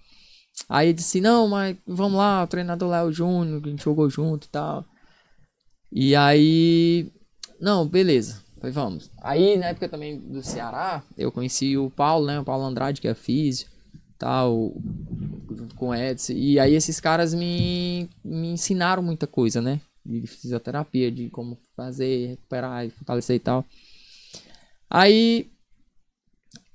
Aí eu disse, não, mas vamos lá, o treinador Léo Júnior, a gente jogou junto e tal. E aí, não, beleza. Falei, vamos. Aí, na época também do Ceará, eu conheci o Paulo, né? O Paulo Andrade, que é físico tal, com o Edson. E aí esses caras me, me ensinaram muita coisa, né? De fisioterapia, de como fazer, recuperar, fortalecer e tal. Aí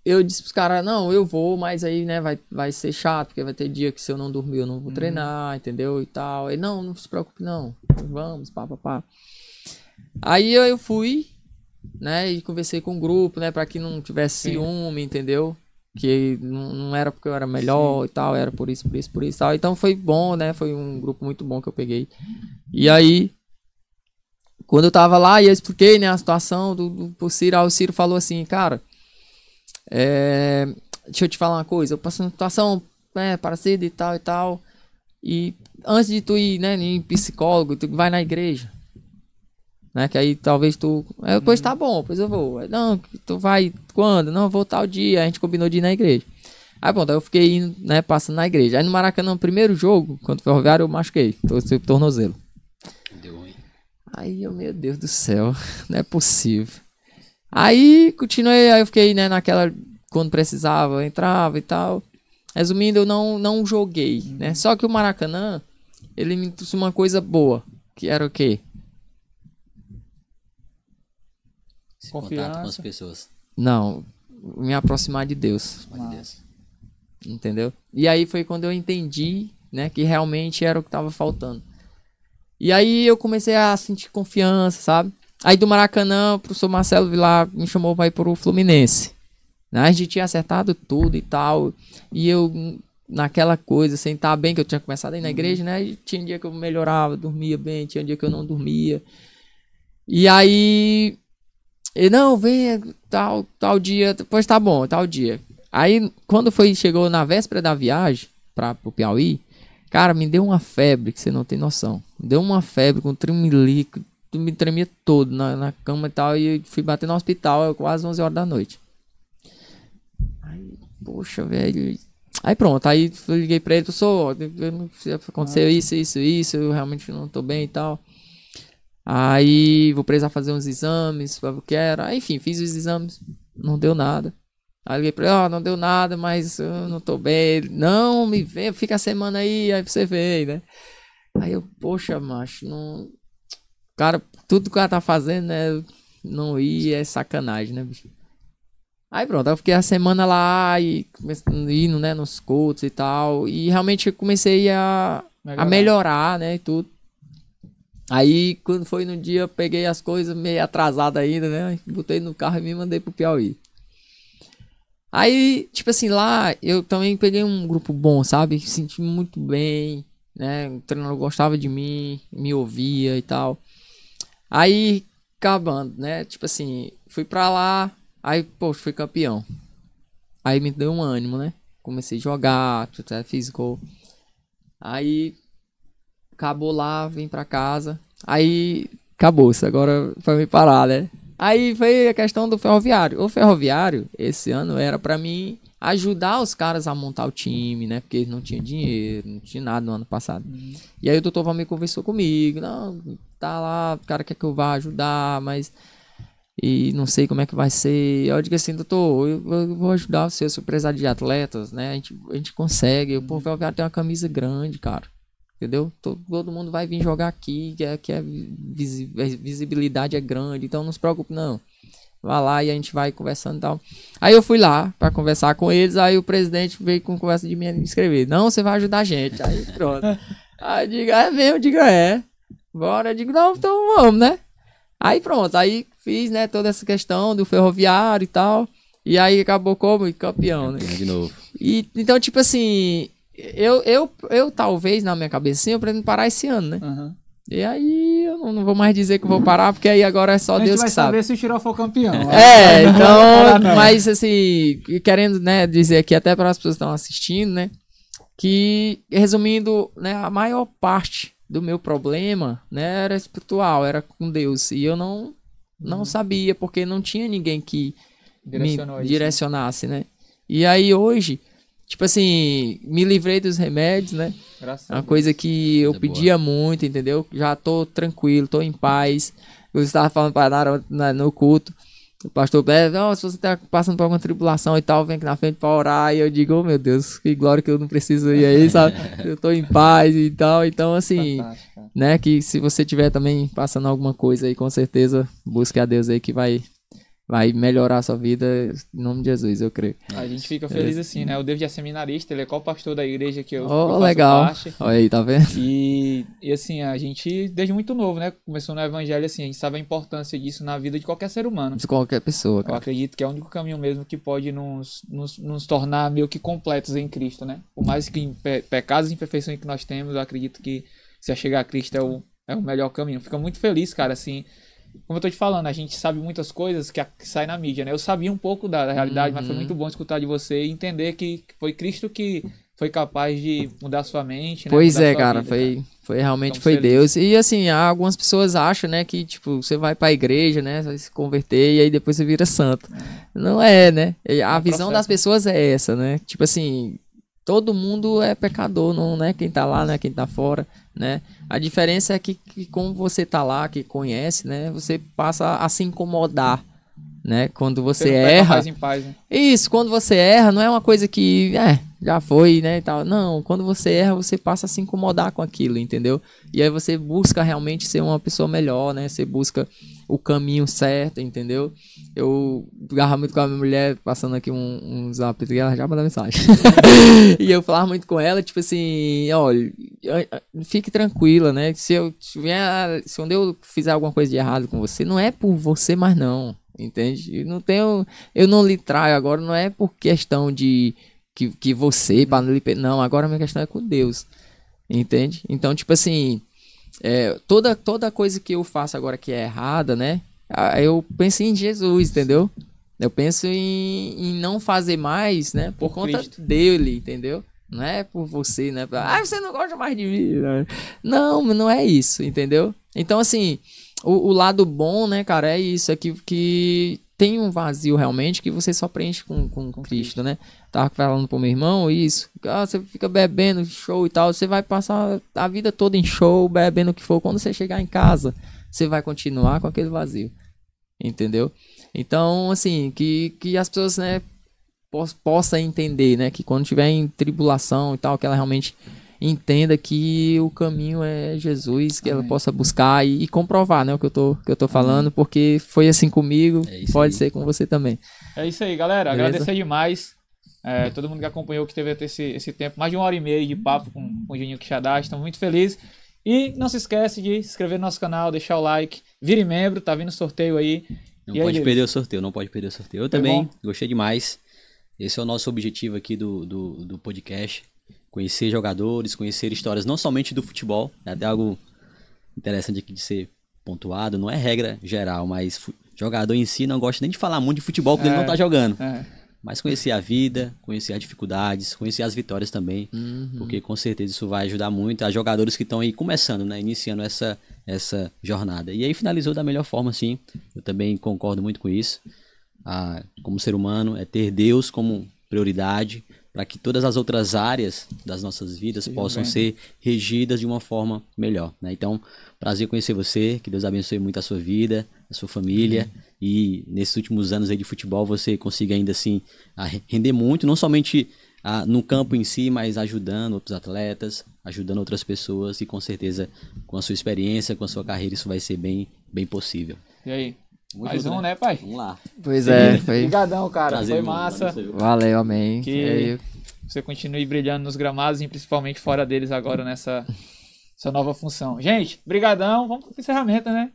eu disse pros caras, não, eu vou, mas aí, né, vai, vai ser chato, porque vai ter dia que se eu não dormir, eu não vou uhum. treinar, entendeu? E tal. e não, não se preocupe, não. Vamos, pá, pá, pá. Aí eu fui, né? E conversei com o grupo, né? Pra que não tivesse ciúme, entendeu? Que não, não era porque eu era melhor Sim. e tal, era por isso, por isso, por isso e tal. Então foi bom, né? Foi um grupo muito bom que eu peguei. E aí, quando eu tava lá e eu expliquei, né? A situação do, do pro Ciro, o Ciro falou assim, cara, é, deixa eu te falar uma coisa. Eu passei uma situação né, parecida e tal e tal. E antes de tu ir, né, em psicólogo, tu vai na igreja. Né? Que aí talvez tu. É, pois tá uhum. bom, pois eu vou. Não, tu vai quando? Não, vou tal dia. A gente combinou de ir na igreja. Aí bom, daí eu fiquei indo, né, passando na igreja. Aí no Maracanã, no primeiro jogo, quando ferroviário, eu machuquei. tô o tornozelo. Deu ruim. Aí eu, meu Deus do céu, não é possível. Aí continuei, aí eu fiquei, né, naquela. Quando precisava, entrava e tal. Resumindo, eu não, não joguei, né? Uhum. Só que o Maracanã, ele me trouxe uma coisa boa, que era o quê? Esse Confiança. contato com as pessoas. Não, me aproximar de Deus. Aproximar de Deus. Entendeu? E aí foi quando eu entendi, né, que realmente era o que estava faltando. E aí eu comecei a sentir confiança, sabe? Aí do Maracanã, o professor Marcelo Vilar me chamou para ir pro Fluminense. Né? A gente tinha acertado tudo e tal. E eu, naquela coisa, sem assim, tá estar bem, que eu tinha começado aí na uhum. igreja, né? E tinha um dia que eu melhorava, dormia bem, tinha um dia que eu não dormia. E aí e não, vem é tal, tal dia, pois tá bom, é tal dia. Aí, quando foi, chegou na véspera da viagem para o Piauí, cara, me deu uma febre que você não tem noção. Me deu uma febre com tremelico, me tremia todo na, na cama e tal, e fui bater no hospital é quase 11 horas da noite. Aí, poxa, velho. Aí pronto, aí eu liguei pra ele, sou, aconteceu ah. isso, isso, isso, eu realmente não tô bem e tal. Aí vou precisar fazer uns exames, o que era. Enfim, fiz os exames, não deu nada. Aí liguei pra ele, ó, oh, não deu nada, mas eu não tô bem. não, me vê, fica a semana aí, aí você vem, né? Aí eu, poxa, macho, não. Cara, tudo que o cara tá fazendo, né? Não ir é sacanagem, né, bicho? Aí pronto, eu fiquei a semana lá e indo, né, nos cultos e tal. E realmente comecei a, melhorar, a melhorar né, e tudo. Aí, quando foi no dia, eu peguei as coisas meio atrasada ainda, né? Botei no carro e me mandei pro Piauí. Aí, tipo assim, lá eu também peguei um grupo bom, sabe? Senti muito bem, né? O treinador gostava de mim, me ouvia e tal. Aí, acabando, né? Tipo assim, fui pra lá, aí, poxa, fui campeão. Aí me deu um ânimo, né? Comecei a jogar, fiz gol. Aí acabou lá, vim pra casa. Aí acabou-se, agora foi me parar, né? Aí veio a questão do ferroviário. O ferroviário, esse ano, era para mim ajudar os caras a montar o time, né? Porque eles não tinham dinheiro, não tinha nada no ano passado. Uhum. E aí o doutor Valmir conversou comigo, não, tá lá, o cara quer que eu vá ajudar, mas e não sei como é que vai ser. Eu digo assim, doutor, eu, eu vou ajudar você, eu sou empresário de atletas, né? A gente, a gente consegue. O uhum. ferroviário tem uma camisa grande, cara. Entendeu? Todo mundo vai vir jogar aqui, que, a é, é é, visibilidade é grande, então não se preocupe, não. Vá lá e a gente vai conversando e tal. Aí eu fui lá para conversar com eles, aí o presidente veio com conversa de me inscrever. Não, você vai ajudar a gente. Aí pronto. aí eu digo, é mesmo, eu digo, é. Bora, eu digo, não, então vamos, né? Aí pronto, aí fiz, né, toda essa questão do ferroviário e tal. E aí acabou como campeão, né? De novo. E, então, tipo assim, eu, eu, eu talvez, na minha cabecinha, eu pretendo parar esse ano, né? Uhum. E aí eu não, não vou mais dizer que vou parar, porque aí agora é só Deus que sabe. A gente vai saber se o Tirol for campeão. é, então, parar, mas assim, querendo né, dizer aqui até para as pessoas que estão assistindo, né? Que, resumindo, né, a maior parte do meu problema né, era espiritual, era com Deus. E eu não, não uhum. sabia, porque não tinha ninguém que me isso. direcionasse, né? E aí hoje Tipo assim, me livrei dos remédios, né? Graças é Uma coisa que eu pedia boa. muito, entendeu? Já tô tranquilo, tô em paz. Eu estava falando para na, no culto. O pastor pede oh, se você tá passando por alguma tribulação e tal, vem aqui na frente para orar. E eu digo, oh, meu Deus, que glória que eu não preciso ir aí, sabe? eu tô em paz e tal. Então, assim, Fantástica. né? Que se você tiver também passando alguma coisa aí, com certeza, busque a Deus aí que vai vai melhorar a sua vida, em nome de Jesus, eu creio. A gente é. fica feliz é. assim, né? O David é seminarista, ele é co-pastor da igreja que eu, oh, eu legal. Parte. Olha aí, tá vendo? E, e assim, a gente, desde muito novo, né? Começou no evangelho, assim, a gente sabe a importância disso na vida de qualquer ser humano. De qualquer pessoa, cara. Eu acredito que é o único caminho mesmo que pode nos, nos, nos tornar meio que completos em Cristo, né? Por mais que pe pecados e imperfeições que nós temos, eu acredito que se a chegar a Cristo é o, é o melhor caminho. Fica muito feliz, cara, assim como eu tô te falando, a gente sabe muitas coisas que, que saem na mídia, né? Eu sabia um pouco da realidade, uhum. mas foi uhum. muito bom escutar de você e entender que foi Cristo que foi capaz de mudar sua mente. Né? Pois mudar é, cara, vida, foi, cara. foi realmente então, foi Deus. E assim, algumas pessoas acham, né, que tipo, você vai para a igreja, né, vai se converter e aí depois você vira santo. Não é, né? A é visão processo. das pessoas é essa, né? Tipo assim, Todo mundo é pecador, não é quem está lá, não é quem está fora, né? A diferença é que, que como você está lá, que conhece, né? Você passa a se incomodar, né? Quando você erra. em paz, né? Isso, quando você erra, não é uma coisa que. É, já foi, né, e tal. Não, quando você erra, você passa a se incomodar com aquilo, entendeu? E aí você busca realmente ser uma pessoa melhor, né? Você busca o caminho certo, entendeu? Eu garra muito com a minha mulher, passando aqui um, um zap, tá ela já mandou mensagem. e eu falava muito com ela, tipo assim, olha, fique tranquila, né? Se eu tiver, se quando eu fizer alguma coisa de errado com você, não é por você mais não, entende? Eu não tenho, eu não lhe trago agora, não é por questão de que, que você, uhum. não, agora a minha questão é com Deus. Entende? Então, tipo assim, é, toda, toda coisa que eu faço agora que é errada, né? Eu penso em Jesus, entendeu? Eu penso em, em não fazer mais, né? Por, por conta Cristo. dele, entendeu? Não é por você, né? Ah, você não gosta mais de mim. Né? Não, não é isso, entendeu? Então, assim, o, o, lado bom, né, cara, é isso. É que, que tem um vazio realmente que você só preenche com, com, com Cristo, né? Tava falando pro meu irmão isso. Ah, você fica bebendo show e tal. Você vai passar a vida toda em show, bebendo o que for. Quando você chegar em casa, você vai continuar com aquele vazio. Entendeu? Então, assim, que, que as pessoas, né, possam entender, né? Que quando tiver em tribulação e tal, que ela realmente entenda que o caminho é Jesus, que Amém. ela possa buscar e, e, comprovar, né, o que eu tô, que eu tô falando, Amém. porque foi assim comigo, é pode aí. ser com você também. É isso aí, galera. Beleza? Agradecer demais. É, todo mundo que acompanhou, que teve até esse, esse tempo, mais de uma hora e meia de papo com, com o Juninho Quixadá, estamos muito felizes. E não se esquece de se inscrever no nosso canal, deixar o like, vire membro, tá vindo sorteio aí. Não e é pode aí, perder o sorteio, não pode perder o sorteio. Eu Foi também bom? gostei demais. Esse é o nosso objetivo aqui do, do, do podcast conhecer jogadores, conhecer histórias não somente do futebol, é até algo interessante aqui de ser pontuado, não é regra geral, mas jogador em si não gosta nem de falar muito de futebol porque é, ele não está é, jogando. É. Mas conhecer a vida, conhecer as dificuldades, conhecer as vitórias também, uhum. porque com certeza isso vai ajudar muito a jogadores que estão aí começando, né, iniciando essa, essa jornada. E aí finalizou da melhor forma, sim. Eu também concordo muito com isso. Ah, como ser humano, é ter Deus como prioridade, para que todas as outras áreas das nossas vidas possam ser regidas de uma forma melhor. Né? Então, prazer conhecer você, que Deus abençoe muito a sua vida, a sua família. E nesses últimos anos aí de futebol, você consiga ainda assim render muito, não somente ah, no campo em si, mas ajudando outros atletas, ajudando outras pessoas e com certeza com a sua experiência, com a sua carreira isso vai ser bem, bem possível. E aí, muito Mais um, né, pai? Vamos lá. Pois é. Foi... Obrigadão, cara. Prazer, foi massa. Mano, Valeu, amém. Que você continue brilhando nos gramados e principalmente fora deles agora nessa sua nova função. Gente, brigadão. Vamos com encerramento, né?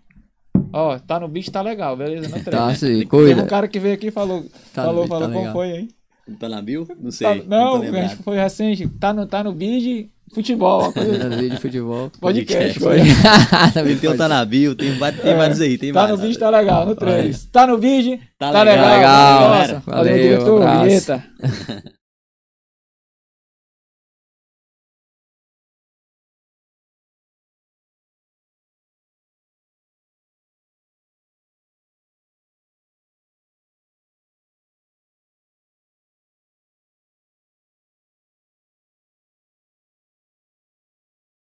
Ó, tá no bicho, tá legal, beleza? Não treino. tá, sim, cuida. Teve um cara que veio aqui e falou, tá falou, bicho, tá falou, tá como legal. foi, hein? Tá não tá na Bill? Não sei. Tá, não, não acho que foi recente. Tá no, tá no bid, Futebol, coisa... de assim. futebol. Podcast, podcast. Tá tem o Tá na Bio, tem, vários, tem é, vários aí. Tem tá no vídeo, tá legal, no 3. Tá no vídeo, tá, tá legal. legal. Tá Nossa, valeu, valeu diretor,